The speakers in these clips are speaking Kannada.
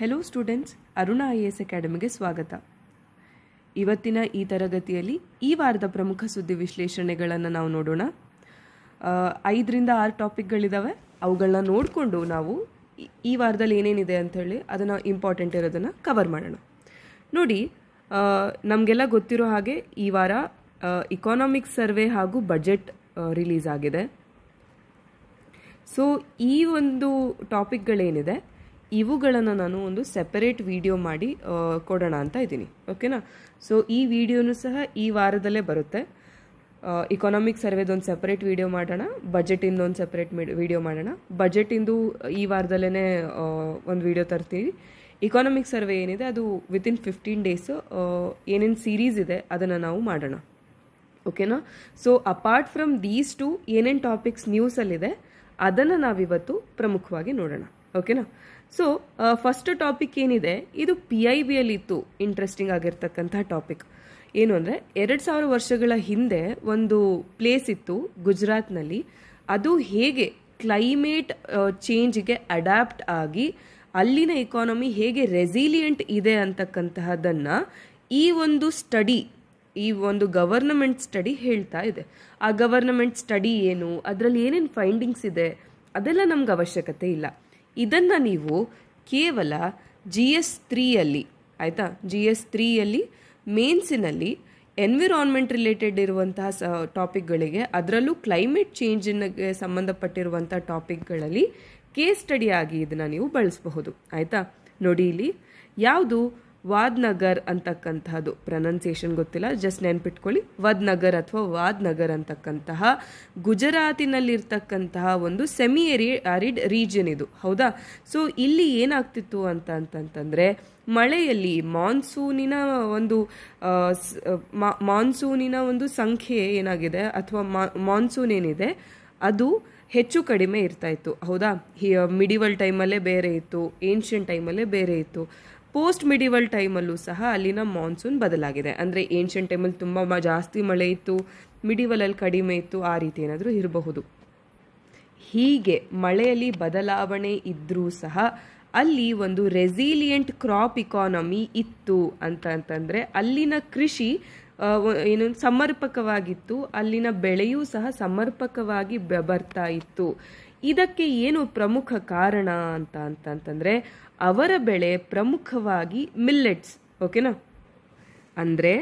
hello students Aruna I S ಅಕಾಡೆಮಿಗೆ ಸ್ವಾಗತ ಇವತ್ತಿನ ಈ ತರಗತಿಯಲ್ಲಿ ಈ ವಾರದ ಪ್ರಮುಖ ಸುದ್ದಿ ವಿಶ್ಲೇಷಣೆಗಳನ್ನು ನಾವು ನೋಡೋಣ ಐದರಿಂದ ಆರು ಟಾಪಿಕ್ಗಳಿದ್ದಾವೆ ಅವುಗಳನ್ನ ನೋಡಿಕೊಂಡು ನಾವು ಈ ವಾರದಲ್ಲಿ ಏನೇನಿದೆ ಅಂಥೇಳಿ ಅದನ್ನು ಇಂಪಾರ್ಟೆಂಟ್ ಇರೋದನ್ನು ಕವರ್ ಮಾಡೋಣ ನೋಡಿ ನಮಗೆಲ್ಲ ಗೊತ್ತಿರೋ ಹಾಗೆ ಈ ವಾರ ಇಕಾನಾಮಿಕ್ ಸರ್ವೆ ಹಾಗೂ ಬಜೆಟ್ ರಿಲೀಸ್ ಆಗಿದೆ ಸೊ ಈ ಒಂದು ಟಾಪಿಕ್ಗಳೇನಿದೆ ಇವುಗಳನ್ನು ನಾನು ಒಂದು ಸೆಪರೇಟ್ ವಿಡಿಯೋ ಮಾಡಿ ಕೊಡೋಣ ಅಂತ ಇದ್ದೀನಿ ಓಕೆನಾ ಸೊ ಈ ವಿಡಿಯೋನು ಸಹ ಈ ವಾರದಲ್ಲೇ ಬರುತ್ತೆ ಸರ್ವೇದ ಒಂದು ಸೆಪರೇಟ್ ವಿಡಿಯೋ ಮಾಡೋಣ ಬಜೆಟಿಂದ ಒಂದು ಸೆಪರೇಟ್ ವಿಡಿಯೋ ಮಾಡೋಣ ಬಜೆಟಿಂದು ಈ ವಾರದಲ್ಲೇ ಒಂದು ವಿಡಿಯೋ ತರ್ತೀವಿ ಇಕಾನಮಿಕ್ ಸರ್ವೆ ಏನಿದೆ ಅದು ವಿತಿನ್ ಫಿಫ್ಟೀನ್ ಡೇಸ್ ಏನೇನು ಸೀರೀಸ್ ಇದೆ ಅದನ್ನು ನಾವು ಮಾಡೋಣ ಓಕೆನಾ so apart from these two ಏನೇನು ಟಾಪಿಕ್ಸ್ ನ್ಯೂಸಲ್ಲಿದೆ ಅದನ್ನು ನಾವಿವತ್ತು ಪ್ರಮುಖವಾಗಿ ನೋಡೋಣ ಓಕೆನಾ ಸೊ ಫಸ್ಟ್ ಟಾಪಿಕ್ ಏನಿದೆ ಇದು ಪಿ ಐ ಅಲ್ಲಿ ಇತ್ತು ಇಂಟ್ರೆಸ್ಟಿಂಗ್ ಆಗಿರ್ತಕ್ಕಂಥ ಟಾಪಿಕ್ ಏನು ಅಂದರೆ ಎರಡು ಸಾವಿರ ವರ್ಷಗಳ ಹಿಂದೆ ಒಂದು ಪ್ಲೇಸ್ ಇತ್ತು ಗುಜರಾತ್ನಲ್ಲಿ ಅದು ಹೇಗೆ ಕ್ಲೈಮೇಟ್ ಚೇಂಜ್ಗೆ ಅಡ್ಯಾಪ್ಟ್ ಆಗಿ ಅಲ್ಲಿನ ಇಕಾನಮಿ ಹೇಗೆ ರೆಸಿಲಿಯಂಟ್ ಇದೆ ಅಂತಕ್ಕಂತಹದನ್ನು ಈ ಒಂದು ಸ್ಟಡಿ ಈ ಒಂದು ಗವರ್ನಮೆಂಟ್ ಸ್ಟಡಿ ಹೇಳ್ತಾ ಇದೆ ಆ ಗವರ್ನಮೆಂಟ್ ಸ್ಟಡಿ ಏನು ಅದರಲ್ಲಿ ಏನೇನು ಫೈಂಡಿಂಗ್ಸ್ ಇದೆ ಅದೆಲ್ಲ ನಮ್ಗೆ ಅವಶ್ಯಕತೆ ಇಲ್ಲ ಇದನ್ನು ನೀವು ಕೇವಲ ಜಿ ಎಸ್ ತ್ರೀಯಲ್ಲಿ ಆಯಿತಾ ಜಿ ಎಸ್ ತ್ರೀಯಲ್ಲಿ ಮೇನ್ಸಿನಲ್ಲಿ ಎನ್ವಿರಾನ್ಮೆಂಟ್ ರಿಲೇಟೆಡ್ ಇರುವಂತಹ ಸ ಟಾಪಿಕ್ಗಳಿಗೆ ಅದರಲ್ಲೂ ಕ್ಲೈಮೇಟ್ ಚೇಂಜಿನಗೆ ಸಂಬಂಧಪಟ್ಟಿರುವಂಥ ಟಾಪಿಕ್ಗಳಲ್ಲಿ ಕೇಸ್ ಸ್ಟಡಿ ಆಗಿ ಇದನ್ನು ನೀವು ಬಳಸಬಹುದು ಆಯಿತಾ ನೋಡಿ ಇಲ್ಲಿ ಯಾವುದು ವಾದ್ನಗರ್ ಅಂತಕ್ಕಂತಹದ್ದು ಪ್ರನೌನ್ಸಿಯೇಷನ್ ಗೊತ್ತಿಲ್ಲ ಜಸ್ಟ್ ನೆನ್ಪಿಟ್ಕೊಳ್ಳಿ ವದ್ನಗರ್ ಅಥವಾ ನಗರ್ ಅಂತಕ್ಕಂತಹ ಗುಜರಾತಿನಲ್ಲಿರ್ತಕ್ಕಂತಹ ಒಂದು ಸೆಮಿ ಎರಿ ಆರಿಡ್ ರೀಜನ್ ಇದು ಹೌದಾ ಸೊ ಇಲ್ಲಿ ಏನಾಗ್ತಿತ್ತು ಅಂತ ಅಂತಂತಂದರೆ ಮಳೆಯಲ್ಲಿ ಮಾನ್ಸೂನಿನ ಒಂದು ಮಾನ್ಸೂನಿನ ಒಂದು ಸಂಖ್ಯೆ ಏನಾಗಿದೆ ಅಥವಾ ಮಾನ್ಸೂನ್ ಏನಿದೆ ಅದು ಹೆಚ್ಚು ಕಡಿಮೆ ಇರ್ತಾ ಇತ್ತು ಹೌದಾ ಮಿಡಿವಲ್ ಟೈಮಲ್ಲೇ ಬೇರೆ ಇತ್ತು ಏನ್ಷಿಯಂಟ್ ಟೈಮಲ್ಲೇ ಬೇರೆ ಇತ್ತು ಪೋಸ್ಟ್ ಮಿಡಿವಲ್ ಟೈಮಲ್ಲೂ ಸಹ ಅಲ್ಲಿನ ಮಾನ್ಸೂನ್ ಬದಲಾಗಿದೆ ಅಂದರೆ ಏನ್ಷಿಯನ್ ಟೈಮಲ್ಲಿ ತುಂಬ ಜಾಸ್ತಿ ಮಳೆ ಇತ್ತು ಮಿಡಿವಲಲ್ಲಿ ಕಡಿಮೆ ಇತ್ತು ಆ ರೀತಿ ಏನಾದರೂ ಇರಬಹುದು ಹೀಗೆ ಮಳೆಯಲ್ಲಿ ಬದಲಾವಣೆ ಇದ್ದರೂ ಸಹ ಅಲ್ಲಿ ಒಂದು ರೆಸಿಲಿಯಂಟ್ ಕ್ರಾಪ್ ಇಕಾನಮಿ ಇತ್ತು ಅಂತ ಅಂತಂದರೆ ಅಲ್ಲಿನ ಕೃಷಿ ಏನು ಸಮರ್ಪಕವಾಗಿತ್ತು ಅಲ್ಲಿನ ಬೆಳೆಯೂ ಸಹ ಸಮರ್ಪಕವಾಗಿ ಬರ್ತಾ ಇತ್ತು ಇದಕ್ಕೆ ಏನು ಪ್ರಮುಖ ಕಾರಣ ಅಂತ ಅಂತಂತಂದರೆ ಅವರ ಬೆಳೆ ಪ್ರಮುಖವಾಗಿ ಮಿಲ್ಲೆಟ್ಸ್ ಓಕೆನಾ ಅಂದರೆ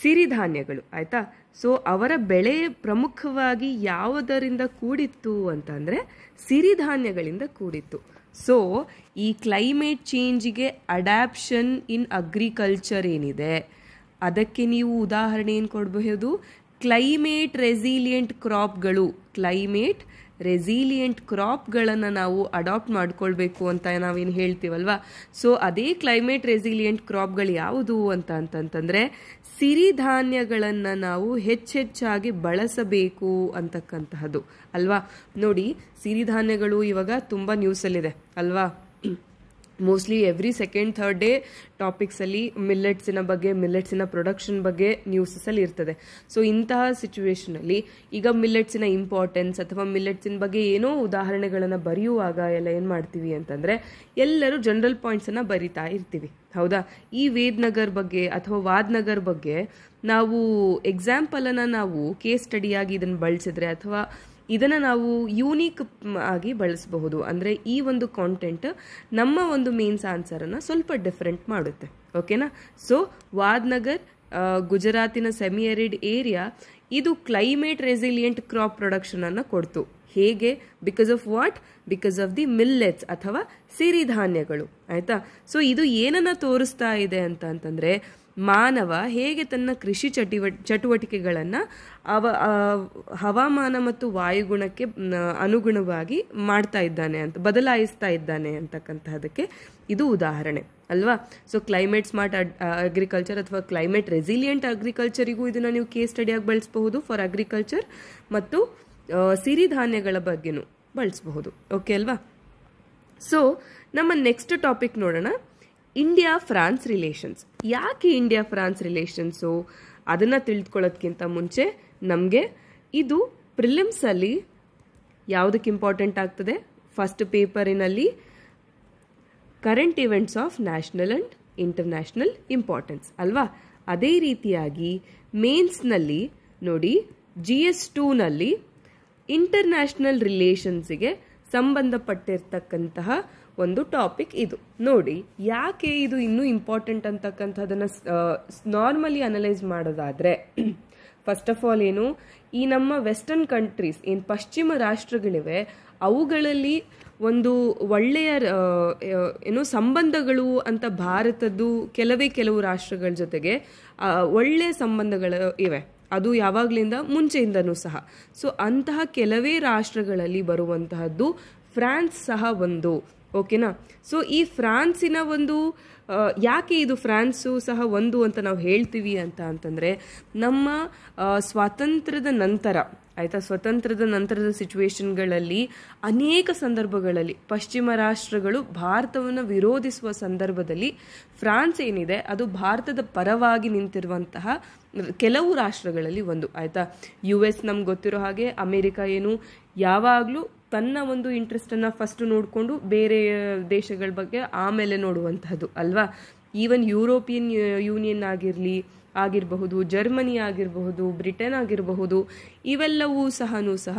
ಸಿರಿಧಾನ್ಯಗಳು ಆಯಿತಾ ಸೊ ಅವರ ಬೆಳೆ ಪ್ರಮುಖವಾಗಿ ಯಾವುದರಿಂದ ಕೂಡಿತ್ತು ಅಂತಂದರೆ ಸಿರಿಧಾನ್ಯಗಳಿಂದ ಕೂಡಿತ್ತು ಸೊ ಈ ಕ್ಲೈಮೇಟ್ ಚೇಂಜ್ಗೆ ಅಡ್ಯಾಪ್ಷನ್ ಇನ್ ಅಗ್ರಿಕಲ್ಚರ್ ಏನಿದೆ ಅದಕ್ಕೆ ನೀವು ಉದಾಹರಣೆ ಏನು ಕೊಡಬಹುದು ಕ್ಲೈಮೇಟ್ ರೆಸಿಲಿಯೆಂಟ್ ಕ್ರಾಪ್ಗಳು ಕ್ಲೈಮೇಟ್ ರೆಸಿಲಿಯೆಂಟ್ ಕ್ರಾಪ್ಗಳನ್ನು ನಾವು ಅಡಾಪ್ಟ್ ಮಾಡ್ಕೊಳ್ಬೇಕು ಅಂತ ನಾವೇನು ಹೇಳ್ತೀವಲ್ವ ಸೊ ಅದೇ ಕ್ಲೈಮೇಟ್ ರೆಸಿಲಿಯೆಂಟ್ ಕ್ರಾಪ್ಗಳು ಯಾವುದು ಅಂತ ಅಂತಂತಂದರೆ ಸಿರಿಧಾನ್ಯಗಳನ್ನು ನಾವು ಹೆಚ್ಚೆಚ್ಚಾಗಿ ಬಳಸಬೇಕು ಅಂತಕ್ಕಂತಹದ್ದು ಅಲ್ವಾ ನೋಡಿ ಸಿರಿಧಾನ್ಯಗಳು ಇವಾಗ ತುಂಬ ನ್ಯೂಸಲ್ಲಿದೆ ಅಲ್ವಾ mostly every second third day ಟಾಪಿಕ್ಸಲ್ಲಿ ಮಿಲ್ಲೆಟ್ಸಿನ ಬಗ್ಗೆ ಮಿಲ್ಲೆಟ್ಸಿನ ಪ್ರೊಡಕ್ಷನ್ ಬಗ್ಗೆ ನ್ಯೂಸಸ್ಸಲ್ಲಿ ಇರ್ತದೆ ಸೊ ಇಂತಹ ಸಿಚುವೇಶನಲ್ಲಿ ಈಗ ಮಿಲ್ಲೆಟ್ಸಿನ ಇಂಪಾರ್ಟೆನ್ಸ್ ಅಥವಾ ಮಿಲ್ಲೆಟ್ಸಿನ ಬಗ್ಗೆ ಏನೋ ಉದಾಹರಣೆಗಳನ್ನು ಬರೆಯುವಾಗ ಎಲ್ಲ ಏನು ಮಾಡ್ತೀವಿ ಅಂತಂದರೆ ಎಲ್ಲರೂ ಜನರಲ್ ಪಾಯಿಂಟ್ಸನ್ನು ಬರಿತಾ ಇರ್ತೀವಿ ಹೌದಾ ಈ ನಗರ್ ಬಗ್ಗೆ ಅಥವಾ ವಾದ್ ನಗರ್ ಬಗ್ಗೆ ನಾವು ಎಕ್ಸಾಂಪಲನ್ನು ನಾವು ಕೇಸ್ ಸ್ಟಡಿಯಾಗಿ ಇದನ್ನು ಬಳಸಿದ್ರೆ ಅಥವಾ ಇದನ್ನು ನಾವು ಯೂನೀಕ್ ಆಗಿ ಬಳಸಬಹುದು ಅಂದರೆ ಈ ಒಂದು ಕಾಂಟೆಂಟ್ ನಮ್ಮ ಒಂದು ಮೇನ್ಸ್ ಆನ್ಸರನ್ನು ಸ್ವಲ್ಪ ಡಿಫ್ರೆಂಟ್ ಮಾಡುತ್ತೆ ಓಕೆನಾ ಸೊ ನಗರ್ ಗುಜರಾತಿನ ಸೆಮಿ ಏರಿಯಾ ಇದು ಕ್ಲೈಮೇಟ್ ರೆಸಿಲಿಯೆಂಟ್ ಕ್ರಾಪ್ ಪ್ರೊಡಕ್ಷನನ್ನು ಕೊಡ್ತು ಹೇಗೆ because of what because of the millets ಅಥವಾ ಸಿರಿಧಾನ್ಯಗಳು ಆಯಿತಾ ಸೊ ಇದು ಏನನ್ನು ತೋರಿಸ್ತಾ ಇದೆ ಅಂತ ಅಂತಂದರೆ ಮಾನವ ಹೇಗೆ ತನ್ನ ಕೃಷಿ ಚಟಿವ ಚಟುವಟಿಕೆಗಳನ್ನು ಅವ ಹವಾಮಾನ ಮತ್ತು ವಾಯುಗುಣಕ್ಕೆ ಅನುಗುಣವಾಗಿ ಮಾಡ್ತಾ ಇದ್ದಾನೆ ಅಂತ ಬದಲಾಯಿಸ್ತಾ ಇದ್ದಾನೆ ಅಂತಕ್ಕಂತಹದಕ್ಕೆ ಇದು ಉದಾಹರಣೆ ಅಲ್ವಾ ಸೊ ಕ್ಲೈಮೇಟ್ ಸ್ಮಾರ್ಟ್ ಅಗ್ರಿಕಲ್ಚರ್ ಅಥವಾ ಕ್ಲೈಮೇಟ್ ರೆಸಿಲಿಯಂಟ್ ಅಗ್ರಿಕಲ್ಚರಿಗೂ ಇದನ್ನು ನೀವು ಕೇಸ್ ಸ್ಟಡಿಯಾಗಿ ಬಳಸಬಹುದು ಫಾರ್ ಅಗ್ರಿಕಲ್ಚರ್ ಮತ್ತು ಸಿರಿಧಾನ್ಯಗಳ ಬಗ್ಗೆನೂ ಬಳಸಬಹುದು ಓಕೆ ಅಲ್ವಾ ಸೊ ನಮ್ಮ ನೆಕ್ಸ್ಟ್ ಟಾಪಿಕ್ ನೋಡೋಣ ಇಂಡಿಯಾ ಫ್ರಾನ್ಸ್ ರಿಲೇಷನ್ಸ್ ಯಾಕೆ ಇಂಡಿಯಾ ಫ್ರಾನ್ಸ್ ರಿಲೇಷನ್ಸು ಅದನ್ನು ತಿಳಿದುಕೊಳ್ಳೋದ್ಕಿಂತ ಮುಂಚೆ ನಮಗೆ ಇದು ಪ್ರಿಲಿಮ್ಸಲ್ಲಿ ಯಾವುದಕ್ಕೆ ಇಂಪಾರ್ಟೆಂಟ್ ಆಗ್ತದೆ ಫಸ್ಟ್ ಪೇಪರಿನಲ್ಲಿ current events of national and international importance ಅಲ್ವಾ ಅದೇ ರೀತಿಯಾಗಿ ಮೇನ್ಸ್ನಲ್ಲಿ ನೋಡಿ ಜಿ ಎಸ್ ಟೂನಲ್ಲಿ ಇಂಟರ್ನ್ಯಾಷನಲ್ ರಿಲೇಷನ್ಸಿಗೆ ಸಂಬಂಧಪಟ್ಟಿರ್ತಕ್ಕಂತಹ ಒಂದು ಟಾಪಿಕ್ ಇದು ನೋಡಿ ಯಾಕೆ ಇದು ಇನ್ನೂ ಇಂಪಾರ್ಟೆಂಟ್ ಅಂತಕ್ಕಂಥದ್ದನ್ನು ನಾರ್ಮಲಿ ಅನಲೈಸ್ ಮಾಡೋದಾದರೆ ಫಸ್ಟ್ ಆಫ್ ಆಲ್ ಏನು ಈ ನಮ್ಮ ವೆಸ್ಟರ್ನ್ ಕಂಟ್ರೀಸ್ ಏನು ಪಶ್ಚಿಮ ರಾಷ್ಟ್ರಗಳಿವೆ ಅವುಗಳಲ್ಲಿ ಒಂದು ಒಳ್ಳೆಯ ಏನು ಸಂಬಂಧಗಳು ಅಂತ ಭಾರತದ್ದು ಕೆಲವೇ ಕೆಲವು ರಾಷ್ಟ್ರಗಳ ಜೊತೆಗೆ ಒಳ್ಳೆಯ ಸಂಬಂಧಗಳು ಇವೆ ಅದು ಯಾವಾಗಲಿಂದ ಮುಂಚೆಯಿಂದನೂ ಸಹ ಸೊ ಅಂತಹ ಕೆಲವೇ ರಾಷ್ಟ್ರಗಳಲ್ಲಿ ಬರುವಂತಹದ್ದು ಫ್ರಾನ್ಸ್ ಸಹ ಒಂದು ಓಕೆನಾ ಸೊ ಈ ಫ್ರಾನ್ಸಿನ ಒಂದು ಯಾಕೆ ಇದು ಫ್ರಾನ್ಸು ಸಹ ಒಂದು ಅಂತ ನಾವು ಹೇಳ್ತೀವಿ ಅಂತ ಅಂತಂದರೆ ನಮ್ಮ ಸ್ವಾತಂತ್ರ್ಯದ ನಂತರ ಆಯಿತಾ ಸ್ವತಂತ್ರದ ನಂತರದ ಸಿಚುವೇಶನ್ಗಳಲ್ಲಿ ಅನೇಕ ಸಂದರ್ಭಗಳಲ್ಲಿ ಪಶ್ಚಿಮ ರಾಷ್ಟ್ರಗಳು ಭಾರತವನ್ನು ವಿರೋಧಿಸುವ ಸಂದರ್ಭದಲ್ಲಿ ಫ್ರಾನ್ಸ್ ಏನಿದೆ ಅದು ಭಾರತದ ಪರವಾಗಿ ನಿಂತಿರುವಂತಹ ಕೆಲವು ರಾಷ್ಟ್ರಗಳಲ್ಲಿ ಒಂದು ಆಯಿತಾ ಯು ಎಸ್ ನಮ್ಗೆ ಗೊತ್ತಿರೋ ಹಾಗೆ ಅಮೇರಿಕ ಏನು ಯಾವಾಗಲೂ ತನ್ನ ಒಂದು ಇಂಟ್ರೆಸ್ಟನ್ನು ಫಸ್ಟ್ ನೋಡಿಕೊಂಡು ಬೇರೆ ದೇಶಗಳ ಬಗ್ಗೆ ಆಮೇಲೆ ನೋಡುವಂತಹದ್ದು ಅಲ್ವಾ ಈವನ್ ಯುರೋಪಿಯನ್ ಯೂನಿಯನ್ ಆಗಿರಲಿ ಆಗಿರಬಹುದು ಜರ್ಮನಿ ಆಗಿರಬಹುದು ಬ್ರಿಟನ್ ಆಗಿರಬಹುದು ಇವೆಲ್ಲವೂ ಸಹನೂ ಸಹ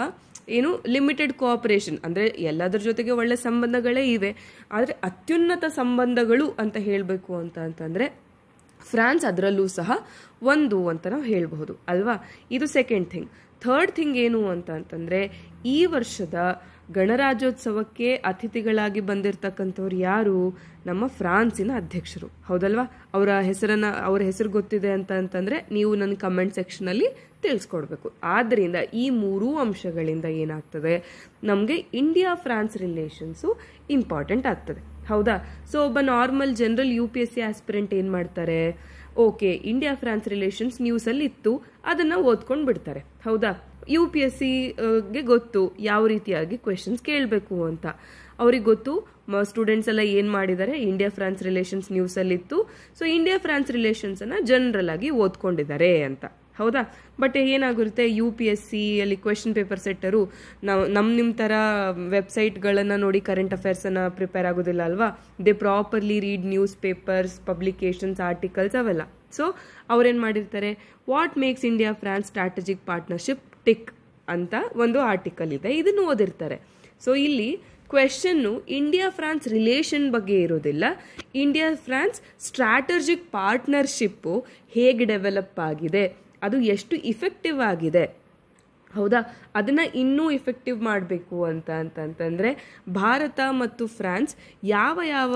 ಏನು ಲಿಮಿಟೆಡ್ ಕೋಆಪರೇಷನ್ ಅಂದರೆ ಎಲ್ಲದರ ಜೊತೆಗೆ ಒಳ್ಳೆ ಸಂಬಂಧಗಳೇ ಇವೆ ಆದರೆ ಅತ್ಯುನ್ನತ ಸಂಬಂಧಗಳು ಅಂತ ಹೇಳಬೇಕು ಅಂತ ಅಂತಂದರೆ ಫ್ರಾನ್ಸ್ ಅದರಲ್ಲೂ ಸಹ ಒಂದು ಅಂತ ನಾವು ಹೇಳಬಹುದು ಅಲ್ವಾ ಇದು ಸೆಕೆಂಡ್ ಥಿಂಗ್ ಥರ್ಡ್ ಥಿಂಗ್ ಏನು ಅಂತ ಅಂತಂದರೆ ಈ ವರ್ಷದ ಗಣರಾಜ್ಯೋತ್ಸವಕ್ಕೆ ಅತಿಥಿಗಳಾಗಿ ಬಂದಿರತಕ್ಕಂಥವ್ರು ಯಾರು ನಮ್ಮ ಫ್ರಾನ್ಸಿನ ಅಧ್ಯಕ್ಷರು ಹೌದಲ್ವಾ ಅವರ ಹೆಸರನ್ನು ಅವರ ಹೆಸರು ಗೊತ್ತಿದೆ ಅಂತ ಅಂತಂದರೆ ನೀವು ನನ್ನ ಕಮೆಂಟ್ ಸೆಕ್ಷನಲ್ಲಿ ತಿಳಿಸ್ಕೊಡ್ಬೇಕು ಆದ್ದರಿಂದ ಈ ಮೂರೂ ಅಂಶಗಳಿಂದ ಏನಾಗ್ತದೆ ನಮಗೆ ಇಂಡಿಯಾ ಫ್ರಾನ್ಸ್ ರಿಲೇಷನ್ಸು ಇಂಪಾರ್ಟೆಂಟ್ ಆಗ್ತದೆ ಹೌದಾ ಸೊ ಒಬ್ಬ normal general U P S C aspirant ಏನು ಮಾಡ್ತಾರೆ ಓಕೆ ಇಂಡಿಯಾ ಫ್ರಾನ್ಸ್ ರಿಲೇಷನ್ಸ್ ನ್ಯೂಸಲ್ಲಿ ಇತ್ತು ಅದನ್ನು ಓದ್ಕೊಂಡು ಬಿಡ್ತಾರೆ ಹೌದಾ ಯು ಪಿ ಎಸ್ ಸಿಗೆ ಗೊತ್ತು ಯಾವ ರೀತಿಯಾಗಿ ಕ್ವೆಶನ್ಸ್ ಕೇಳಬೇಕು ಅಂತ ಅವ್ರಿಗೆ ಗೊತ್ತು ಸ್ಟೂಡೆಂಟ್ಸ್ ಎಲ್ಲ ಏನು ಮಾಡಿದ್ದಾರೆ ಇಂಡಿಯಾ ಫ್ರಾನ್ಸ್ ರಿಲೇಷನ್ಸ್ ನ್ಯೂಸಲ್ಲಿತ್ತು ಸೊ ಇಂಡಿಯಾ ಫ್ರಾನ್ಸ್ ರಿಲೇಷನ್ಸನ್ನು ಜನರಲ್ ಆಗಿ ಓದ್ಕೊಂಡಿದ್ದಾರೆ ಅಂತ ಹೌದಾ ಬಟ್ ಏನಾಗಿರುತ್ತೆ ಯು ಪಿ ಎಸ್ ಅಲ್ಲಿ ಕ್ವೆಶನ್ ಪೇಪರ್ ಸೆಟ್ಟರು ನಾವು ನಮ್ಮ ನಿಮ್ಮ ಥರ ವೆಬ್ಸೈಟ್ಗಳನ್ನು ನೋಡಿ ಕರೆಂಟ್ ಅಫೇರ್ಸನ್ನು ಪ್ರಿಪೇರ್ ಆಗೋದಿಲ್ಲ ಅಲ್ವಾ they properly read news papers publications articles ಅವೆಲ್ಲ ಸೊ ಅವ್ರೇನು ಮಾಡಿರ್ತಾರೆ what makes India France strategic partnership tick ಅಂತ ಒಂದು ಆರ್ಟಿಕಲ್ ಇದೆ ಇದನ್ನು ಓದಿರ್ತಾರೆ ಸೊ ಇಲ್ಲಿ ಕ್ವೆಶನ್ನು ಇಂಡಿಯಾ ಫ್ರಾನ್ಸ್ ರಿಲೇಷನ್ ಬಗ್ಗೆ ಇರೋದಿಲ್ಲ ಇಂಡಿಯಾ ಫ್ರಾನ್ಸ್ ಸ್ಟ್ರಾಟಜಿಕ್ ಪಾರ್ಟ್ನರ್ಶಿಪ್ಪು ಹೇಗೆ ಡೆವಲಪ್ ಆಗಿದೆ ಅದು ಎಷ್ಟು ಇಫೆಕ್ಟಿವ್ ಆಗಿದೆ ಹೌದಾ ಅದನ್ನು ಇನ್ನೂ ಇಫೆಕ್ಟಿವ್ ಮಾಡಬೇಕು ಅಂತ ಅಂತಂತಂದರೆ ಭಾರತ ಮತ್ತು ಫ್ರಾನ್ಸ್ ಯಾವ ಯಾವ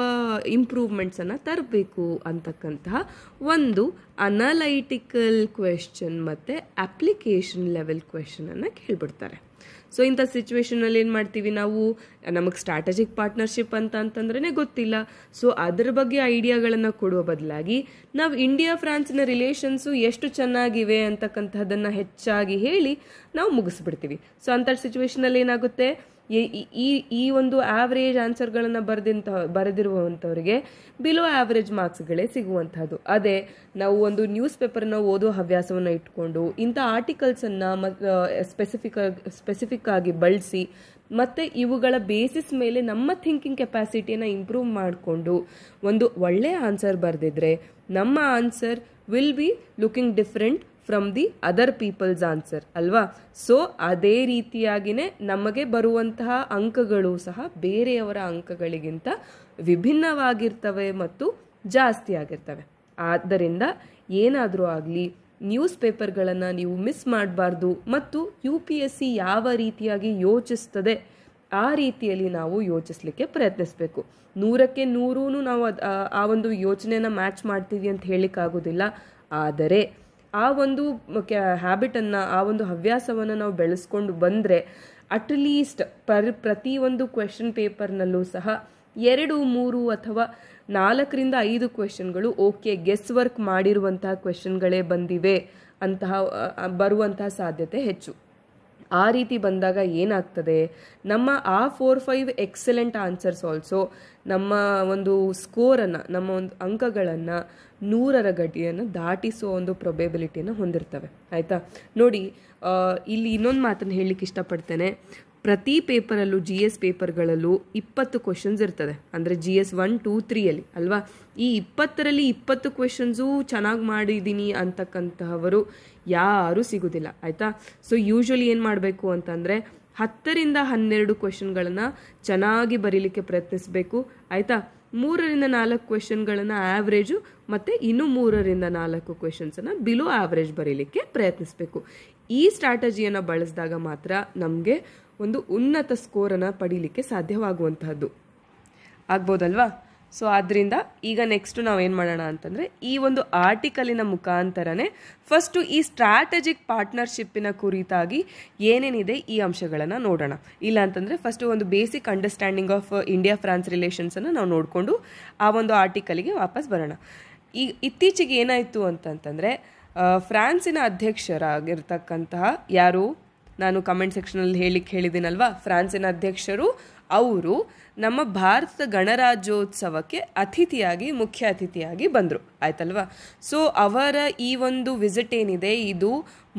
ಇಂಪ್ರೂವ್ಮೆಂಟ್ಸನ್ನು ತರಬೇಕು ಅಂತಕ್ಕಂತಹ ಒಂದು ಅನಲೈಟಿಕಲ್ ಕ್ವೆಶನ್ ಮತ್ತು ಅಪ್ಲಿಕೇಶನ್ ಲೆವೆಲ್ ಕ್ವೆಶನನ್ನು ಕೇಳ್ಬಿಡ್ತಾರೆ ಸೊ ಇಂಥ ಸಿಚುವೇಶನಲ್ಲಿ ಏನು ಮಾಡ್ತೀವಿ ನಾವು ನಮಗೆ ಸ್ಟ್ರಾಟಜಿಕ್ ಪಾರ್ಟ್ನರ್ಶಿಪ್ ಅಂತ ಅಂತಂದ್ರೆ ಗೊತ್ತಿಲ್ಲ ಸೊ ಅದ್ರ ಬಗ್ಗೆ ಐಡಿಯಾಗಳನ್ನು ಕೊಡುವ ಬದಲಾಗಿ ನಾವು ಇಂಡಿಯಾ ಫ್ರಾನ್ಸ್ನ ರಿಲೇಷನ್ಸು ಎಷ್ಟು ಚೆನ್ನಾಗಿವೆ ಅಂತಕ್ಕಂಥದ್ದನ್ನು ಹೆಚ್ಚಾಗಿ ಹೇಳಿ ನಾವು ಮುಗಿಸ್ಬಿಡ್ತೀವಿ ಸೊ ಅಂಥ ಸಿಚುವೇಶನಲ್ಲಿ ಏನಾಗುತ್ತೆ ಈ ಈ ಒಂದು ಆವ್ರೇಜ್ ಆನ್ಸರ್ಗಳನ್ನು ಬರೆದಿಂತಹ ಬರೆದಿರುವಂಥವರಿಗೆ ಬಿಲೋ ಆವ್ರೇಜ್ ಮಾರ್ಕ್ಸ್ಗಳೇ ಸಿಗುವಂಥದ್ದು ಅದೇ ನಾವು ಒಂದು ನ್ಯೂಸ್ ಪೇಪರ್ನ ಓದೋ ಹವ್ಯಾಸವನ್ನು ಇಟ್ಕೊಂಡು ಇಂಥ ಆರ್ಟಿಕಲ್ಸನ್ನು ಮತ್ತು ಸ್ಪೆಸಿಫಿಕ್ ಸ್ಪೆಸಿಫಿಕ್ ಆಗಿ ಬಳಸಿ ಮತ್ತು ಇವುಗಳ ಬೇಸಿಸ್ ಮೇಲೆ ನಮ್ಮ ಥಿಂಕಿಂಗ್ ಕೆಪಾಸಿಟಿಯನ್ನು ಇಂಪ್ರೂವ್ ಮಾಡಿಕೊಂಡು ಒಂದು ಒಳ್ಳೆಯ ಆನ್ಸರ್ ಬರೆದಿದ್ರೆ ನಮ್ಮ answer will be looking different from the other people's answer ಅಲ್ವಾ ಸೊ ಅದೇ ರೀತಿಯಾಗಿಯೇ ನಮಗೆ ಬರುವಂತಹ ಅಂಕಗಳು ಸಹ ಬೇರೆಯವರ ಅಂಕಗಳಿಗಿಂತ ವಿಭಿನ್ನವಾಗಿರ್ತವೆ ಮತ್ತು ಜಾಸ್ತಿ ಆಗಿರ್ತವೆ ಆದ್ದರಿಂದ ಏನಾದರೂ ಆಗಲಿ ನ್ಯೂಸ್ ಪೇಪರ್ಗಳನ್ನು ನೀವು ಮಿಸ್ ಮಾಡಬಾರ್ದು ಮತ್ತು ಯು ಪಿ ಎಸ್ ಸಿ ಯಾವ ರೀತಿಯಾಗಿ ಯೋಚಿಸ್ತದೆ ಆ ರೀತಿಯಲ್ಲಿ ನಾವು ಯೋಚಿಸ್ಲಿಕ್ಕೆ ಪ್ರಯತ್ನಿಸಬೇಕು ನೂರಕ್ಕೆ ನೂರೂ ನಾವು ಅದು ಆ ಒಂದು ಯೋಚನೆಯನ್ನು ಮ್ಯಾಚ್ ಮಾಡ್ತೀವಿ ಅಂತ ಹೇಳಿಕ್ಕಾಗೋದಿಲ್ಲ ಆದರೆ ಆ ಒಂದು ಹ್ಯಾಬಿಟನ್ನು ಆ ಒಂದು ಹವ್ಯಾಸವನ್ನು ನಾವು ಬೆಳೆಸ್ಕೊಂಡು ಬಂದರೆ ಅಟ್ಲೀಸ್ಟ್ ಪರ್ ಪ್ರತಿಯೊಂದು ಕ್ವೆಶನ್ ಪೇಪರ್ನಲ್ಲೂ ಸಹ ಎರಡು ಮೂರು ಅಥವಾ ನಾಲ್ಕರಿಂದ ಐದು ಕ್ವೆಶನ್ಗಳು ಓಕೆ ಗೆಸ್ ವರ್ಕ್ ಮಾಡಿರುವಂತಹ ಕ್ವೆಶನ್ಗಳೇ ಬಂದಿವೆ ಅಂತಹ ಬರುವಂತಹ ಸಾಧ್ಯತೆ ಹೆಚ್ಚು ಆ ರೀತಿ ಬಂದಾಗ ಏನಾಗ್ತದೆ ನಮ್ಮ ಆ four five excellent answers also ನಮ್ಮ ಒಂದು ಸ್ಕೋರನ್ನು ನಮ್ಮ ಒಂದು ಅಂಕಗಳನ್ನು ನೂರರ ಗಡಿಯನ್ನು ದಾಟಿಸುವ ಒಂದು ಪ್ರೊಬೆಬಿಲಿಟಿಯನ್ನು ಹೊಂದಿರ್ತವೆ ಆಯಿತಾ ನೋಡಿ ಇಲ್ಲಿ ಇನ್ನೊಂದು ಮಾತನ್ನು ಹೇಳಲಿಕ್ಕೆ ಇಷ್ಟಪಡ್ತೇನೆ ಪ್ರತಿ ಪೇಪರಲ್ಲೂ ಜಿ ಎಸ್ ಪೇಪರ್ಗಳಲ್ಲೂ ಇಪ್ಪತ್ತು ಕ್ವೆಶನ್ಸ್ ಇರ್ತದೆ ಅಂದರೆ ಜಿ ಎಸ್ ಒನ್ ಟೂ ತ್ರೀಯಲ್ಲಿ ಅಲ್ವಾ ಈ ಇಪ್ಪತ್ತರಲ್ಲಿ ಇಪ್ಪತ್ತು ಕ್ವೆಶನ್ಸು ಚೆನ್ನಾಗಿ ಮಾಡಿದ್ದೀನಿ ಅಂತಕ್ಕಂತಹವರು ಯಾರೂ ಸಿಗೋದಿಲ್ಲ ಆಯಿತಾ ಸೊ ಯೂಶ್ವಲಿ ಏನು ಮಾಡಬೇಕು ಅಂತಂದರೆ ಹತ್ತರಿಂದ ಹನ್ನೆರಡು ಕ್ವೆಶನ್ಗಳನ್ನು ಚೆನ್ನಾಗಿ ಬರೀಲಿಕ್ಕೆ ಪ್ರಯತ್ನಿಸಬೇಕು ಆಯಿತಾ ಮೂರರಿಂದ ನಾಲ್ಕು ಕ್ವೆಶನ್ಗಳನ್ನು ಆ್ಯಾವ್ರೇಜು ಮತ್ತು ಇನ್ನೂ ಮೂರರಿಂದ ನಾಲ್ಕು ಕ್ವೆಶನ್ಸನ್ನು ಬಿಲೋ ಆ್ಯಾವ್ರೇಜ್ ಬರೀಲಿಕ್ಕೆ ಪ್ರಯತ್ನಿಸಬೇಕು ಈ ಸ್ಟ್ರಾಟಜಿಯನ್ನು ಬಳಸಿದಾಗ ಮಾತ್ರ ನಮಗೆ ಒಂದು ಉನ್ನತ ಸ್ಕೋರನ್ನು ಪಡೀಲಿಕ್ಕೆ ಸಾಧ್ಯವಾಗುವಂತಹದ್ದು ಆಗ್ಬೋದಲ್ವಾ ಸೊ ಆದ್ದರಿಂದ ಈಗ ನೆಕ್ಸ್ಟ್ ನಾವು ಏನು ಮಾಡೋಣ ಅಂತಂದರೆ ಈ ಒಂದು ಆರ್ಟಿಕಲಿನ ಮುಖಾಂತರನೇ ಫಸ್ಟು ಈ ಸ್ಟ್ರಾಟಜಿಕ್ ಪಾರ್ಟ್ನರ್ಶಿಪ್ಪಿನ ಕುರಿತಾಗಿ ಏನೇನಿದೆ ಈ ಅಂಶಗಳನ್ನು ನೋಡೋಣ ಇಲ್ಲ ಅಂತಂದರೆ ಫಸ್ಟು ಒಂದು basic understanding of India France ರಿಲೇಷನ್ಸನ್ನು ನಾವು ನೋಡಿಕೊಂಡು ಆ ಒಂದು ಆರ್ಟಿಕಲಿಗೆ ವಾಪಸ್ ಬರೋಣ ಈ ಇತ್ತೀಚೆಗೆ ಏನಾಯಿತು ಅಂತಂತಂದರೆ ಫ್ರಾನ್ಸಿನ ಅಧ್ಯಕ್ಷರಾಗಿರ್ತಕ್ಕಂತಹ ಯಾರು ನಾನು ಕಮೆಂಟ್ ಸೆಕ್ಷನಲ್ಲಿ ಹೇಳಿಕ್ಕೆ ಹೇಳಿದ್ದೀನಲ್ವಾ ಫ್ರಾನ್ಸಿನ ಅಧ್ಯಕ್ಷರು ಅವರು ನಮ್ಮ ಭಾರತದ ಗಣರಾಜ್ಯೋತ್ಸವಕ್ಕೆ ಅತಿಥಿಯಾಗಿ ಮುಖ್ಯ ಅತಿಥಿಯಾಗಿ ಬಂದರು ಆಯ್ತಲ್ವಾ ಸೊ ಅವರ ಈ ಒಂದು ವಿಸಿಟ್ ಏನಿದೆ ಇದು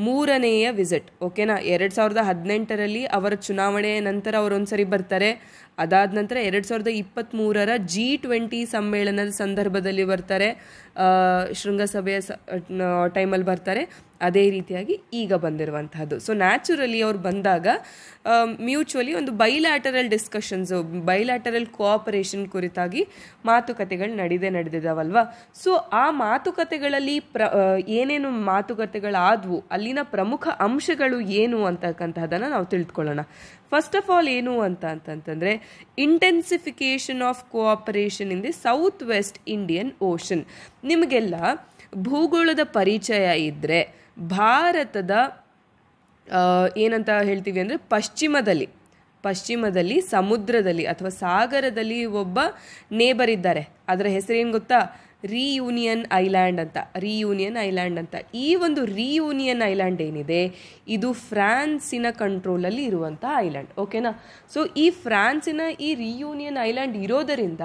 ಮೂರನೆಯ ವಿಸಿಟ್ ಓಕೆನಾ ಎರಡು ಸಾವಿರದ ಹದಿನೆಂಟರಲ್ಲಿ ಅವರ ಚುನಾವಣೆಯ ನಂತರ ಅವರೊಂದ್ಸರಿ ಬರ್ತಾರೆ ಅದಾದ ನಂತರ ಎರಡು ಸಾವಿರದ ಮೂರರ ಜಿ ಟ್ವೆಂಟಿ ಸಮ್ಮೇಳನದ ಸಂದರ್ಭದಲ್ಲಿ ಬರ್ತಾರೆ ಶೃಂಗಸಭೆಯ ಸ ಟೈಮಲ್ಲಿ ಬರ್ತಾರೆ ಅದೇ ರೀತಿಯಾಗಿ ಈಗ ಬಂದಿರುವಂತಹದ್ದು ಸೊ ನ್ಯಾಚುರಲಿ ಅವ್ರು ಬಂದಾಗ ಮ್ಯೂಚುವಲಿ ಒಂದು ಬೈಲ್ಯಾಟರಲ್ ಡಿಸ್ಕಷನ್ಸು ಬೈಲ್ಯಾಟರಲ್ ಕೋಆಪರೇಷನ್ ಕುರಿತಾಗಿ ಮಾತುಕತೆಗಳು ನಡೆದೇ ನಡೆದಿದಾವಲ್ವಾ ಸೊ ಆ ಮಾತುಕತೆಗಳಲ್ಲಿ ಪ್ರ ಏನೇನು ಮಾತುಕತೆಗಳಾದವು ಅಲ್ಲಿನ ಪ್ರಮುಖ ಅಂಶಗಳು ಏನು ಅಂತಕ್ಕಂತಹದನ್ನು ನಾವು ತಿಳ್ಕೊಳ್ಳೋಣ ಫಸ್ಟ್ ಆಫ್ ಆಲ್ ಏನು ಅಂತ ಅಂತಂತಂದರೆ intensification of cooperation in the south west Indian ocean ನಿಮಗೆಲ್ಲ ಭೂಗೋಳದ ಪರಿಚಯ ಇದ್ದರೆ ಭಾರತದ ಏನಂತ ಹೇಳ್ತೀವಿ ಅಂದರೆ ಪಶ್ಚಿಮದಲ್ಲಿ ಪಶ್ಚಿಮದಲ್ಲಿ ಸಮುದ್ರದಲ್ಲಿ ಅಥವಾ ಸಾಗರದಲ್ಲಿ ಒಬ್ಬ ನೇಬರ್ ಇದ್ದಾರೆ ಅದರ ಹೆಸರೇನು ಗೊತ್ತಾ ರೀಯೂನಿಯನ್ ಐಲ್ಯಾಂಡ್ ಅಂತ ರೀಯೂನಿಯನ್ ಐಲ್ಯಾಂಡ್ ಅಂತ ಈ ಒಂದು ರೀಯೂನಿಯನ್ ಐಲ್ಯಾಂಡ್ ಏನಿದೆ ಇದು ಫ್ರಾನ್ಸಿನ ಕಂಟ್ರೋಲಲ್ಲಿ ಇರುವಂಥ ಐಲ್ಯಾಂಡ್ ಓಕೆನಾ ಸೊ ಈ ಫ್ರಾನ್ಸಿನ ಈ ರೀಯೂನಿಯನ್ ಐಲ್ಯಾಂಡ್ ಇರೋದರಿಂದ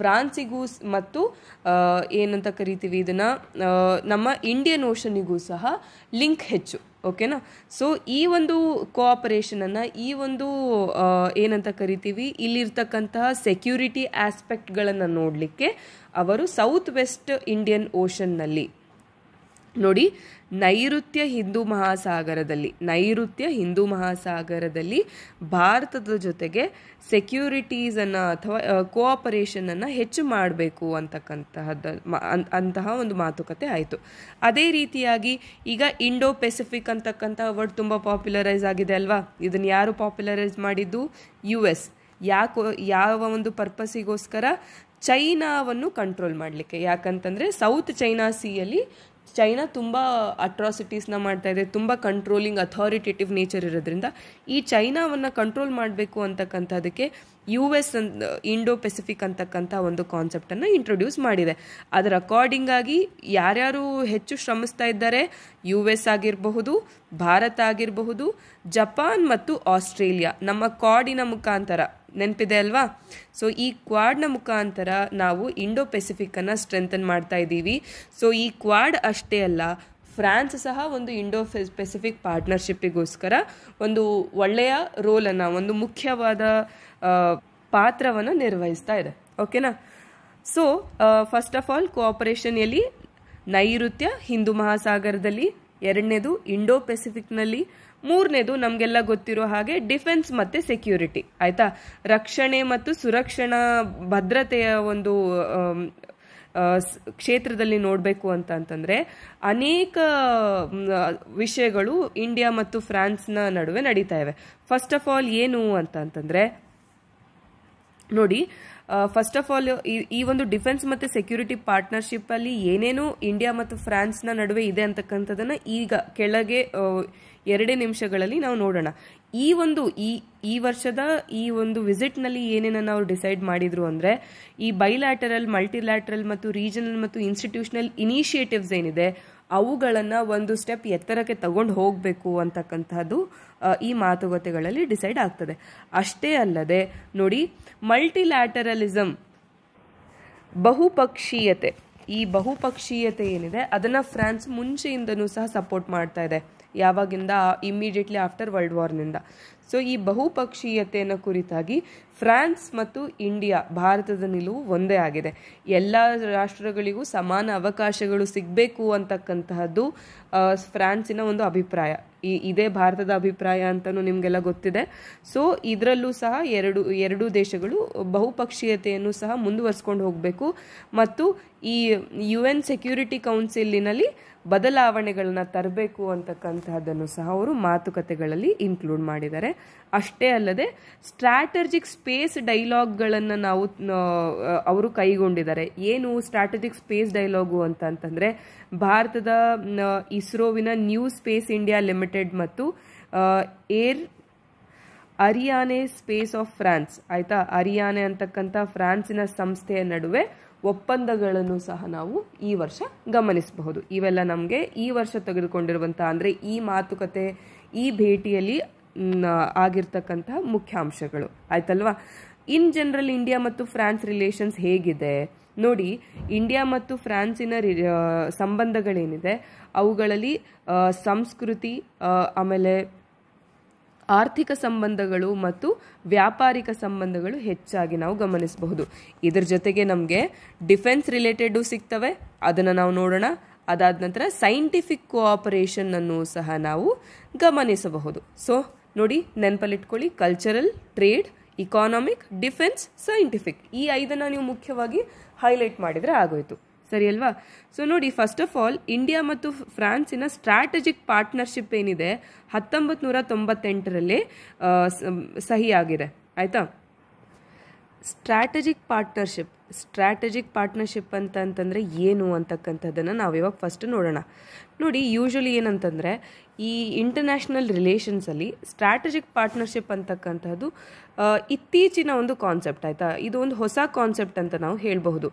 ಫ್ರಾನ್ಸಿಗೂ ಮತ್ತು ಏನಂತ ಕರಿತೀವಿ ಇದನ್ನು ನಮ್ಮ ಇಂಡಿಯನ್ ಓಷನಿಗೂ ಸಹ ಲಿಂಕ್ ಹೆಚ್ಚು ಓಕೆನಾ ಸೊ ಈ ಒಂದು ಕೋಆಪರೇಷನನ್ನು ಈ ಒಂದು ಏನಂತ ಕರಿತೀವಿ ಇಲ್ಲಿರ್ತಕ್ಕಂತಹ ಸೆಕ್ಯೂರಿಟಿ ಆಸ್ಪೆಕ್ಟ್ಗಳನ್ನು ನೋಡಲಿಕ್ಕೆ ಅವರು ಸೌತ್ ವೆಸ್ಟ್ ಇಂಡಿಯನ್ ಓಷನ್ನಲ್ಲಿ ನೋಡಿ ನೈಋತ್ಯ ಹಿಂದೂ ಮಹಾಸಾಗರದಲ್ಲಿ ನೈಋತ್ಯ ಹಿಂದೂ ಮಹಾಸಾಗರದಲ್ಲಿ ಭಾರತದ ಜೊತೆಗೆ ಸೆಕ್ಯೂರಿಟೀಸನ್ನು ಅಥವಾ ಕೋಆಪರೇಷನನ್ನು ಹೆಚ್ಚು ಮಾಡಬೇಕು ಅಂತಕ್ಕಂತಹದ್ದು ಅಂತಹ ಒಂದು ಮಾತುಕತೆ ಆಯಿತು ಅದೇ ರೀತಿಯಾಗಿ ಈಗ ಇಂಡೋ ಪೆಸಿಫಿಕ್ ಅಂತಕ್ಕಂತಹ ವರ್ಡ್ ತುಂಬ ಪಾಪ್ಯುಲರೈಸ್ ಆಗಿದೆ ಅಲ್ವಾ ಇದನ್ನು ಯಾರು ಪಾಪ್ಯುಲರೈಸ್ ಮಾಡಿದ್ದು ಯು ಎಸ್ ಯಾಕೋ ಯಾವ ಒಂದು ಪರ್ಪಸಿಗೋಸ್ಕರ ಚೈನಾವನ್ನು ಕಂಟ್ರೋಲ್ ಮಾಡಲಿಕ್ಕೆ ಯಾಕಂತಂದರೆ ಸೌತ್ ಚೈನಾ ಸಿಯಲ್ಲಿ ಚೈನಾ ತುಂಬ ಅಟ್ರಾಸಿಟೀಸ್ನ ಮಾಡ್ತಾ ಇದೆ ತುಂಬ ಕಂಟ್ರೋಲಿಂಗ್ ಅಥಾರಿಟೇಟಿವ್ ನೇಚರ್ ಇರೋದ್ರಿಂದ ಈ ಚೈನಾವನ್ನು ಕಂಟ್ರೋಲ್ ಮಾಡಬೇಕು ಅಂತಕ್ಕಂಥದಕ್ಕೆ ಯು ಎಸ್ ಇಂಡೋ ಪೆಸಿಫಿಕ್ ಅಂತಕ್ಕಂಥ ಒಂದು ಕಾನ್ಸೆಪ್ಟನ್ನು ಇಂಟ್ರೊಡ್ಯೂಸ್ ಮಾಡಿದೆ ಅದರ ಅಕಾರ್ಡಿಂಗ್ ಆಗಿ ಯಾರ್ಯಾರು ಹೆಚ್ಚು ಶ್ರಮಿಸ್ತಾ ಇದ್ದಾರೆ ಯು ಎಸ್ ಆಗಿರಬಹುದು ಭಾರತ ಆಗಿರಬಹುದು ಜಪಾನ್ ಮತ್ತು ಆಸ್ಟ್ರೇಲಿಯಾ ನಮ್ಮ ಕ್ವಾಡಿನ ಮುಖಾಂತರ ನೆನಪಿದೆ ಅಲ್ವಾ ಸೊ ಈ ಕ್ವಾಡ್ನ ಮುಖಾಂತರ ನಾವು ಇಂಡೋ ಪೆಸಿಫಿಕ್ಕನ್ನು ಸ್ಟ್ರೆಂಥನ್ ಮಾಡ್ತಾ ಇದ್ದೀವಿ ಸೊ ಈ ಕ್ವಾಡ್ ಅಷ್ಟೇ ಅಲ್ಲ ಫ್ರಾನ್ಸ್ ಸಹ ಒಂದು ಇಂಡೋ ಪೆಸಿಫಿಕ್ ಪಾರ್ಟ್ನರ್ಶಿಪ್ಪಿಗೋಸ್ಕರ ಒಂದು ಒಳ್ಳೆಯ ರೋಲನ್ನು ಒಂದು ಮುಖ್ಯವಾದ ಪಾತ್ರವನ್ನು ನಿರ್ವಹಿಸ್ತಾ ಇದೆ ಓಕೆನಾ ಸೊ ಫಸ್ಟ್ ಆಫ್ ಆಲ್ ಕೋಆಪರೇಷನಲ್ಲಿ ನೈಋತ್ಯ ಹಿಂದೂ ಮಹಾಸಾಗರದಲ್ಲಿ ಎರಡನೇದು ಇಂಡೋ ಪೆಸಿಫಿಕ್ನಲ್ಲಿ ಮೂರನೇದು ನಮಗೆಲ್ಲ ಗೊತ್ತಿರೋ ಹಾಗೆ ಡಿಫೆನ್ಸ್ ಮತ್ತು ಸೆಕ್ಯೂರಿಟಿ ಆಯಿತಾ ರಕ್ಷಣೆ ಮತ್ತು ಸುರಕ್ಷಣಾ ಭದ್ರತೆಯ ಒಂದು ಕ್ಷೇತ್ರದಲ್ಲಿ ನೋಡಬೇಕು ಅಂತ ಅಂತಂದರೆ ಅನೇಕ ವಿಷಯಗಳು ಇಂಡಿಯಾ ಮತ್ತು ಫ್ರಾನ್ಸ್ನ ನಡುವೆ ನಡೀತಾ ಇವೆ ಫಸ್ಟ್ ಆಫ್ ಆಲ್ ಏನು ಅಂತ ಅಂತಂದರೆ ನೋಡಿ ಫಸ್ಟ್ ಆಫ್ ಆಲ್ ಈ ಒಂದು ಡಿಫೆನ್ಸ್ ಮತ್ತು ಸೆಕ್ಯೂರಿಟಿ ಪಾರ್ಟ್ನರ್ಶಿಪ್ಪಲ್ಲಿ ಏನೇನು ಇಂಡಿಯಾ ಮತ್ತು ಫ್ರಾನ್ಸ್ನ ನಡುವೆ ಇದೆ ಅಂತಕ್ಕಂಥದ್ದನ್ನು ಈಗ ಕೆಳಗೆ ಎರಡೇ ನಿಮಿಷಗಳಲ್ಲಿ ನಾವು ನೋಡೋಣ ಈ ಒಂದು ಈ ಈ ವರ್ಷದ ಈ ಒಂದು ವಿಸಿಟ್ನಲ್ಲಿ ಏನೇನನ್ನು ಅವರು ಡಿಸೈಡ್ ಮಾಡಿದ್ರು ಅಂದರೆ ಈ ಬೈಲ್ಯಾಟರಲ್ ಮಲ್ಟಿಲ್ಯಾಟರಲ್ ಮತ್ತು ರೀಜನಲ್ ಮತ್ತು ಇನ್ಸ್ಟಿಟ್ಯೂಷನಲ್ ಇನಿಷಿಯೇಟಿವ್ಸ್ ಏನಿದೆ ಅವುಗಳನ್ನು ಒಂದು ಸ್ಟೆಪ್ ಎತ್ತರಕ್ಕೆ ತಗೊಂಡು ಹೋಗಬೇಕು ಅಂತಕ್ಕಂತಹದ್ದು ಈ ಮಾತುಕತೆಗಳಲ್ಲಿ ಡಿಸೈಡ್ ಆಗ್ತದೆ ಅಷ್ಟೇ ಅಲ್ಲದೆ ನೋಡಿ ಮಲ್ಟಿಲ್ಯಾಟರಲಿಸಮ್ ಬಹುಪಕ್ಷೀಯತೆ ಈ ಬಹುಪಕ್ಷೀಯತೆ ಏನಿದೆ ಅದನ್ನು ಫ್ರಾನ್ಸ್ ಮುಂಚೆಯಿಂದನೂ ಸಹ ಸಪೋರ್ಟ್ ಮಾಡ್ತಾ ಇದೆ ಯಾವಾಗಿಂದ ಇಮ್ಮಿಡಿಯೇಟ್ಲಿ ಆಫ್ಟರ್ ವರ್ಲ್ಡ್ ವಾರ್ನಿಂದ ಸೊ ಈ ಬಹುಪಕ್ಷೀಯತೆಯನ್ನು ಕುರಿತಾಗಿ ಫ್ರಾನ್ಸ್ ಮತ್ತು ಇಂಡಿಯಾ ಭಾರತದ ನಿಲುವು ಒಂದೇ ಆಗಿದೆ ಎಲ್ಲ ರಾಷ್ಟ್ರಗಳಿಗೂ ಸಮಾನ ಅವಕಾಶಗಳು ಸಿಗಬೇಕು ಅಂತಕ್ಕಂತಹದ್ದು ಫ್ರಾನ್ಸಿನ ಒಂದು ಅಭಿಪ್ರಾಯ ಈ ಇದೇ ಭಾರತದ ಅಭಿಪ್ರಾಯ ಅಂತಲೂ ನಿಮಗೆಲ್ಲ ಗೊತ್ತಿದೆ ಸೊ ಇದರಲ್ಲೂ ಸಹ ಎರಡು ಎರಡೂ ದೇಶಗಳು ಬಹುಪಕ್ಷೀಯತೆಯನ್ನು ಸಹ ಮುಂದುವರಿಸ್ಕೊಂಡು ಹೋಗಬೇಕು ಮತ್ತು ಈ ಯು ಎನ್ ಸೆಕ್ಯೂರಿಟಿ ಕೌನ್ಸಿಲಿನಲ್ಲಿ ಬದಲಾವಣೆಗಳನ್ನ ತರಬೇಕು ಅಂತಕ್ಕಂತಹದ್ದನ್ನು ಸಹ ಅವರು ಮಾತುಕತೆಗಳಲ್ಲಿ ಇನ್ಕ್ಲೂಡ್ ಮಾಡಿದ್ದಾರೆ ಅಷ್ಟೇ ಅಲ್ಲದೆ ಸ್ಟ್ರಾಟಜಿಕ್ ಸ್ಪೇಸ್ ಡೈಲಾಗ್ಗಳನ್ನು ನಾವು ಅವರು ಕೈಗೊಂಡಿದ್ದಾರೆ ಏನು ಸ್ಟ್ರಾಟಜಿಕ್ ಸ್ಪೇಸ್ ಡೈಲಾಗು ಅಂತ ಅಂತಂದರೆ ಭಾರತದ ಇಸ್ರೋವಿನ ನ್ಯೂ ಸ್ಪೇಸ್ ಇಂಡಿಯಾ ಲಿಮಿಟೆಡ್ ಮತ್ತು air Ariane space of France ಆಯಿತಾ ಅರಿಯಾನೆ ಅಂತಕ್ಕಂಥ ಫ್ರಾನ್ಸಿನ ಸಂಸ್ಥೆಯ ನಡುವೆ ಒಪ್ಪಂದಗಳನ್ನು ಸಹ ನಾವು ಈ ವರ್ಷ ಗಮನಿಸಬಹುದು ಇವೆಲ್ಲ ನಮಗೆ ಈ ವರ್ಷ ತೆಗೆದುಕೊಂಡಿರುವಂತಹ ಅಂದರೆ ಈ ಮಾತುಕತೆ ಈ ಭೇಟಿಯಲ್ಲಿ ಆಗಿರ್ತಕ್ಕಂತಹ ಮುಖ್ಯಾಂಶಗಳು ಆಯ್ತಲ್ವಾ ಇನ್ ಜನರಲ್ ಇಂಡಿಯಾ ಮತ್ತು ಫ್ರಾನ್ಸ್ ರಿಲೇಷನ್ಸ್ ಹೇಗಿದೆ ನೋಡಿ ಇಂಡಿಯಾ ಮತ್ತು ಫ್ರಾನ್ಸಿನ ಸಂಬಂಧಗಳೇನಿದೆ ಅವುಗಳಲ್ಲಿ ಸಂಸ್ಕೃತಿ ಆಮೇಲೆ ಆರ್ಥಿಕ ಸಂಬಂಧಗಳು ಮತ್ತು ವ್ಯಾಪಾರಿಕ ಸಂಬಂಧಗಳು ಹೆಚ್ಚಾಗಿ ನಾವು ಗಮನಿಸಬಹುದು ಇದರ ಜೊತೆಗೆ ನಮಗೆ ಡಿಫೆನ್ಸ್ ರಿಲೇಟೆಡು ಸಿಗ್ತವೆ ಅದನ್ನು ನಾವು ನೋಡೋಣ ಅದಾದ ನಂತರ ಸೈಂಟಿಫಿಕ್ ಕೋಆಪರೇಷನ್ ಅನ್ನು ಸಹ ನಾವು ಗಮನಿಸಬಹುದು ಸೊ ನೋಡಿ ನೆನಪಲ್ಲಿಟ್ಕೊಳ್ಳಿ cultural trade economic defence scientific ಈ ಐದನ್ನು ನೀವು ಮುಖ್ಯವಾಗಿ ಹೈಲೈಟ್ ಮಾಡಿದರೆ ಆಗೋಯಿತು ಸರಿ ಅಲ್ವಾ ಸೊ ನೋಡಿ ಫಸ್ಟ್ ಆಫ್ ಆಲ್ ಇಂಡಿಯಾ ಮತ್ತು ಫ್ರಾನ್ಸಿನ ಸ್ಟ್ರಾಟಜಿಕ್ ಪಾರ್ಟ್ನರ್ಶಿಪ್ ಏನಿದೆ ಹತ್ತೊಂಬತ್ತು ನೂರ ತೊಂಬತ್ತೆಂಟರಲ್ಲಿ ಸಹಿ ಆಗಿದೆ ಆಯಿತಾ ಸ್ಟ್ರಾಟಜಿಕ್ ಪಾರ್ಟ್ನರ್ಶಿಪ್ ಸ್ಟ್ರಾಟಜಿಕ್ ಪಾರ್ಟ್ನರ್ಶಿಪ್ ಅಂತ ಅಂತಂದರೆ ಏನು ಅಂತಕ್ಕಂಥದ್ದನ್ನು ನಾವು ಇವಾಗ ಫಸ್ಟ್ ನೋಡೋಣ ನೋಡಿ ಯೂಶ್ವಲಿ ಏನಂತಂದರೆ ಈ ಇಂಟರ್ನ್ಯಾಷನಲ್ ರಿಲೇಷನ್ಸಲ್ಲಿ ಸ್ಟ್ರಾಟಜಿಕ್ ಪಾರ್ಟ್ನರ್ಶಿಪ್ ಅಂತಕ್ಕಂಥದ್ದು ಇತ್ತೀಚಿನ ಒಂದು ಕಾನ್ಸೆಪ್ಟ್ ಆಯಿತಾ ಇದು ಒಂದು ಹೊಸ ಕಾನ್ಸೆಪ್ಟ್ ಅಂತ ನಾವು ಹೇಳಬಹುದು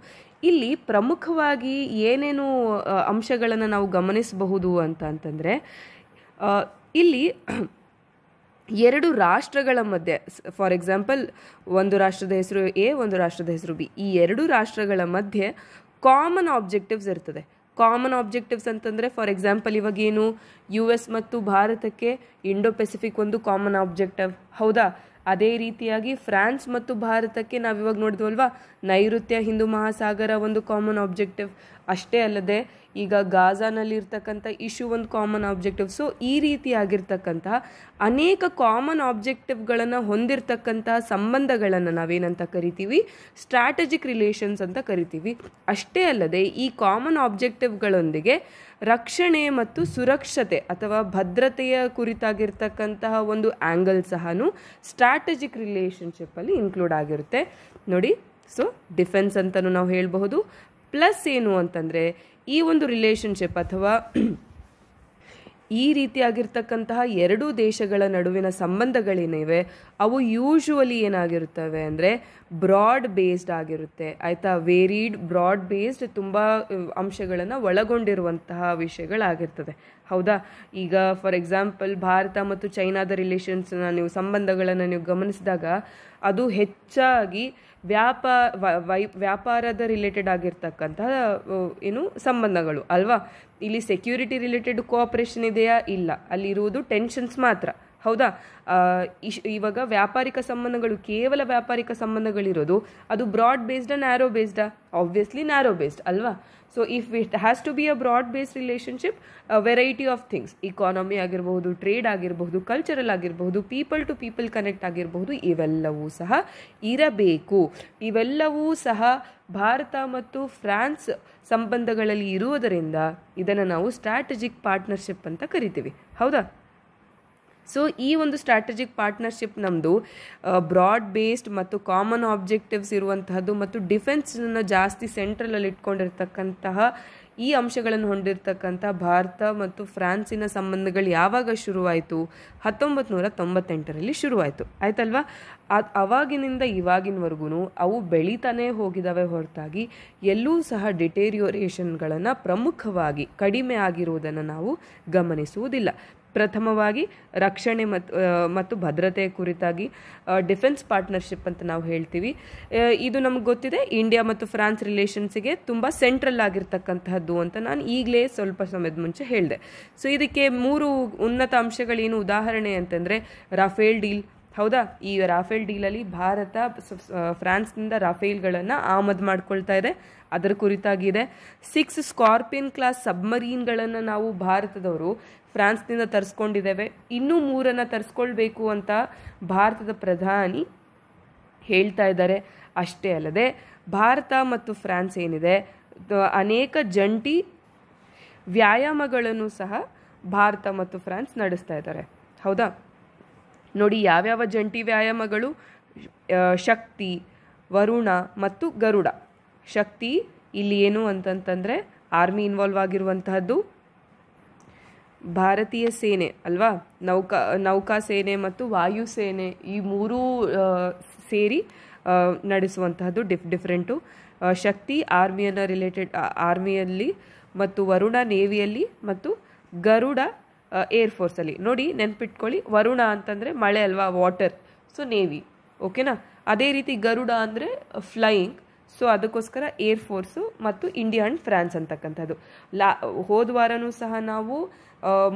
ಇಲ್ಲಿ ಪ್ರಮುಖವಾಗಿ ಏನೇನು ಅಂಶಗಳನ್ನು ನಾವು ಗಮನಿಸಬಹುದು ಅಂತ ಅಂತಂದರೆ ಇಲ್ಲಿ ಎರಡು ರಾಷ್ಟ್ರಗಳ ಮಧ್ಯೆ ಫಾರ್ ಎಕ್ಸಾಂಪಲ್ ಒಂದು ರಾಷ್ಟ್ರದ ಹೆಸರು ಎ ಒಂದು ರಾಷ್ಟ್ರದ ಹೆಸರು ಬಿ ಈ ಎರಡು ರಾಷ್ಟ್ರಗಳ ಮಧ್ಯೆ ಕಾಮನ್ ಆಬ್ಜೆಕ್ಟಿವ್ಸ್ ಇರ್ತದೆ ಕಾಮನ್ ಆಬ್ಜೆಕ್ಟಿವ್ಸ್ ಅಂತಂದರೆ ಫಾರ್ ಎಕ್ಸಾಂಪಲ್ ಇವಾಗೇನು ಯು ಎಸ್ ಮತ್ತು ಭಾರತಕ್ಕೆ ಇಂಡೋ ಪೆಸಿಫಿಕ್ ಒಂದು ಕಾಮನ್ ಆಬ್ಜೆಕ್ಟಿವ್ ಹೌದಾ ಅದೇ ರೀತಿಯಾಗಿ ಫ್ರಾನ್ಸ್ ಮತ್ತು ಭಾರತಕ್ಕೆ ನಾವಿವಾಗ ನೋಡಿದ್ವಲ್ವಾ ನೈಋತ್ಯ ಹಿಂದೂ ಮಹಾಸಾಗರ ಒಂದು ಕಾಮನ್ ಆಬ್ಜೆಕ್ಟಿವ್ ಅಷ್ಟೇ ಅಲ್ಲದೆ ಈಗ ಗಾಜಾನಲ್ಲಿ ಇರ್ತಕ್ಕಂಥ ಇಶ್ಯೂ ಒಂದು ಕಾಮನ್ ಆಬ್ಜೆಕ್ಟಿವ್ ಸೊ ಈ ರೀತಿಯಾಗಿರ್ತಕ್ಕಂತಹ ಅನೇಕ ಕಾಮನ್ ಆಬ್ಜೆಕ್ಟಿವ್ಗಳನ್ನು ಹೊಂದಿರತಕ್ಕಂತಹ ಸಂಬಂಧಗಳನ್ನು ನಾವೇನಂತ ಕರಿತೀವಿ ಸ್ಟ್ರಾಟಜಿಕ್ ರಿಲೇಷನ್ಸ್ ಅಂತ ಕರಿತೀವಿ ಅಷ್ಟೇ ಅಲ್ಲದೆ ಈ ಕಾಮನ್ ಆಬ್ಜೆಕ್ಟಿವ್ಗಳೊಂದಿಗೆ ರಕ್ಷಣೆ ಮತ್ತು ಸುರಕ್ಷತೆ ಅಥವಾ ಭದ್ರತೆಯ ಕುರಿತಾಗಿರ್ತಕ್ಕಂತಹ ಒಂದು ಆ್ಯಂಗಲ್ ಸಹ ಸ್ಟ್ರಾಟಜಿಕ್ ರಿಲೇಷನ್ಶಿಪ್ಪಲ್ಲಿ ಇನ್ಕ್ಲೂಡ್ ಆಗಿರುತ್ತೆ ನೋಡಿ ಸೊ ಡಿಫೆನ್ಸ್ ಅಂತಲೂ ನಾವು ಹೇಳಬಹುದು ಪ್ಲಸ್ ಏನು ಅಂತಂದರೆ ಈ ಒಂದು ರಿಲೇಷನ್ಶಿಪ್ ಅಥವಾ ಈ ರೀತಿಯಾಗಿರ್ತಕ್ಕಂತಹ ಎರಡೂ ದೇಶಗಳ ನಡುವಿನ ಸಂಬಂಧಗಳೇನಿವೆ ಅವು ಯೂಶುವಲಿ ಏನಾಗಿರುತ್ತವೆ ಅಂದರೆ ಬ್ರಾಡ್ ಬೇಸ್ಡ್ ಆಗಿರುತ್ತೆ ಆಯಿತಾ ವೇರಿಡ್ ಬ್ರಾಡ್ ಬೇಸ್ಡ್ ತುಂಬ ಅಂಶಗಳನ್ನು ಒಳಗೊಂಡಿರುವಂತಹ ವಿಷಯಗಳಾಗಿರ್ತದೆ ಹೌದಾ ಈಗ ಫಾರ್ ಎಕ್ಸಾಂಪಲ್ ಭಾರತ ಮತ್ತು ಚೈನಾದ ರಿಲೇಷನ್ಸ್ನ ನೀವು ಸಂಬಂಧಗಳನ್ನು ನೀವು ಗಮನಿಸಿದಾಗ ಅದು ಹೆಚ್ಚಾಗಿ ವ್ಯಾಪ ವೈ ವ್ಯಾಪಾರದ ರಿಲೇಟೆಡ್ ಆಗಿರ್ತಕ್ಕಂತಹ ಏನು ಸಂಬಂಧಗಳು ಅಲ್ವಾ ಇಲ್ಲಿ ಸೆಕ್ಯೂರಿಟಿ ರಿಲೇಟೆಡ್ ಕೋಆಪ್ರೇಷನ್ ಇದೆಯಾ ಇಲ್ಲ ಅಲ್ಲಿರುವುದು ಟೆನ್ಷನ್ಸ್ ಮಾತ್ರ ಹೌದಾ ಇಶ್ ಇವಾಗ ವ್ಯಾಪಾರಿಕ ಸಂಬಂಧಗಳು ಕೇವಲ ವ್ಯಾಪಾರಿಕ ಸಂಬಂಧಗಳಿರೋದು ಅದು ಬ್ರಾಡ್ ಬೇಸ್ಡಾ ನ್ಯಾರೋ ಬೇಸ್ಡಾ ಆಬ್ವಿಯಸ್ಲಿ ನ್ಯಾರೋ ಬೇಸ್ಡ್ ಅಲ್ವಾ so if it has to be a broad based relationship variety of things economy ಆಗಿರಬಹುದು ಟ್ರೇಡ್ ಆಗಿರಬಹುದು ಕಲ್ಚರಲ್ ಆಗಿರಬಹುದು ಪೀಪಲ್ ಟು ಪೀಪಲ್ ಕನೆಕ್ಟ್ ಆಗಿರಬಹುದು ಇವೆಲ್ಲವೂ ಸಹ ಇರಬೇಕು ಇವೆಲ್ಲವೂ ಸಹ ಭಾರತ ಮತ್ತು ಫ್ರಾನ್ಸ್ ಸಂಬಂಧಗಳಲ್ಲಿ ಇರುವುದರಿಂದ ಇದನ್ನು ನಾವು ಸ್ಟ್ರಾಟಜಿಕ್ ಪಾರ್ಟ್ನರ್ಶಿಪ್ ಅಂತ ಕರಿತೀವಿ ಹೌದಾ ಸೊ ಈ ಒಂದು ಸ್ಟ್ರಾಟಜಿಕ್ ಪಾರ್ಟ್ನರ್ಶಿಪ್ ನಮ್ಮದು ಬ್ರಾಡ್ ಬೇಸ್ಡ್ ಮತ್ತು ಕಾಮನ್ ಆಬ್ಜೆಕ್ಟಿವ್ಸ್ ಇರುವಂತಹದ್ದು ಮತ್ತು ಡಿಫೆನ್ಸ್ನ ಜಾಸ್ತಿ ಸೆಂಟ್ರಲಲ್ಲಿ ಇಟ್ಕೊಂಡಿರ್ತಕ್ಕಂತಹ ಈ ಅಂಶಗಳನ್ನು ಹೊಂದಿರತಕ್ಕಂಥ ಭಾರತ ಮತ್ತು ಫ್ರಾನ್ಸಿನ ಸಂಬಂಧಗಳು ಯಾವಾಗ ಶುರುವಾಯಿತು ಹತ್ತೊಂಬತ್ತು ನೂರ ತೊಂಬತ್ತೆಂಟರಲ್ಲಿ ಶುರುವಾಯಿತು ಆಯ್ತಲ್ವಾ ಅದು ಅವಾಗಿನಿಂದ ಇವಾಗಿನವರೆಗೂ ಅವು ಬೆಳೀತಾನೇ ಹೋಗಿದ್ದಾವೆ ಹೊರತಾಗಿ ಎಲ್ಲೂ ಸಹ ಡಿಟೇರಿಯೋರೇಷನ್ಗಳನ್ನು ಪ್ರಮುಖವಾಗಿ ಕಡಿಮೆ ಆಗಿರುವುದನ್ನು ನಾವು ಗಮನಿಸುವುದಿಲ್ಲ ಪ್ರಥಮವಾಗಿ ರಕ್ಷಣೆ ಮತ್ತು ಮತ್ತು ಭದ್ರತೆ ಕುರಿತಾಗಿ ಡಿಫೆನ್ಸ್ ಪಾರ್ಟ್ನರ್ಶಿಪ್ ಅಂತ ನಾವು ಹೇಳ್ತೀವಿ ಇದು ನಮ್ಗೆ ಗೊತ್ತಿದೆ ಇಂಡಿಯಾ ಮತ್ತು ಫ್ರಾನ್ಸ್ ರಿಲೇಷನ್ಸಿಗೆ ತುಂಬ ಸೆಂಟ್ರಲ್ ಆಗಿರ್ತಕ್ಕಂತಹದ್ದು ಅಂತ ನಾನು ಈಗಲೇ ಸ್ವಲ್ಪ ಸಮಯದ ಮುಂಚೆ ಹೇಳಿದೆ ಸೊ ಇದಕ್ಕೆ ಮೂರು ಉನ್ನತ ಅಂಶಗಳೇನು ಉದಾಹರಣೆ ಅಂತಂದರೆ ರಾಫೇಲ್ ಡೀಲ್ ಹೌದಾ ಈ ರಾಫೇಲ್ ಡೀಲಲ್ಲಿ ಭಾರತ ಫ್ರಾನ್ಸ್ನಿಂದ ರಾಫೇಲ್ಗಳನ್ನು ಆಮದು ಮಾಡ್ಕೊಳ್ತಾ ಇದೆ ಅದರ ಕುರಿತಾಗಿದೆ ಸಿಕ್ಸ್ ಸ್ಕಾರ್ಪಿಯನ್ ಕ್ಲಾಸ್ ಸಬ್ಮರೀನ್ಗಳನ್ನು ನಾವು ಭಾರತದವರು ಫ್ರಾನ್ಸ್ನಿಂದ ತರಿಸ್ಕೊಂಡಿದ್ದೇವೆ ಇನ್ನೂ ಮೂರನ್ನು ತರಿಸ್ಕೊಳ್ಬೇಕು ಅಂತ ಭಾರತದ ಪ್ರಧಾನಿ ಹೇಳ್ತಾ ಇದ್ದಾರೆ ಅಷ್ಟೇ ಅಲ್ಲದೆ ಭಾರತ ಮತ್ತು ಫ್ರಾನ್ಸ್ ಏನಿದೆ ಅನೇಕ ಜಂಟಿ ವ್ಯಾಯಾಮಗಳನ್ನು ಸಹ ಭಾರತ ಮತ್ತು ಫ್ರಾನ್ಸ್ ನಡೆಸ್ತಾ ಇದ್ದಾರೆ ಹೌದಾ ನೋಡಿ ಯಾವ್ಯಾವ ಜಂಟಿ ವ್ಯಾಯಾಮಗಳು ಶಕ್ತಿ ವರುಣ ಮತ್ತು ಗರುಡ ಶಕ್ತಿ ಇಲ್ಲಿ ಏನು ಅಂತಂತಂದರೆ ಆರ್ಮಿ ಇನ್ವಾಲ್ವ್ ಆಗಿರುವಂತಹದ್ದು ಭಾರತೀಯ ಸೇನೆ ಅಲ್ವಾ ನೌಕಾ ನೌಕಾ ಸೇನೆ ಮತ್ತು ವಾಯುಸೇನೆ ಈ ಮೂರೂ ಸೇರಿ ನಡೆಸುವಂತಹದ್ದು ಡಿಫ್ ಡಿಫ್ರೆಂಟು ಶಕ್ತಿ ಆರ್ಮಿಯನ್ನ ರಿಲೇಟೆಡ್ ಆರ್ಮಿಯಲ್ಲಿ ಮತ್ತು ವರುಣ ನೇವಿಯಲ್ಲಿ ಮತ್ತು ಗರುಡ ಏರ್ಫೋರ್ಸಲ್ಲಿ ನೋಡಿ ನೆನ್ಪಿಟ್ಕೊಳ್ಳಿ ವರುಣ ಅಂತಂದರೆ ಮಳೆ ಅಲ್ವಾ ವಾಟರ್ ಸೊ ನೇವಿ ಓಕೆನಾ ಅದೇ ರೀತಿ ಗರುಡ ಅಂದರೆ ಫ್ಲೈಯಿಂಗ್ ಸೊ ಅದಕ್ಕೋಸ್ಕರ ಏರ್ಫೋರ್ಸು ಮತ್ತು ಇಂಡಿಯಾ ಆ್ಯಂಡ್ ಫ್ರಾನ್ಸ್ ಅಂತಕ್ಕಂಥದ್ದು ಲಾ ಹೋದ ವಾರನೂ ಸಹ ನಾವು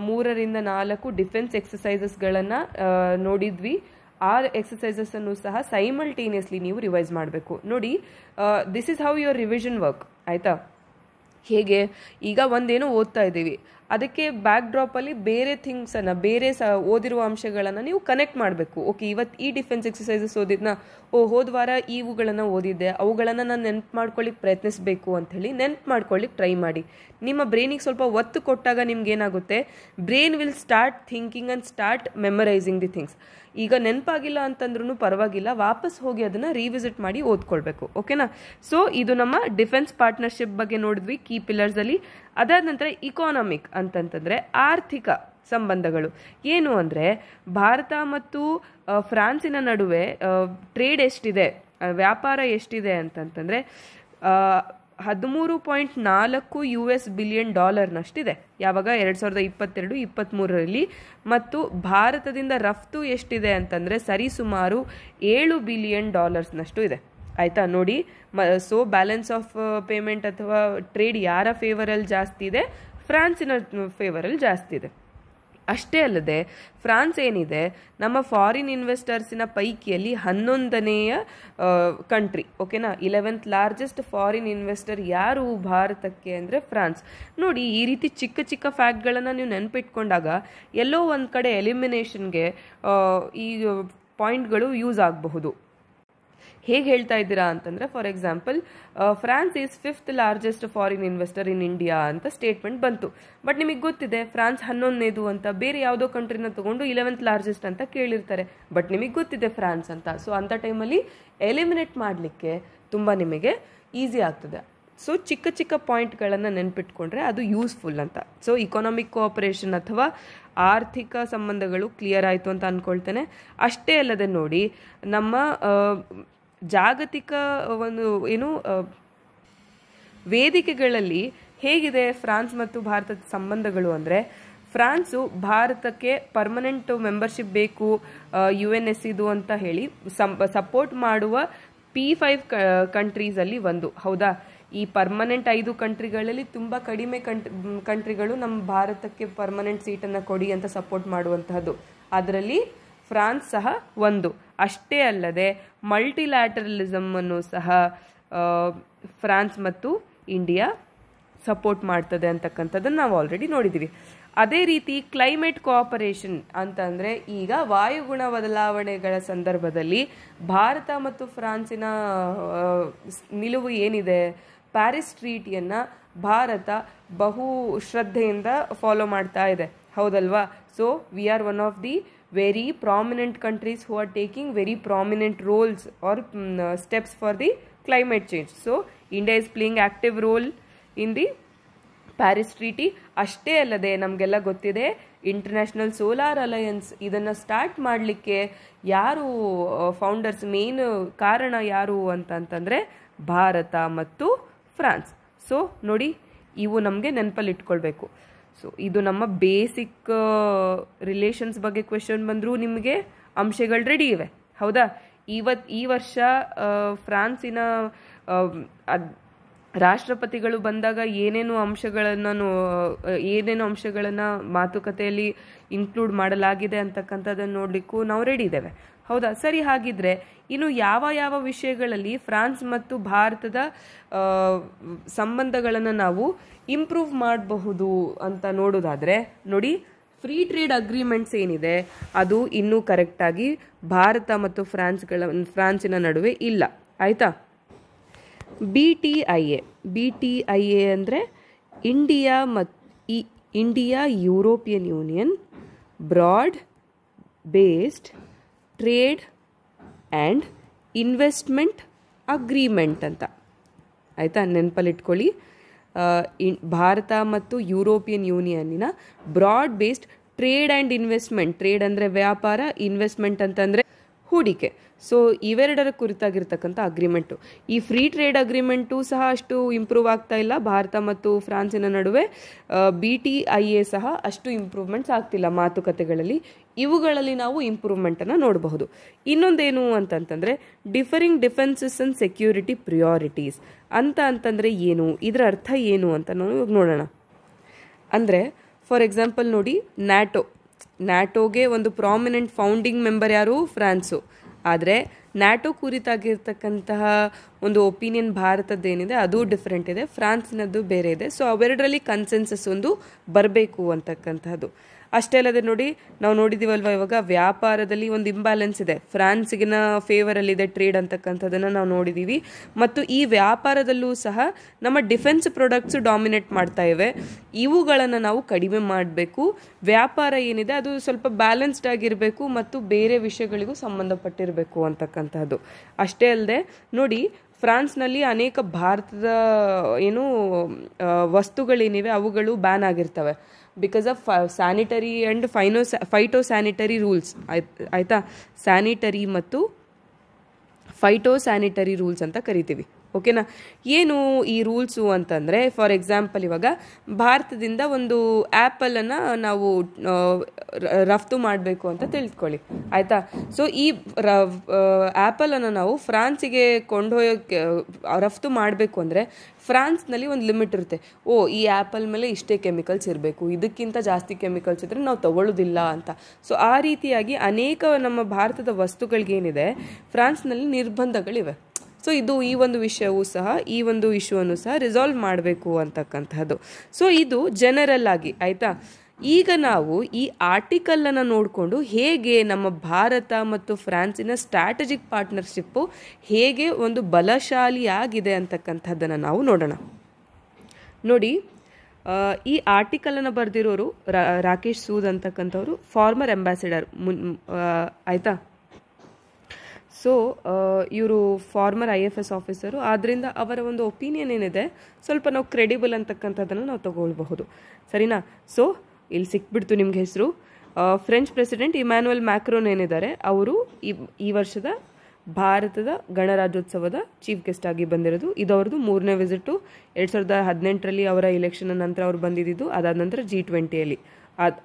ಮೂರರಿಂದ ನಾಲ್ಕು ಡಿಫೆನ್ಸ್ ಎಕ್ಸಸೈಸಸ್ಗಳನ್ನು ನೋಡಿದ್ವಿ ಆ ಅನ್ನು ಸಹ ಸೈಮಲ್ಟೇನಿಯಸ್ಲಿ ನೀವು ರಿವೈಸ್ ಮಾಡಬೇಕು ನೋಡಿ this is how your revision work ಆಯಿತಾ ಹೇಗೆ ಈಗ ಒಂದೇನೋ ಓದ್ತಾ ಇದ್ದೀವಿ ಅದಕ್ಕೆ ಬ್ಯಾಕ್ ಡ್ರಾಪಲ್ಲಿ ಬೇರೆ ಥಿಂಗ್ಸನ್ನು ಬೇರೆ ಸ ಓದಿರುವ ಅಂಶಗಳನ್ನು ನೀವು ಕನೆಕ್ಟ್ ಮಾಡಬೇಕು ಓಕೆ ಇವತ್ತು ಈ ಡಿಫೆನ್ಸ್ ಎಕ್ಸಸೈಸಸ್ ಓದಿದ್ನ ಓ ಹೋದ ವಾರ ಇವುಗಳನ್ನು ಓದಿದ್ದೆ ಅವುಗಳನ್ನು ನಾನು ನೆನ್ಪು ಮಾಡ್ಕೊಳ್ಳಿಕ್ಕೆ ಪ್ರಯತ್ನಿಸಬೇಕು ಅಂಥೇಳಿ ನೆನ್ಪು ಮಾಡ್ಕೊಳ್ಳಿಕ್ಕೆ ಟ್ರೈ ಮಾಡಿ ನಿಮ್ಮ ಬ್ರೈನಿಗೆ ಸ್ವಲ್ಪ ಒತ್ತು ಕೊಟ್ಟಾಗ ನಿಮ್ಗೆ ಏನಾಗುತ್ತೆ brain will start thinking and start memorising the things ಈಗ ನೆನಪಾಗಿಲ್ಲ ಅಂತಂದ್ರೂ ಪರವಾಗಿಲ್ಲ ವಾಪಸ್ ಹೋಗಿ ಅದನ್ನು ರೀವಿಸಿಟ್ ಮಾಡಿ ಓದ್ಕೊಳ್ಬೇಕು ಓಕೆನಾ ಸೊ ಇದು ನಮ್ಮ ಡಿಫೆನ್ಸ್ ಪಾರ್ಟ್ನರ್ಶಿಪ್ ಬಗ್ಗೆ ನೋಡಿದ್ವಿ ಕೀ ಪಿಲ್ಲರ್ಸಲ್ಲಿ ಅದಾದ ನಂತರ ಇಕಾನಮಿಕ್ ಅಂತಂತಂದರೆ ಆರ್ಥಿಕ ಸಂಬಂಧಗಳು ಏನು ಅಂದರೆ ಭಾರತ ಮತ್ತು ಫ್ರಾನ್ಸಿನ ನಡುವೆ ಟ್ರೇಡ್ ಎಷ್ಟಿದೆ ವ್ಯಾಪಾರ ಎಷ್ಟಿದೆ ಅಂತಂತಂದರೆ ಹದಿಮೂರು ಪಾಯಿಂಟ್ ನಾಲ್ಕು ಯು ಎಸ್ ಬಿಲಿಯನ್ ಡಾಲರ್ನಷ್ಟಿದೆ ಯಾವಾಗ ಎರಡು ಸಾವಿರದ ಇಪ್ಪತ್ತೆರಡು ಇಪ್ಪತ್ತ್ಮೂರರಲ್ಲಿ ಮತ್ತು ಭಾರತದಿಂದ ರಫ್ತು ಎಷ್ಟಿದೆ ಅಂತಂದರೆ ಸರಿಸುಮಾರು ಏಳು ಬಿಲಿಯನ್ ಡಾಲರ್ಸ್ನಷ್ಟು ಇದೆ ಆಯಿತಾ ನೋಡಿ ಮ ಸೊ ಬ್ಯಾಲೆನ್ಸ್ ಆಫ್ ಪೇಮೆಂಟ್ ಅಥವಾ ಟ್ರೇಡ್ ಯಾರ ಫೇವರಲ್ಲಿ ಜಾಸ್ತಿ ಇದೆ ಫ್ರಾನ್ಸಿನ ಫೇವರಲ್ಲಿ uh, ಜಾಸ್ತಿ ಇದೆ ಅಷ್ಟೇ ಅಲ್ಲದೆ ಫ್ರಾನ್ಸ್ ಏನಿದೆ ನಮ್ಮ ಫಾರಿನ್ ಇನ್ವೆಸ್ಟರ್ಸಿನ ಪೈಕಿಯಲ್ಲಿ ಹನ್ನೊಂದನೆಯ ಕಂಟ್ರಿ ಓಕೆನಾ ಇಲೆವೆಂತ್ ಲಾರ್ಜೆಸ್ಟ್ ಫಾರಿನ್ ಇನ್ವೆಸ್ಟರ್ ಯಾರು ಭಾರತಕ್ಕೆ ಅಂದರೆ ಫ್ರಾನ್ಸ್ ನೋಡಿ ಈ ರೀತಿ ಚಿಕ್ಕ ಚಿಕ್ಕ ಫ್ಯಾಕ್ಟ್ಗಳನ್ನು ನೀವು ನೆನಪಿಟ್ಕೊಂಡಾಗ ಎಲ್ಲೋ ಒಂದು ಕಡೆ ಎಲಿಮಿನೇಷನ್ಗೆ ಈ ಪಾಯಿಂಟ್ಗಳು ಯೂಸ್ ಆಗಬಹುದು ಹೇಗೆ ಹೇಳ್ತಾ ಇದ್ದೀರಾ ಅಂತಂದರೆ for example France is fifth largest foreign investor in India ಅಂತ ಸ್ಟೇಟ್ಮೆಂಟ್ ಬಂತು ಬಟ್ ನಿಮಗೆ ಗೊತ್ತಿದೆ ಫ್ರಾನ್ಸ್ ಹನ್ನೊಂದನೇದು ಅಂತ ಬೇರೆ ಯಾವುದೋ ಕಂಟ್ರಿನ ತೊಗೊಂಡು ಇಲೆವೆಂತ್ ಲಾರ್ಜೆಸ್ಟ್ ಅಂತ ಕೇಳಿರ್ತಾರೆ ಬಟ್ ನಿಮಗೆ ಗೊತ್ತಿದೆ ಫ್ರಾನ್ಸ್ ಅಂತ ಸೊ ಅಂಥ ಟೈಮಲ್ಲಿ ಎಲಿಮಿನೇಟ್ ಮಾಡಲಿಕ್ಕೆ ತುಂಬ ನಿಮಗೆ ಈಸಿ ಆಗ್ತದೆ ಸೊ ಚಿಕ್ಕ ಚಿಕ್ಕ ಪಾಯಿಂಟ್ಗಳನ್ನು ನೆನ್ಪಿಟ್ಕೊಂಡ್ರೆ ಅದು ಯೂಸ್ಫುಲ್ ಅಂತ ಸೊ ಇಕೊನಾಮಿಕ್ ಕೋಆಪರೇಷನ್ ಅಥವಾ ಆರ್ಥಿಕ ಸಂಬಂಧಗಳು ಕ್ಲಿಯರ್ ಆಯಿತು ಅಂತ ಅಂದ್ಕೊಳ್ತೇನೆ ಅಷ್ಟೇ ಅಲ್ಲದೆ ನೋಡಿ ನಮ್ಮ ಜಾಗತಿಕ ಒಂದು ಏನು ವೇದಿಕೆಗಳಲ್ಲಿ ಹೇಗಿದೆ ಫ್ರಾನ್ಸ್ ಮತ್ತು ಭಾರತದ ಸಂಬಂಧಗಳು ಅಂದರೆ ಫ್ರಾನ್ಸು ಭಾರತಕ್ಕೆ ಪರ್ಮನೆಂಟ್ ಮೆಂಬರ್ಶಿಪ್ ಬೇಕು ಯು ಎನ್ ಎಸ್ ಇದು ಅಂತ ಹೇಳಿ ಸಪೋರ್ಟ್ ಮಾಡುವ ಪಿ ಫೈವ್ ಕಂಟ್ರೀಸಲ್ಲಿ ಒಂದು ಹೌದಾ ಈ ಪರ್ಮನೆಂಟ್ ಐದು ಕಂಟ್ರಿಗಳಲ್ಲಿ ತುಂಬ ಕಡಿಮೆ ಕಂಟ್ರಿ ಕಂಟ್ರಿಗಳು ನಮ್ಮ ಭಾರತಕ್ಕೆ ಪರ್ಮನೆಂಟ್ ಸೀಟನ್ನು ಕೊಡಿ ಅಂತ ಸಪೋರ್ಟ್ ಮಾಡುವಂತಹದ್ದು ಅದರಲ್ಲಿ ಫ್ರಾನ್ಸ್ ಸಹ ಒಂದು ಅಷ್ಟೇ ಅಲ್ಲದೆ ಮಲ್ಟಿಲ್ಯಾಟರಲಿಸಮನ್ನು ಸಹ ಫ್ರಾನ್ಸ್ ಮತ್ತು ಇಂಡಿಯಾ ಸಪೋರ್ಟ್ ಮಾಡ್ತದೆ ಅಂತಕ್ಕಂಥದ್ದನ್ನು ನಾವು ಆಲ್ರೆಡಿ ನೋಡಿದ್ದೀವಿ ಅದೇ ರೀತಿ ಕ್ಲೈಮೇಟ್ ಕೋಆಪರೇಷನ್ ಅಂತಂದರೆ ಈಗ ವಾಯುಗುಣ ಬದಲಾವಣೆಗಳ ಸಂದರ್ಭದಲ್ಲಿ ಭಾರತ ಮತ್ತು ಫ್ರಾನ್ಸಿನ ನಿಲುವು ಏನಿದೆ ಪ್ಯಾರಿಸ್ ಟ್ರೀಟಿಯನ್ನು ಭಾರತ ಬಹು ಶ್ರದ್ಧೆಯಿಂದ ಫಾಲೋ ಮಾಡ್ತಾ ಇದೆ ಹೌದಲ್ವಾ so we are one of the very prominent countries who are taking very prominent roles or um, uh, steps for the climate change so india is playing active role in the paris treaty ashte allade namgella gottide international solar alliance idanna start madlikke yaru founders main karana yaru anta antandre bharata mattu france so nodi ivu namge nenpal ittkolbeku so ಇದು ನಮ್ಮ ಬೇಸಿಕ್ ರಿಲೇಷನ್ಸ್ uh, ಬಗ್ಗೆ ಕ್ವೆಶನ್ ಬಂದರೂ ನಿಮಗೆ ಅಂಶಗಳು ರೆಡಿ ಇವೆ ಹೌದಾ ಇವತ್ ಈ ವರ್ಷ uh, ಫ್ರಾನ್ಸಿನ um, ರಾಷ್ಟ್ರಪತಿಗಳು ಬಂದಾಗ ಏನೇನು ಅಂಶಗಳನ್ನು uh, ಏನೇನು ಅಂಶಗಳನ್ನು ಮಾತುಕತೆಯಲ್ಲಿ ಇನ್ಕ್ಲೂಡ್ ಮಾಡಲಾಗಿದೆ ಅಂತಕ್ಕಂಥದ್ದನ್ನು ನೋಡಲಿಕ್ಕೂ ನಾವು ರೆಡಿ ಇದ್ದೇವೆ ಹೌದಾ ಸರಿ ಹಾಗಿದ್ರೆ ಇನ್ನು ಯಾವ ಯಾವ ವಿಷಯಗಳಲ್ಲಿ ಫ್ರಾನ್ಸ್ ಮತ್ತು ಭಾರತದ ಸಂಬಂಧಗಳನ್ನು ನಾವು ಇಂಪ್ರೂವ್ ಮಾಡಬಹುದು ಅಂತ ನೋಡೋದಾದರೆ ನೋಡಿ ಫ್ರೀ ಟ್ರೇಡ್ ಅಗ್ರಿಮೆಂಟ್ಸ್ ಏನಿದೆ ಅದು ಇನ್ನೂ ಕರೆಕ್ಟಾಗಿ ಭಾರತ ಮತ್ತು ಫ್ರಾನ್ಸ್ಗಳ ಫ್ರಾನ್ಸಿನ ನಡುವೆ ಇಲ್ಲ ಆಯಿತಾ B T I A B T I A ಅಂದರೆ ಇಂಡಿಯಾ ಮತ್ತು India European Union broad based trade and investment agreement ಅಂತ ಆಯಿತಾ ನೆನಪಲ್ಲಿಟ್ಕೊಳ್ಳಿ ಇನ್ ಭಾರತ ಮತ್ತು ಯುರೋಪಿಯನ್ ಯೂನಿಯನ್ನಿನ broad based trade and investment trade ಅಂದರೆ ವ್ಯಾಪಾರ ಇನ್ವೆಸ್ಟ್ಮೆಂಟ್ ಅಂತಂದರೆ ಹೂಡಿಕೆ ಸೊ ಇವೆರಡರ ಕುರಿತಾಗಿರ್ತಕ್ಕಂಥ ಅಗ್ರಿಮೆಂಟು ಈ ಫ್ರೀ ಟ್ರೇಡ್ ಅಗ್ರಿಮೆಂಟು ಸಹ ಅಷ್ಟು ಇಂಪ್ರೂವ್ ಆಗ್ತಾ ಇಲ್ಲ ಭಾರತ ಮತ್ತು ಫ್ರಾನ್ಸಿನ ನಡುವೆ ಬಿ ಟಿ ಐ ಎ ಸಹ ಅಷ್ಟು ಇಂಪ್ರೂವ್ಮೆಂಟ್ಸ್ ಆಗ್ತಿಲ್ಲ ಮಾತುಕತೆಗಳಲ್ಲಿ ಇವುಗಳಲ್ಲಿ ನಾವು ಇಂಪ್ರೂವ್ಮೆಂಟನ್ನು ನೋಡಬಹುದು ಇನ್ನೊಂದೇನು ಅಂತಂತಂದರೆ differing defences and security priorities ಅಂತ ಅಂತಂದರೆ ಏನು ಇದರ ಅರ್ಥ ಏನು ಅಂತ ನಾವು ಇವಾಗ ನೋಡೋಣ ಅಂದರೆ ಫಾರ್ ಎಕ್ಸಾಂಪಲ್ ನೋಡಿ ನ್ಯಾಟೋ ನ್ಯಾಟೋಗೆ ಒಂದು ಪ್ರಾಮಿನೆಂಟ್ ಫೌಂಡಿಂಗ್ ಮೆಂಬರ್ ಯಾರು ಫ್ರಾನ್ಸು ಆದರೆ ನ್ಯಾಟೋ ಕುರಿತಾಗಿರ್ತಕ್ಕಂತಹ ಒಂದು ಒಪಿನಿಯನ್ ಭಾರತದ್ದೇನಿದೆ ಅದು ಡಿಫ್ರೆಂಟ್ ಇದೆ ಫ್ರಾನ್ಸ್ನದ್ದು ಬೇರೆ ಇದೆ ಸೊ ಅವೆರಡರಲ್ಲಿ ಕನ್ಸೆನ್ಸಸ್ ಒಂದು ಬರಬೇಕು ಅಂತಕ್ಕಂಥದ್ದು ಅಷ್ಟೇ ಅಲ್ಲದೆ ನೋಡಿ ನಾವು ನೋಡಿದ್ದೀವಲ್ವ ಇವಾಗ ವ್ಯಾಪಾರದಲ್ಲಿ ಒಂದು ಇಂಬ್ಯಾಲೆನ್ಸ್ ಇದೆ ಫ್ರಾನ್ಸ್ಗಿನ ಫೇವರಲ್ಲಿದೆ ಟ್ರೇಡ್ ಅಂತಕ್ಕಂಥದ್ದನ್ನು ನಾವು ನೋಡಿದ್ದೀವಿ ಮತ್ತು ಈ ವ್ಯಾಪಾರದಲ್ಲೂ ಸಹ ನಮ್ಮ ಡಿಫೆನ್ಸ್ ಪ್ರಾಡಕ್ಟ್ಸು ಡಾಮಿನೇಟ್ ಮಾಡ್ತಾ ಇವೆ ಇವುಗಳನ್ನು ನಾವು ಕಡಿಮೆ ಮಾಡಬೇಕು ವ್ಯಾಪಾರ ಏನಿದೆ ಅದು ಸ್ವಲ್ಪ ಬ್ಯಾಲೆನ್ಸ್ಡ್ ಆಗಿರಬೇಕು ಮತ್ತು ಬೇರೆ ವಿಷಯಗಳಿಗೂ ಸಂಬಂಧಪಟ್ಟಿರಬೇಕು ಅಂತಕ್ಕಂಥದ್ದು ಅಷ್ಟೇ ಅಲ್ಲದೆ ನೋಡಿ ಫ್ರಾನ್ಸ್ನಲ್ಲಿ ಅನೇಕ ಭಾರತದ ಏನು ವಸ್ತುಗಳೇನಿವೆ ಅವುಗಳು ಬ್ಯಾನ್ ಆಗಿರ್ತವೆ ಬಿಕಾಸ್ ಆಫ್ ಸ್ಯಾನಿಟರಿ ಆ್ಯಂಡ್ ಫೈನೋ ಫೈಟೋ ಸ್ಯಾನಿಟರಿ ರೂಲ್ಸ್ ಆಯ್ತು ಆಯಿತಾ ಸ್ಯಾನಿಟರಿ ಮತ್ತು ಫೈಟೋ ಸ್ಯಾನಿಟರಿ ರೂಲ್ಸ್ ಅಂತ ಕರಿತೀವಿ ಓಕೆನಾ ಏನು ಈ ರೂಲ್ಸು ಅಂತಂದರೆ ಫಾರ್ ಎಕ್ಸಾಂಪಲ್ ಇವಾಗ ಭಾರತದಿಂದ ಒಂದು ಆ್ಯಪಲನ್ನು ನಾವು ರಫ್ತು ಮಾಡಬೇಕು ಅಂತ ತಿಳ್ಕೊಳ್ಳಿ ಆಯಿತಾ ಸೊ ಈ ಆ್ಯಪಲನ್ನು ನಾವು ಫ್ರಾನ್ಸಿಗೆ ಕೊಂಡೊಯ್ಯೋಕ್ಕೆ ರಫ್ತು ಮಾಡಬೇಕು ಅಂದರೆ ಫ್ರಾನ್ಸ್ನಲ್ಲಿ ಒಂದು ಲಿಮಿಟ್ ಇರುತ್ತೆ ಓ ಈ ಆ್ಯಪಲ್ ಮೇಲೆ ಇಷ್ಟೇ ಕೆಮಿಕಲ್ಸ್ ಇರಬೇಕು ಇದಕ್ಕಿಂತ ಜಾಸ್ತಿ ಕೆಮಿಕಲ್ಸ್ ಇದ್ದರೆ ನಾವು ತಗೊಳ್ಳೋದಿಲ್ಲ ಅಂತ ಸೊ ಆ ರೀತಿಯಾಗಿ ಅನೇಕ ನಮ್ಮ ಭಾರತದ ವಸ್ತುಗಳಿಗೇನಿದೆ ಫ್ರಾನ್ಸ್ನಲ್ಲಿ ನಿರ್ಬಂಧಗಳಿವೆ ಸೊ ಇದು ಈ ಒಂದು ವಿಷಯವೂ ಸಹ ಈ ಒಂದು ಇಶ್ಯೂವನ್ನು ಸಹ ರಿಸಾಲ್ವ್ ಮಾಡಬೇಕು ಅಂತಕ್ಕಂಥದ್ದು ಸೊ ಇದು ಜನರಲ್ ಆಗಿ ಆಯಿತಾ ಈಗ ನಾವು ಈ ಆರ್ಟಿಕಲನ್ನು ನೋಡಿಕೊಂಡು ಹೇಗೆ ನಮ್ಮ ಭಾರತ ಮತ್ತು ಫ್ರಾನ್ಸಿನ ಸ್ಟ್ರಾಟಜಿಕ್ ಪಾರ್ಟ್ನರ್ಶಿಪ್ಪು ಹೇಗೆ ಒಂದು ಬಲಶಾಲಿಯಾಗಿದೆ ಅಂತಕ್ಕಂಥದ್ದನ್ನು ನಾವು ನೋಡೋಣ ನೋಡಿ ಈ ಆರ್ಟಿಕಲನ್ನು ಬರೆದಿರೋರು ರಾಕೇಶ್ ಸೂದ್ ಅಂತಕ್ಕಂಥವ್ರು ಫಾರ್ಮರ್ ಅಂಬಾಸಿಡರ್ ಮುನ್ ಆಯಿತಾ ಸೊ ಇವರು former I F S officer ಆದ್ದರಿಂದ ಅವರ ಒಂದು ಒಪಿನಿಯನ್ ಏನಿದೆ ಸ್ವಲ್ಪ ನಾವು ಕ್ರೆಡಿಬಲ್ ಅಂತಕ್ಕಂಥದ್ದನ್ನು ನಾವು ತಗೊಳ್ಬಹುದು ಸರಿನಾ ಸೊ ಇಲ್ಲಿ ಸಿಕ್ಬಿಡ್ತು ನಿಮ್ಗೆ ಹೆಸರು ಫ್ರೆಂಚ್ ಪ್ರೆಸಿಡೆಂಟ್ ಇಮ್ಯಾನ್ಯುಯಲ್ ಮ್ಯಾಕ್ರೋನ್ ಏನಿದ್ದಾರೆ ಅವರು ಈ ಈ ವರ್ಷದ ಭಾರತದ ಗಣರಾಜ್ಯೋತ್ಸವದ ಚೀಫ್ ಗೆಸ್ಟ್ ಆಗಿ ಬಂದಿರೋದು ಇದು ಅವ್ರದ್ದು ಮೂರನೇ ವಿಸಿಟು ಎರಡು ಸಾವಿರದ ಹದಿನೆಂಟರಲ್ಲಿ ಅವರ ಇಲೆಕ್ಷನ್ ನಂತರ ಅವರು ಬಂದಿದ್ದು ಅದಾದ ನಂತರ ಜಿ ಟ್ವೆಂಟಿಯಲ್ಲಿ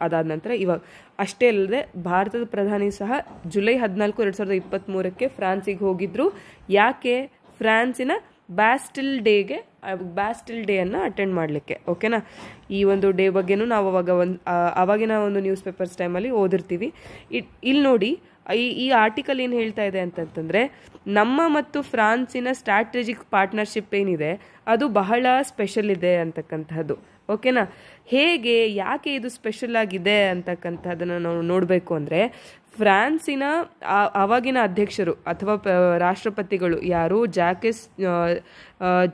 ಅದಾದ ನಂತರ ಇವಾಗ ಅಷ್ಟೇ ಅಲ್ಲದೆ ಭಾರತದ ಪ್ರಧಾನಿ ಸಹ ಜುಲೈ ಹದಿನಾಲ್ಕು ಎರಡು ಸಾವಿರದ ಇಪ್ಪತ್ತ್ಮೂರಕ್ಕೆ ಫ್ರಾನ್ಸಿಗೆ ಹೋಗಿದ್ದರು ಯಾಕೆ ಫ್ರಾನ್ಸಿನ ಬ್ಯಾಸ್ಟಿಲ್ ಡೇಗೆ ಬ್ಯಾಸ್ಟಿಲ್ ಡೇಯನ್ನು ಅಟೆಂಡ್ ಮಾಡಲಿಕ್ಕೆ ಓಕೆನಾ ಈ ಒಂದು ಡೇ ಬಗ್ಗೆನೂ ನಾವು ಅವಾಗ ಒಂದು ಅವಾಗಿನ ಒಂದು ನ್ಯೂಸ್ ಪೇಪರ್ಸ್ ಟೈಮಲ್ಲಿ ಓದಿರ್ತೀವಿ ಇಲ್ಲಿ ನೋಡಿ ಈ ಈ ಆರ್ಟಿಕಲ್ ಏನು ಹೇಳ್ತಾ ಇದೆ ಅಂತಂತಂದರೆ ನಮ್ಮ ಮತ್ತು ಫ್ರಾನ್ಸಿನ ಸ್ಟ್ರಾಟಜಿಕ್ ಪಾರ್ಟ್ನರ್ಶಿಪ್ ಏನಿದೆ ಅದು ಬಹಳ ಸ್ಪೆಷಲ್ ಇದೆ ಅಂತಕ್ಕಂಥದ್ದು ಓಕೆನಾ ಹೇಗೆ ಯಾಕೆ ಇದು ಸ್ಪೆಷಲ್ ಆಗಿದೆ ಅಂತಕ್ಕಂಥದ್ದನ್ನು ನಾವು ನೋಡಬೇಕು ಅಂದರೆ ಫ್ರಾನ್ಸಿನ ಆವಾಗಿನ ಅಧ್ಯಕ್ಷರು ಅಥವಾ ರಾಷ್ಟ್ರಪತಿಗಳು ಯಾರು ಜಾಕಿಸ್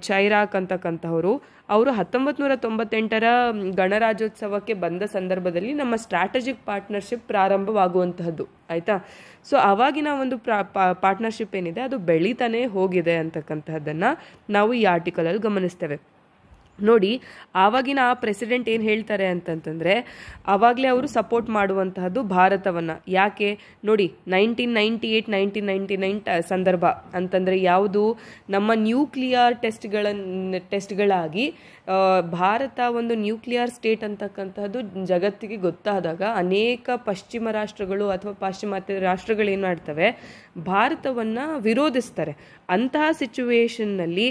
ಚೈರಾಕ್ ಅಂತಕ್ಕಂಥವರು ಅವರು ಹತ್ತೊಂಬತ್ತು ನೂರ ತೊಂಬತ್ತೆಂಟರ ಗಣರಾಜ್ಯೋತ್ಸವಕ್ಕೆ ಬಂದ ಸಂದರ್ಭದಲ್ಲಿ ನಮ್ಮ ಸ್ಟ್ರಾಟಜಿಕ್ ಪಾರ್ಟ್ನರ್ಶಿಪ್ ಪ್ರಾರಂಭವಾಗುವಂತಹದ್ದು ಆಯಿತಾ ಸೊ ಅವಾಗಿನ ಒಂದು ಪಾರ್ಟ್ನರ್ಶಿಪ್ ಏನಿದೆ ಅದು ಬೆಳೀತಾನೆ ಹೋಗಿದೆ ಅಂತಕ್ಕಂತಹದ್ದನ್ನು ನಾವು ಈ ಆರ್ಟಿಕಲಲ್ಲಿ ಗಮನಿಸ್ತೇವೆ ನೋಡಿ ಆವಾಗಿನ ಆ ಪ್ರೆಸಿಡೆಂಟ್ ಏನು ಹೇಳ್ತಾರೆ ಅಂತಂತಂದರೆ ಆವಾಗಲೇ ಅವರು ಸಪೋರ್ಟ್ ಮಾಡುವಂತಹದ್ದು ಭಾರತವನ್ನು ಯಾಕೆ ನೋಡಿ nineteen ninety eight nineteen ninety nine ಸಂದರ್ಭ ಅಂತಂದರೆ ಯಾವುದು ನಮ್ಮ ನ್ಯೂಕ್ಲಿಯರ್ ಟೆಸ್ಟ್ಗಳನ್ನು ಟೆಸ್ಟ್ಗಳಾಗಿ ಭಾರತ ಒಂದು ನ್ಯೂಕ್ಲಿಯರ್ ಸ್ಟೇಟ್ ಅಂತಕ್ಕಂಥದ್ದು ಜಗತ್ತಿಗೆ ಗೊತ್ತಾದಾಗ ಅನೇಕ ಪಶ್ಚಿಮ ರಾಷ್ಟ್ರಗಳು ಅಥವಾ ಪಾಶ್ಚಿಮಾತ್ಯ ರಾಷ್ಟ್ರಗಳು ಏನು ಮಾಡ್ತವೆ ಭಾರತವನ್ನು ವಿರೋಧಿಸ್ತಾರೆ ಅಂತಹ ಸಿಚುವೇಶನ್ನಲ್ಲಿ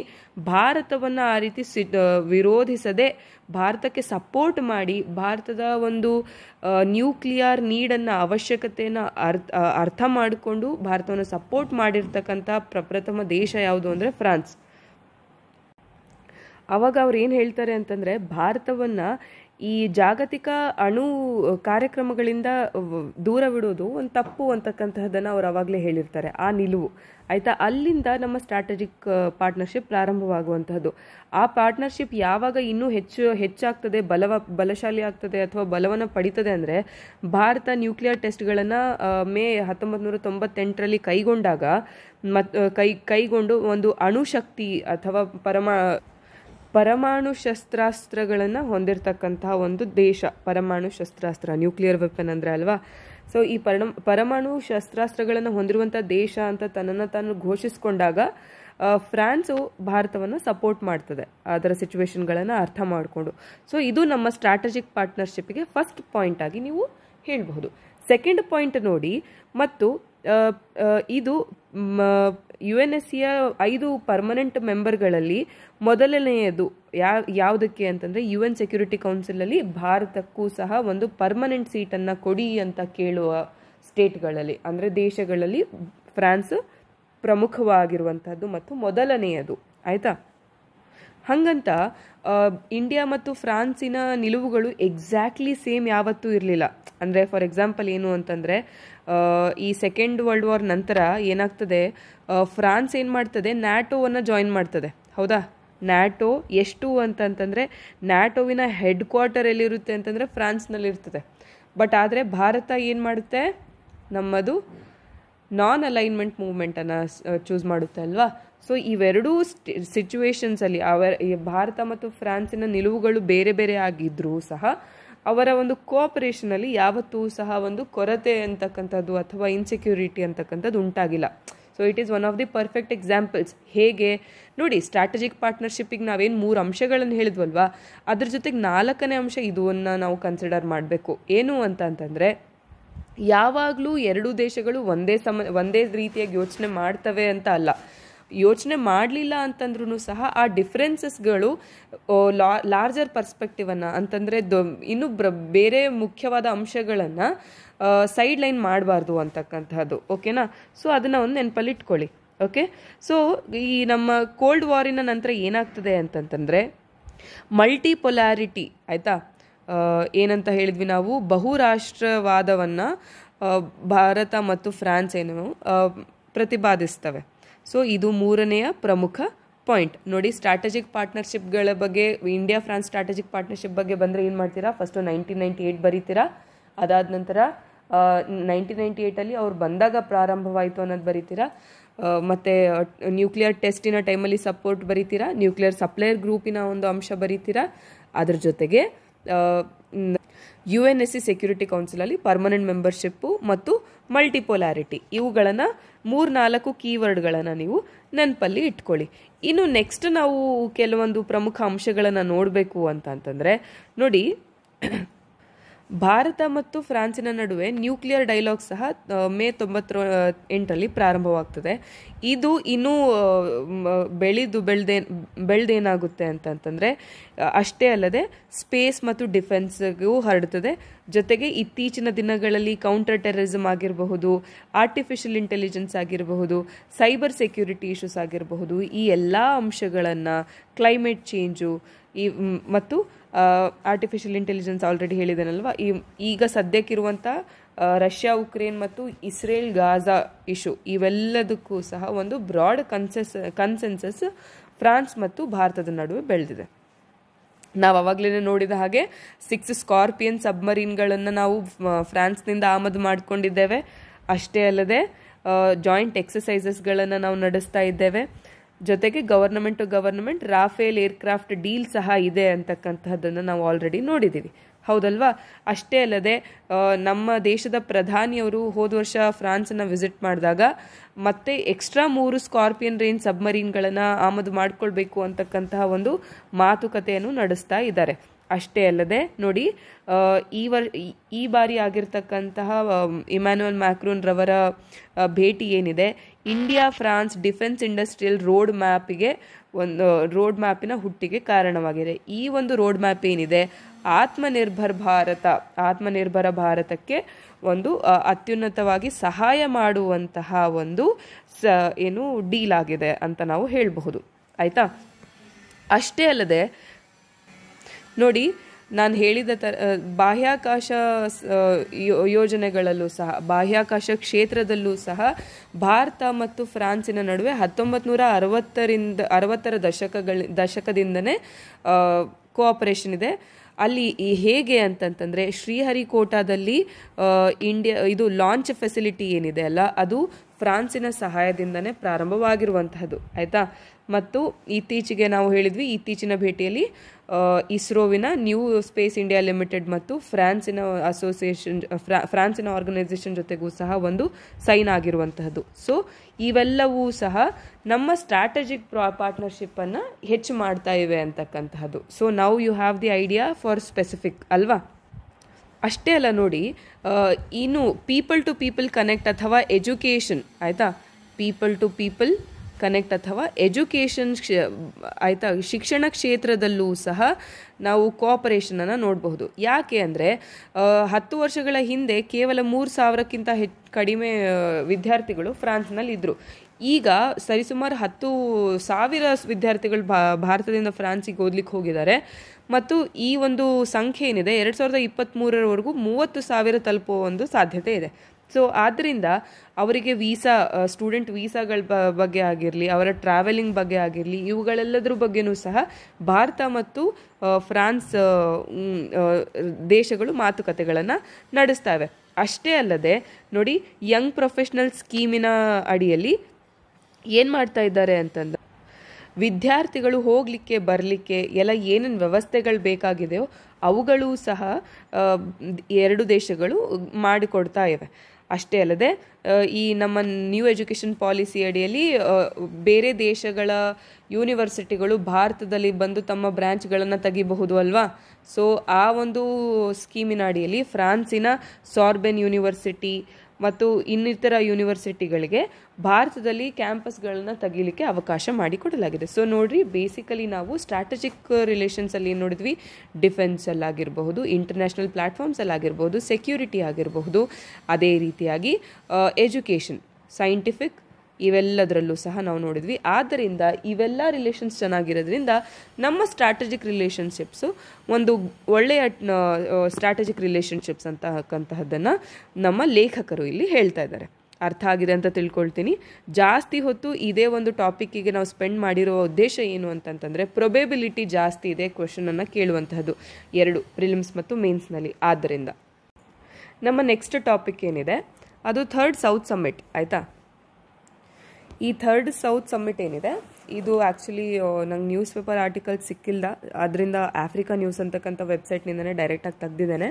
ಭಾರತವನ್ನು ಆ ರೀತಿ ಸಿ ವಿರೋಧಿಸದೆ ಭಾರತಕ್ಕೆ ಸಪೋರ್ಟ್ ಮಾಡಿ ಭಾರತದ ಒಂದು ನ್ಯೂಕ್ಲಿಯರ್ ನೀಡನ್ನು ಅವಶ್ಯಕತೆಯನ್ನು ಅರ್ಥ ಅರ್ಥ ಮಾಡಿಕೊಂಡು ಭಾರತವನ್ನು ಸಪೋರ್ಟ್ ಮಾಡಿರ್ತಕ್ಕಂಥ ಪ್ರಪ್ರಥಮ ದೇಶ ಯಾವುದು ಅಂದರೆ ಫ್ರಾನ್ಸ್ ಅವಾಗ ಅವ್ರು ಏನು ಹೇಳ್ತಾರೆ ಅಂತಂದರೆ ಭಾರತವನ್ನು ಈ ಜಾಗತಿಕ ಅಣು ಕಾರ್ಯಕ್ರಮಗಳಿಂದ ದೂರವಿಡೋದು ಒಂದು ತಪ್ಪು ಅಂತಕ್ಕಂತಹದನ್ನು ಅವ್ರು ಆವಾಗಲೇ ಹೇಳಿರ್ತಾರೆ ಆ ನಿಲುವು ಆಯಿತಾ ಅಲ್ಲಿಂದ ನಮ್ಮ ಸ್ಟ್ರಾಟಜಿಕ್ ಪಾರ್ಟ್ನರ್ಶಿಪ್ ಪ್ರಾರಂಭವಾಗುವಂತಹದ್ದು ಆ ಪಾರ್ಟ್ನರ್ಶಿಪ್ ಯಾವಾಗ ಇನ್ನೂ ಹೆಚ್ಚು ಹೆಚ್ಚಾಗ್ತದೆ ಬಲವ ಬಲಶಾಲಿ ಆಗ್ತದೆ ಅಥವಾ ಬಲವನ್ನು ಪಡಿತದೆ ಅಂದರೆ ಭಾರತ ನ್ಯೂಕ್ಲಿಯರ್ ಟೆಸ್ಟ್ಗಳನ್ನು ಮೇ ಹತ್ತೊಂಬತ್ತು ನೂರ ತೊಂಬತ್ತೆಂಟರಲ್ಲಿ ಕೈಗೊಂಡಾಗ ಮತ್ತು ಕೈ ಕೈಗೊಂಡು ಒಂದು ಅಣುಶಕ್ತಿ ಅಥವಾ ಪರಮ ಪರಮಾಣು ಶಸ್ತ್ರಾಸ್ತ್ರಗಳನ್ನು ಹೊಂದಿರತಕ್ಕಂತಹ ಒಂದು ದೇಶ ಪರಮಾಣು ಶಸ್ತ್ರಾಸ್ತ್ರ ನ್ಯೂಕ್ಲಿಯರ್ ವೆಪನ್ ಅಂದರೆ ಅಲ್ವಾ ಸೊ ಈ ಪರಮಾಣು ಶಸ್ತ್ರಾಸ್ತ್ರಗಳನ್ನು ಹೊಂದಿರುವಂಥ ದೇಶ ಅಂತ ತನ್ನನ್ನು ತಾನು ಘೋಷಿಸಿಕೊಂಡಾಗ ಫ್ರಾನ್ಸು ಭಾರತವನ್ನು ಸಪೋರ್ಟ್ ಮಾಡ್ತದೆ ಅದರ ಸಿಚುವೇಶನ್ಗಳನ್ನು ಅರ್ಥ ಮಾಡಿಕೊಂಡು ಸೊ ಇದು ನಮ್ಮ ಸ್ಟ್ರಾಟಜಿಕ್ ಪಾರ್ಟ್ನರ್ಶಿಪ್ಗೆ ಫಸ್ಟ್ ಪಾಯಿಂಟ್ ಆಗಿ ನೀವು ಹೇಳಬಹುದು ಸೆಕೆಂಡ್ ಪಾಯಿಂಟ್ ನೋಡಿ ಮತ್ತು ಇದು ಯು ಎನ್ ಎಸ್ ಸಿಯ ಐದು ಪರ್ಮನೆಂಟ್ ಮೆಂಬರ್ಗಳಲ್ಲಿ ಮೊದಲನೆಯದು ಯಾ ಯಾವುದಕ್ಕೆ ಅಂತಂದರೆ ಯು ಎನ್ ಸೆಕ್ಯೂರಿಟಿ ಕೌನ್ಸಿಲಲ್ಲಿ ಭಾರತಕ್ಕೂ ಸಹ ಒಂದು ಪರ್ಮನೆಂಟ್ ಸೀಟನ್ನು ಕೊಡಿ ಅಂತ ಕೇಳುವ ಸ್ಟೇಟ್ಗಳಲ್ಲಿ ಅಂದರೆ ದೇಶಗಳಲ್ಲಿ ಫ್ರಾನ್ಸ್ ಪ್ರಮುಖವಾಗಿರುವಂಥದ್ದು ಮತ್ತು ಮೊದಲನೆಯದು ಆಯಿತಾ ಹಂಗಂತ ಇಂಡಿಯಾ ಮತ್ತು ಫ್ರಾನ್ಸಿನ ನಿಲುವುಗಳು ಎಕ್ಸಾಕ್ಟ್ಲಿ ಸೇಮ್ ಯಾವತ್ತೂ ಇರಲಿಲ್ಲ ಅಂದರೆ ಫಾರ್ ಎಕ್ಸಾಂಪಲ್ ಏನು ಅಂತಂದರೆ ಈ ಸೆಕೆಂಡ್ ವರ್ಲ್ಡ್ ವಾರ್ ನಂತರ ಏನಾಗ್ತದೆ ಫ್ರಾನ್ಸ್ ಏನು ಮಾಡ್ತದೆ ನ್ಯಾಟೋವನ್ನು ಜಾಯಿನ್ ಮಾಡ್ತದೆ ಹೌದಾ ನ್ಯಾಟೋ ಎಷ್ಟು ಅಂತಂತಂದರೆ ನ್ಯಾಟೋವಿನ ಹೆಡ್ ಕ್ವಾರ್ಟರ್ ಎಲ್ಲಿರುತ್ತೆ ಅಂತಂದರೆ ಫ್ರಾನ್ಸ್ನಲ್ಲಿರ್ತದೆ ಬಟ್ ಆದರೆ ಭಾರತ ಏನು ಮಾಡುತ್ತೆ ನಮ್ಮದು ನಾನ್ ಅಲೈನ್ಮೆಂಟ್ ಮೂವ್ಮೆಂಟನ್ನು ಚೂಸ್ ಮಾಡುತ್ತೆ ಅಲ್ವಾ ಸೊ ಇವೆರಡೂ ಸಿಚುವೇಶನ್ಸಲ್ಲಿ ಅವ ಭಾರತ ಮತ್ತು ಫ್ರಾನ್ಸಿನ ನಿಲುವುಗಳು ಬೇರೆ ಬೇರೆ ಆಗಿದ್ದರೂ ಸಹ ಅವರ ಒಂದು ಕೋಆಪರೇಷನಲ್ಲಿ ಯಾವತ್ತೂ ಸಹ ಒಂದು ಕೊರತೆ ಅಂತಕ್ಕಂಥದ್ದು ಅಥವಾ ಇನ್ಸೆಕ್ಯೂರಿಟಿ ಅಂತಕ್ಕಂಥದ್ದು ಉಂಟಾಗಿಲ್ಲ so it is one of the perfect examples ಹೇಗೆ ನೋಡಿ ಸ್ಟ್ರಾಟಜಿಕ್ ಪಾರ್ಟ್ನರ್ಶಿಪ್ಪಿಗೆ ನಾವೇನು ಮೂರು ಅಂಶಗಳನ್ನು ಹೇಳಿದ್ವಲ್ವ ಅದ್ರ ಜೊತೆಗೆ ನಾಲ್ಕನೇ ಅಂಶ ಇದನ್ನು ನಾವು ಕನ್ಸಿಡರ್ ಮಾಡಬೇಕು ಏನು ಅಂತ ಅಂತಂದರೆ ಯಾವಾಗಲೂ ಎರಡೂ ದೇಶಗಳು ಒಂದೇ ಸಮ ಒಂದೇ ರೀತಿಯಾಗಿ ಯೋಚನೆ ಮಾಡ್ತವೆ ಅಂತ ಅಲ್ಲ ಯೋಚನೆ ಮಾಡಲಿಲ್ಲ ಅಂತಂದ್ರೂ ಸಹ ಆ ಡಿಫ್ರೆನ್ಸಸ್ಗಳು ಲಾ ಲಾರ್ಜರ್ ಪರ್ಸ್ಪೆಕ್ಟಿವನ್ನು ಅಂತಂದರೆ ದೊ ಇನ್ನೂ ಬ್ರ ಬೇರೆ ಮುಖ್ಯವಾದ ಅಂಶಗಳನ್ನು ಸೈಡ್ ಲೈನ್ ಮಾಡಬಾರ್ದು ಅಂತಕ್ಕಂಥದ್ದು ಓಕೆನಾ ಸೊ ಅದನ್ನು ಒಂದು ನೆನಪಲ್ಲಿ ಇಟ್ಕೊಳ್ಳಿ ಓಕೆ ಸೊ ಈ ನಮ್ಮ ಕೋಲ್ಡ್ ವಾರಿನ ನಂತರ ಏನಾಗ್ತದೆ ಅಂತಂತಂದರೆ ಮಲ್ಟಿಪೊಲ್ಯಾರಿಟಿ ಆಯಿತಾ ಏನಂತ ಹೇಳಿದ್ವಿ ನಾವು ಬಹುರಾಷ್ಟ್ರವಾದವನ್ನು ಭಾರತ ಮತ್ತು ಫ್ರಾನ್ಸ್ ಏನು ಪ್ರತಿಪಾದಿಸ್ತವೆ ಸೊ ಇದು ಮೂರನೆಯ ಪ್ರಮುಖ ಪಾಯಿಂಟ್ ನೋಡಿ ಸ್ಟ್ರಾಟಜಿಕ್ ಪಾರ್ಟ್ನರ್ಶಿಪ್ಗಳ ಬಗ್ಗೆ ಇಂಡಿಯಾ ಫ್ರಾನ್ಸ್ ಸ್ಟ್ರಾಟಜಿಕ್ ಪಾರ್ಟ್ನರ್ಶಿಪ್ ಬಗ್ಗೆ ಬಂದರೆ ಏನು ಮಾಡ್ತೀರಾ ಫಸ್ಟು ನೈನ್ಟೀನ್ ನೈಂಟಿ ಏಯ್ಟ್ ಬರೀತೀರಾ ಅದಾದ ನಂತರ ನೈನ್ಟೀನ್ ನೈಂಟಿ ಏಯ್ಟಲ್ಲಿ ಅವ್ರು ಬಂದಾಗ ಪ್ರಾರಂಭವಾಯಿತು ಅನ್ನೋದು ಬರೀತೀರಾ ಮತ್ತು ನ್ಯೂಕ್ಲಿಯರ್ ಟೆಸ್ಟಿನ ಟೈಮಲ್ಲಿ ಸಪೋರ್ಟ್ ಬರೀತೀರಾ ನ್ಯೂಕ್ಲಿಯರ್ ಸಪ್ಲೈಯರ್ ಗ್ರೂಪಿನ ಒಂದು ಅಂಶ ಬರೀತೀರಾ ಅದ್ರ ಜೊತೆಗೆ U N S C security ಕೌನ್ಸಿಲಲ್ಲಿ ಪರ್ಮನೆಂಟ್ ಮೆಂಬರ್ಶಿಪ್ಪು ಮತ್ತು ಮಲ್ಟಿಪೊಲಾರಿಟಿ ಇವುಗಳನ್ನು ಮೂರ್ನಾಲ್ಕು ಕೀವರ್ಡ್ಗಳನ್ನು ನೀವು ನೆನಪಲ್ಲಿ ಇಟ್ಕೊಳ್ಳಿ ಇನ್ನು ನೆಕ್ಸ್ಟ್ ನಾವು ಕೆಲವೊಂದು ಪ್ರಮುಖ ಅಂಶಗಳನ್ನು ನೋಡಬೇಕು ಅಂತಂತಂದರೆ ನೋಡಿ ಭಾರತ ಮತ್ತು ಫ್ರಾನ್ಸಿನ ನಡುವೆ ನ್ಯೂಕ್ಲಿಯರ್ ಡೈಲಾಗ್ ಸಹ ಮೇ ತೊಂಬತ್ತರ ಎಂಟರಲ್ಲಿ ಪ್ರಾರಂಭವಾಗ್ತದೆ ಇದು ಇನ್ನೂ ಬೆಳೆದು ಬೆಳೆದೇ ಬೆಳೆದೇನಾಗುತ್ತೆ ಅಂತಂತಂದರೆ ಅಷ್ಟೇ ಅಲ್ಲದೆ ಸ್ಪೇಸ್ ಮತ್ತು ಡಿಫೆನ್ಸ್ಗೂ ಹರಡುತ್ತದೆ ಜೊತೆಗೆ ಇತ್ತೀಚಿನ ದಿನಗಳಲ್ಲಿ ಕೌಂಟರ್ ಟೆರರಿಸಮ್ ಆಗಿರಬಹುದು ಆರ್ಟಿಫಿಷಿಯಲ್ ಇಂಟೆಲಿಜೆನ್ಸ್ ಆಗಿರಬಹುದು ಸೈಬರ್ ಸೆಕ್ಯೂರಿಟಿ ಇಶ್ಯೂಸ್ ಆಗಿರಬಹುದು ಈ ಎಲ್ಲ ಅಂಶಗಳನ್ನು ಕ್ಲೈಮೇಟ್ ಚೇಂಜು ಈ ಮತ್ತು ಆರ್ಟಿಫಿಷಿಯಲ್ ಇಂಟೆಲಿಜೆನ್ಸ್ ಆಲ್ರೆಡಿ ಹೇಳಿದನಲ್ವ ಈ ಈಗ ಸದ್ಯಕ್ಕಿರುವಂಥ ರಷ್ಯಾ ಉಕ್ರೇನ್ ಮತ್ತು ಇಸ್ರೇಲ್ ಗಾಜಾ ಇಶ್ಯೂ ಇವೆಲ್ಲದಕ್ಕೂ ಸಹ ಒಂದು ಬ್ರಾಡ್ ಕನ್ಸೆಸ್ ಕನ್ಸೆನ್ಸಸ್ ಫ್ರಾನ್ಸ್ ಮತ್ತು ಭಾರತದ ನಡುವೆ ಬೆಳೆದಿದೆ ನಾವು ಅವಾಗಲೇ ನೋಡಿದ ಹಾಗೆ ಸಿಕ್ಸ್ ಸ್ಕಾರ್ಪಿಯನ್ ಸಬ್ಮರೀನ್ಗಳನ್ನು ನಾವು ಫ್ರಾನ್ಸ್ನಿಂದ ಆಮದು ಮಾಡಿಕೊಂಡಿದ್ದೇವೆ ಅಷ್ಟೇ ಅಲ್ಲದೆ ಜಾಯಿಂಟ್ ಎಕ್ಸಸೈಸಸ್ಗಳನ್ನು ನಾವು ನಡೆಸ್ತಾ ಇದ್ದೇವೆ ಜೊತೆಗೆ government to government Rafale aircraft deal ಸಹ ಇದೆ ಅಂತಕ್ಕಂತಹದ್ದನ್ನು ನಾವು ಆಲ್ರೆಡಿ ನೋಡಿದ್ದೀವಿ ಹೌದಲ್ವಾ ಅಷ್ಟೇ ಅಲ್ಲದೆ ನಮ್ಮ ದೇಶದ ಪ್ರಧಾನಿಯವರು ಹೋದ ವರ್ಷ ಫ್ರಾನ್ಸನ್ನು ವಿಸಿಟ್ ಮಾಡಿದಾಗ ಮತ್ತೆ ಎಕ್ಸ್ಟ್ರಾ ಮೂರು ಸ್ಕಾರ್ಪಿಯನ್ ರೇಂಜ್ ಸಬ್ಮರೀನ್ಗಳನ್ನು ಆಮದು ಮಾಡಿಕೊಳ್ಬೇಕು ಅಂತಕ್ಕಂತಹ ಒಂದು ಮಾತುಕತೆಯನ್ನು ನಡೆಸ್ತಾ ಇದ್ದಾರೆ ಅಷ್ಟೇ ಅಲ್ಲದೆ ನೋಡಿ ಈ ವರ್ ಈ ಬಾರಿ ಆಗಿರ್ತಕ್ಕಂತಹ ಇಮ್ಯಾನ್ಯುಯಲ್ ಮ್ಯಾಕ್ರೋನ್ ರವರ ಭೇಟಿ ಏನಿದೆ India France defence industrial road ಮ್ಯಾಪಿಗೆ ಒಂದು ರೋಡ್ ಮ್ಯಾಪಿನ ಹುಟ್ಟಿಗೆ ಕಾರಣವಾಗಿದೆ ಈ ಒಂದು ರೋಡ್ ಮ್ಯಾಪ್ ಏನಿದೆ ಆತ್ಮನಿರ್ಭರ್ ಭಾರತ ಆತ್ಮನಿರ್ಭರ ಭಾರತಕ್ಕೆ ಒಂದು ಅತ್ಯುನ್ನತವಾಗಿ ಸಹಾಯ ಮಾಡುವಂತಹ ಒಂದು ಸ ಏನು ಡೀಲ್ ಆಗಿದೆ ಅಂತ ನಾವು ಹೇಳಬಹುದು ಆಯಿತಾ ಅಷ್ಟೇ ಅಲ್ಲದೆ ನೋಡಿ ನಾನು ಹೇಳಿದ ತರ ಬಾಹ್ಯಾಕಾಶ ಯೋಜನೆಗಳಲ್ಲೂ ಸಹ ಬಾಹ್ಯಾಕಾಶ ಕ್ಷೇತ್ರದಲ್ಲೂ ಸಹ ಭಾರತ ಮತ್ತು ಫ್ರಾನ್ಸಿನ ನಡುವೆ ಹತ್ತೊಂಬತ್ತು ನೂರ ಅರವತ್ತರಿಂದ ಅರವತ್ತರ ದಶಕಗಳ ದಶಕದಿಂದನೇ ಕೋಆಪರೇಷನ್ ಇದೆ ಅಲ್ಲಿ ಹೇಗೆ ಅಂತಂತಂದರೆ ಶ್ರೀಹರಿಕೋಟಾದಲ್ಲಿ ಇಂಡಿಯಾ ಇದು ಲಾಂಚ್ ಫೆಸಿಲಿಟಿ ಏನಿದೆ ಅಲ್ಲ ಅದು ಫ್ರಾನ್ಸಿನ ಸಹಾಯದಿಂದನೇ ಪ್ರಾರಂಭವಾಗಿರುವಂತಹದ್ದು ಆಯಿತಾ ಮತ್ತು ಇತ್ತೀಚೆಗೆ ನಾವು ಹೇಳಿದ್ವಿ ಇತ್ತೀಚಿನ ಭೇಟಿಯಲ್ಲಿ ಇಸ್ರೋವಿನ ನ್ಯೂ ಸ್ಪೇಸ್ ಇಂಡಿಯಾ ಲಿಮಿಟೆಡ್ ಮತ್ತು ಫ್ರಾನ್ಸಿನ ಅಸೋಸಿಯೇಷನ್ ಫ್ರಾನ್ಸಿನ ಆರ್ಗನೈಸೇಷನ್ ಜೊತೆಗೂ ಸಹ ಒಂದು ಸೈನ್ ಆಗಿರುವಂತಹದ್ದು ಸೊ ಇವೆಲ್ಲವೂ ಸಹ ನಮ್ಮ ಸ್ಟ್ರಾಟಜಿಕ್ ಪ್ರಾ ಪಾರ್ಟ್ನರ್ಶಿಪ್ಪನ್ನು ಹೆಚ್ಚು ಮಾಡ್ತಾ ಇವೆ ಅಂತಕ್ಕಂತಹದ್ದು so now you have the idea for specific ಅಲ್ವಾ ಅಷ್ಟೇ ಅಲ್ಲ ನೋಡಿ ಇನ್ನು ಪೀಪಲ್ ಟು ಪೀಪಲ್ ಕನೆಕ್ಟ್ ಅಥವಾ ಎಜುಕೇಷನ್ ಆಯಿತಾ ಪೀಪಲ್ ಟು ಪೀಪಲ್ ಕನೆಕ್ಟ್ ಅಥವಾ ಎಜುಕೇಷನ್ ಆಯಿತಾ ಶಿಕ್ಷಣ ಕ್ಷೇತ್ರದಲ್ಲೂ ಸಹ ನಾವು ಕೋಆಪರೇಷನನ್ನು ನೋಡಬಹುದು ಯಾಕೆ ಅಂದರೆ ಹತ್ತು ವರ್ಷಗಳ ಹಿಂದೆ ಕೇವಲ ಮೂರು ಸಾವಿರಕ್ಕಿಂತ ಹೆಚ್ಚು ಕಡಿಮೆ ವಿದ್ಯಾರ್ಥಿಗಳು ಫ್ರಾನ್ಸ್ನಲ್ಲಿ ಇದ್ದರು ಈಗ ಸರಿಸುಮಾರು ಹತ್ತು ಸಾವಿರ ವಿದ್ಯಾರ್ಥಿಗಳು ಭಾ ಭಾರತದಿಂದ ಫ್ರಾನ್ಸಿಗೆ ಓದ್ಲಿಕ್ಕೆ ಹೋಗಿದ್ದಾರೆ ಮತ್ತು ಈ ಒಂದು ಸಂಖ್ಯೆ ಏನಿದೆ ಎರಡು ಸಾವಿರದ ಇಪ್ಪತ್ತ್ಮೂರರವರೆಗೂ ಮೂವತ್ತು ಸಾವಿರ ತಲುಪುವ ಒಂದು ಸಾಧ್ಯತೆ ಇದೆ ಸೊ ಆದ್ದರಿಂದ ಅವರಿಗೆ ವೀಸಾ ಸ್ಟೂಡೆಂಟ್ ವೀಸಾಗಳ ಬಗ್ಗೆ ಆಗಿರಲಿ ಅವರ ಟ್ರಾವೆಲಿಂಗ್ ಬಗ್ಗೆ ಆಗಿರಲಿ ಇವುಗಳೆಲ್ಲದರ ಬಗ್ಗೆಯೂ ಸಹ ಭಾರತ ಮತ್ತು ಫ್ರಾನ್ಸ್ ದೇಶಗಳು ಮಾತುಕತೆಗಳನ್ನು ನಡೆಸ್ತವೆ ಅಷ್ಟೇ ಅಲ್ಲದೆ ನೋಡಿ ಯಂಗ್ ಪ್ರೊಫೆಷ್ನಲ್ ಸ್ಕೀಮಿನ ಅಡಿಯಲ್ಲಿ ಏನು ಮಾಡ್ತಾ ಇದ್ದಾರೆ ಅಂತಂದ್ರೆ ವಿದ್ಯಾರ್ಥಿಗಳು ಹೋಗಲಿಕ್ಕೆ ಬರಲಿಕ್ಕೆ ಎಲ್ಲ ಏನೇನು ವ್ಯವಸ್ಥೆಗಳು ಬೇಕಾಗಿದೆಯೋ ಅವುಗಳೂ ಸಹ ಎರಡು ದೇಶಗಳು ಮಾಡಿಕೊಡ್ತಾ ಇವೆ ಅಷ್ಟೇ ಅಲ್ಲದೆ ಈ ನಮ್ಮ ನ್ಯೂ ಎಜುಕೇಷನ್ ಪಾಲಿಸಿ ಅಡಿಯಲ್ಲಿ ಬೇರೆ ದೇಶಗಳ ಯೂನಿವರ್ಸಿಟಿಗಳು ಭಾರತದಲ್ಲಿ ಬಂದು ತಮ್ಮ ಬ್ರ್ಯಾಂಚ್ಗಳನ್ನು ತೆಗಿಬಹುದು ಅಲ್ವಾ ಸೊ ಆ ಒಂದು ಸ್ಕೀಮಿನ ಅಡಿಯಲ್ಲಿ ಫ್ರಾನ್ಸಿನ ಸಾರ್ಬೆನ್ ಯೂನಿವರ್ಸಿಟಿ ಮತ್ತು ಇನ್ನಿತರ ಯೂನಿವರ್ಸಿಟಿಗಳಿಗೆ ಭಾರತದಲ್ಲಿ ಕ್ಯಾಂಪಸ್ಗಳನ್ನು ತೆಗೀಲಿಕ್ಕೆ ಅವಕಾಶ ಮಾಡಿಕೊಡಲಾಗಿದೆ ಸೊ ನೋಡ್ರಿ ಬೇಸಿಕಲಿ ನಾವು ಸ್ಟ್ರಾಟಜಿಕ್ ರಿಲೇಷನ್ಸಲ್ಲಿ ಏನು ನೋಡಿದ್ವಿ ಡಿಫೆನ್ಸ್ ಡಿಫೆನ್ಸಲ್ಲಾಗಿರಬಹುದು ಇಂಟರ್ನ್ಯಾಷನಲ್ ಪ್ಲ್ಯಾಟ್ಫಾರ್ಮ್ಸಲ್ಲಾಗಿರ್ಬೋದು ಸೆಕ್ಯೂರಿಟಿ ಆಗಿರಬಹುದು ಅದೇ ರೀತಿಯಾಗಿ ಎಜುಕೇಷನ್ uh, ಸೈಂಟಿಫಿಕ್ ಇವೆಲ್ಲದರಲ್ಲೂ ಸಹ ನಾವು ನೋಡಿದ್ವಿ ಆದ್ದರಿಂದ ಇವೆಲ್ಲ ರಿಲೇಷನ್ಸ್ ಚೆನ್ನಾಗಿರೋದ್ರಿಂದ ನಮ್ಮ ಸ್ಟ್ರಾಟಜಿಕ್ ರಿಲೇಷನ್ಶಿಪ್ಸು ಒಂದು ಒಳ್ಳೆಯ ಸ್ಟ್ರಾಟಜಿಕ್ ರಿಲೇಷನ್ಶಿಪ್ಸ್ ಅಂತಕ್ಕಂತಹದ್ದನ್ನು ನಮ್ಮ ಲೇಖಕರು ಇಲ್ಲಿ ಹೇಳ್ತಾ ಇದ್ದಾರೆ ಅರ್ಥ ಆಗಿದೆ ಅಂತ ತಿಳ್ಕೊಳ್ತೀನಿ ಜಾಸ್ತಿ ಹೊತ್ತು ಇದೇ ಒಂದು ಟಾಪಿಕ್ಕಿಗೆ ನಾವು ಸ್ಪೆಂಡ್ ಮಾಡಿರೋ ಉದ್ದೇಶ ಏನು ಅಂತಂತಂದರೆ ಪ್ರೊಬೆಬಿಲಿಟಿ ಜಾಸ್ತಿ ಇದೆ ಕ್ವಶನನ್ನು ಕೇಳುವಂತಹದ್ದು ಎರಡು ಪ್ರಿಲಿಮ್ಸ್ ಮತ್ತು ಮೇನ್ಸ್ನಲ್ಲಿ ಆದ್ದರಿಂದ ನಮ್ಮ ನೆಕ್ಸ್ಟ್ ಟಾಪಿಕ್ ಏನಿದೆ ಅದು ಥರ್ಡ್ ಸೌತ್ ಸಮ್ಮಿಟ್ ಆಯಿತಾ ಈ ಥರ್ಡ್ ಸೌತ್ ಸಮ್ಮಿಟ್ ಏನಿದೆ ಇದು ಆ್ಯಕ್ಚುಲಿ ನಂಗೆ ನ್ಯೂಸ್ ಪೇಪರ್ ಆರ್ಟಿಕಲ್ ಸಿಕ್ಕಿಲ್ಲ ಅದರಿಂದ ಆಫ್ರಿಕಾ ನ್ಯೂಸ್ ಅಂತಕ್ಕಂಥ ವೆಬ್ಸೈಟ್ನಿಂದನೇ ಡೈರೆಕ್ಟಾಗಿ ತೆಗ್ದಿದ್ದೇನೆ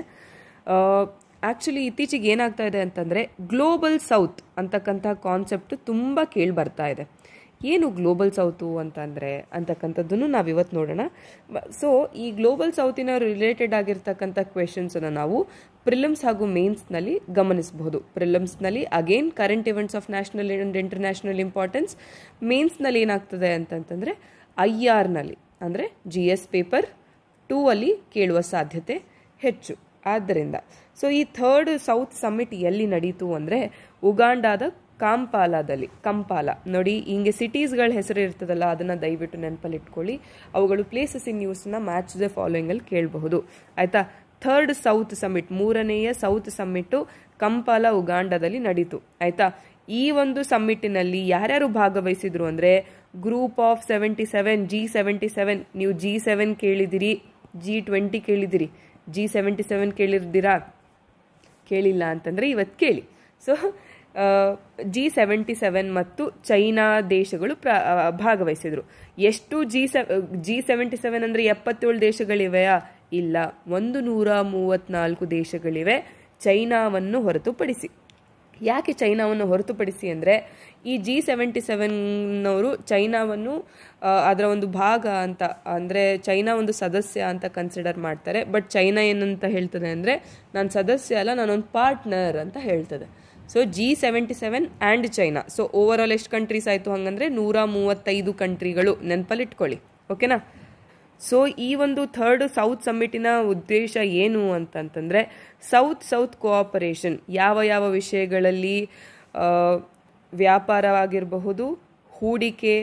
ಆ್ಯಕ್ಚುಲಿ ಇತ್ತೀಚೆಗೆ ಏನಾಗ್ತಾ ಇದೆ ಅಂತಂದರೆ ಗ್ಲೋಬಲ್ ಸೌತ್ ಅಂತಕ್ಕಂಥ ಕಾನ್ಸೆಪ್ಟ್ ತುಂಬ ಕೇಳಿ ಬರ್ತಾ ಇದೆ ಏನು ಗ್ಲೋಬಲ್ ಸೌತು ಅಂತಂದರೆ ಅಂತಕ್ಕಂಥದ್ದನ್ನು ನಾವು ಇವತ್ತು ನೋಡೋಣ ಸೊ ಈ ಗ್ಲೋಬಲ್ ಸೌತಿನ ರಿಲೇಟೆಡ್ ಆಗಿರ್ತಕ್ಕಂಥ ಕ್ವೆಶನ್ಸನ್ನು ನಾವು ಪ್ರಿಲಮ್ಸ್ ಹಾಗೂ ಮೇನ್ಸ್ನಲ್ಲಿ ಗಮನಿಸಬಹುದು ಪ್ರಿಲಮ್ಸ್ನಲ್ಲಿ again current events of national and international importance ಮೇನ್ಸ್ನಲ್ಲಿ ಏನಾಗ್ತದೆ ಅಂತಂತಂದರೆ ಐ ಆರ್ನಲ್ಲಿ ಅಂದರೆ ಜಿ ಎಸ್ ಪೇಪರ್ ಟೂ ಅಲ್ಲಿ ಕೇಳುವ ಸಾಧ್ಯತೆ ಹೆಚ್ಚು ಆದ್ದರಿಂದ ಸೊ ಈ ಥರ್ಡ್ ಸೌತ್ ಸಮ್ಮಿಟ್ ಎಲ್ಲಿ ನಡೀತು ಅಂದರೆ ಉಗಾಂಡಾದ ಕಾಂಪಾಲಾದಲ್ಲಿ ಕಂಪಾಲ ನೋಡಿ ಹಿಂಗೆ ಸಿಟೀಸ್ಗಳ ಹೆಸರು ಇರ್ತದಲ್ಲ ಅದನ್ನ ದಯವಿಟ್ಟು ನೆನಪಲ್ಲಿ ಇಟ್ಕೊಳ್ಳಿ ಅವುಗಳು ಪ್ಲೇಸಸ್ ಇನ್ ನ್ಯೂಸ್ನ ಮ್ಯಾಚ್ ದ ಅಲ್ಲಿ ಕೇಳಬಹುದು ಆಯ್ತಾ ಥರ್ಡ್ ಸೌತ್ ಸಮಿಟ್ ಮೂರನೆಯ ಸೌತ್ ಸಮ್ಮಿಟ್ಟು ಕಂಪಾಲ ಉಗಾಂಡದಲ್ಲಿ ನಡೀತು ಆಯ್ತಾ ಈ ಒಂದು ಸಮ್ಮಿಟ್ಟಿನಲ್ಲಿ ಯಾರ್ಯಾರು ಭಾಗವಹಿಸಿದ್ರು ಅಂದ್ರೆ group of seventy seven G seventy seven ನೀವು ಜಿ ಸೆವೆನ್ ಕೇಳಿದಿರಿ ಜಿ ಟ್ವೆಂಟಿ ಕೇಳಿದಿರಿ ಜಿ ಸೆವೆಂಟಿ ಸೆವೆನ್ ಕೇಳಿರ್ದಿರಾ ಕೇಳಿಲ್ಲ ಅಂತಂದ್ರೆ ಇವತ್ತು ಕೇಳಿ ಸೊ ಜಿ ಸೆವೆಂಟಿ ಸೆವೆನ್ ಮತ್ತು ಚೈನಾ ದೇಶಗಳು ಪ್ರ ಭಾಗವಹಿಸಿದರು ಎಷ್ಟು ಜಿ ಸೆ ಜಿ ಸೆವೆಂಟಿ ಸೆವೆನ್ ಅಂದರೆ ಎಪ್ಪತ್ತೇಳು ದೇಶಗಳಿವೆಯಾ ಇಲ್ಲ ಒಂದು ನೂರ ಮೂವತ್ತ್ನಾಲ್ಕು ದೇಶಗಳಿವೆ ಚೈನಾವನ್ನು ಹೊರತುಪಡಿಸಿ ಯಾಕೆ ಚೈನಾವನ್ನು ಹೊರತುಪಡಿಸಿ ಅಂದರೆ ಈ ಜಿ ಸೆವೆಂಟಿ ಸೆವೆನ್ನವರು ಚೈನಾವನ್ನು ಅದರ ಒಂದು ಭಾಗ ಅಂತ ಅಂದರೆ ಚೈನಾ ಒಂದು ಸದಸ್ಯ ಅಂತ ಕನ್ಸಿಡರ್ ಮಾಡ್ತಾರೆ ಬಟ್ ಚೈನಾ ಏನಂತ ಹೇಳ್ತದೆ ಅಂದರೆ ನಾನು ಸದಸ್ಯ ಅಲ್ಲ ನಾನೊಂದು ಪಾರ್ಟ್ನರ್ ಅಂತ ಹೇಳ್ತದೆ so G seventy seven and China so over all ಎಷ್ಟು ಕಂಟ್ರೀಸ್ ಆಯಿತು ಹಾಗಂದರೆ ನೂರ ಮೂವತ್ತೈದು ಕಂಟ್ರಿಗಳು ನೆನಪಲ್ಲಿ ಇಟ್ಕೊಳ್ಳಿ ಓಕೆನಾ ಸೊ ಈ ಒಂದು ಥರ್ಡ್ ಸೌತ್ ಸಮ್ಮಿಟಿನ ಉದ್ದೇಶ ಏನು ಅಂತಂತಂದರೆ ಸೌತ್ ಸೌತ್ ಕೋಆಪರೇಷನ್ ಯಾವ ಯಾವ ವಿಷಯಗಳಲ್ಲಿ ವ್ಯಾಪಾರವಾಗಿರಬಹುದು ಹೂಡಿಕೆ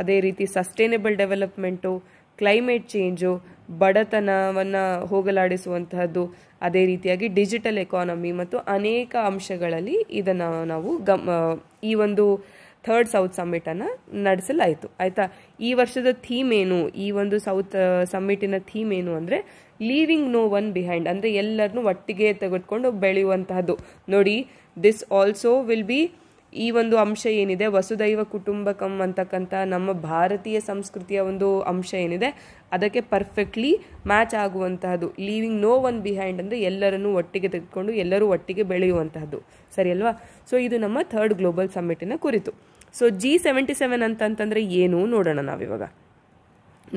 ಅದೇ ರೀತಿ ಸಸ್ಟೈನಬಲ್ ಡೆವಲಪ್ಮೆಂಟು ಕ್ಲೈಮೇಟ್ ಚೇಂಜು ಬಡತನವನ್ನು ಹೋಗಲಾಡಿಸುವಂತಹದ್ದು ಅದೇ ರೀತಿಯಾಗಿ ಡಿಜಿಟಲ್ ಎಕಾನಮಿ ಮತ್ತು ಅನೇಕ ಅಂಶಗಳಲ್ಲಿ ಇದನ್ನು ನಾವು ಗಮ್ ಈ ಒಂದು ಥರ್ಡ್ ಸೌತ್ ಸಮ್ಮಿಟನ್ನು ನಡೆಸಲಾಯಿತು ಆಯಿತಾ ಈ ವರ್ಷದ ಥೀಮ್ ಏನು ಈ ಒಂದು ಸೌತ್ ಸಮ್ಮಿಟಿನ ಥೀಮ್ ಏನು ಅಂದರೆ ಲೀವಿಂಗ್ ನೋ ಒನ್ ಬಿಹೈಂಡ್ ಅಂದರೆ ಎಲ್ಲರನ್ನೂ ಒಟ್ಟಿಗೆ ತೆಗೆದುಕೊಂಡು ಬೆಳೆಯುವಂತಹದ್ದು ನೋಡಿ ದಿಸ್ ಆಲ್ಸೋ ವಿಲ್ ಬಿ ಈ ಒಂದು ಅಂಶ ಏನಿದೆ ವಸುದೈವ ಕುಟುಂಬಕಂ ಅಂತಕ್ಕಂಥ ನಮ್ಮ ಭಾರತೀಯ ಸಂಸ್ಕೃತಿಯ ಒಂದು ಅಂಶ ಏನಿದೆ ಅದಕ್ಕೆ ಪರ್ಫೆಕ್ಟ್ಲಿ ಮ್ಯಾಚ್ ಆಗುವಂತಹದ್ದು ಲೀವಿಂಗ್ ನೋ ಒನ್ ಬಿಹೈಂಡ್ ಅಂದರೆ ಎಲ್ಲರನ್ನೂ ಒಟ್ಟಿಗೆ ತೆಗೆದುಕೊಂಡು ಎಲ್ಲರೂ ಒಟ್ಟಿಗೆ ಬೆಳೆಯುವಂತಹದ್ದು ಸರಿ ಅಲ್ವಾ ಸೊ ಇದು ನಮ್ಮ ಥರ್ಡ್ ಗ್ಲೋಬಲ್ ಸಮ್ಮಿಟಿನ ಕುರಿತು ಸೊ ಜಿ ಸೆವೆಂಟಿ ಸೆವೆನ್ ಅಂತಂತಂದರೆ ಏನು ನೋಡೋಣ ನಾವಿವಾಗ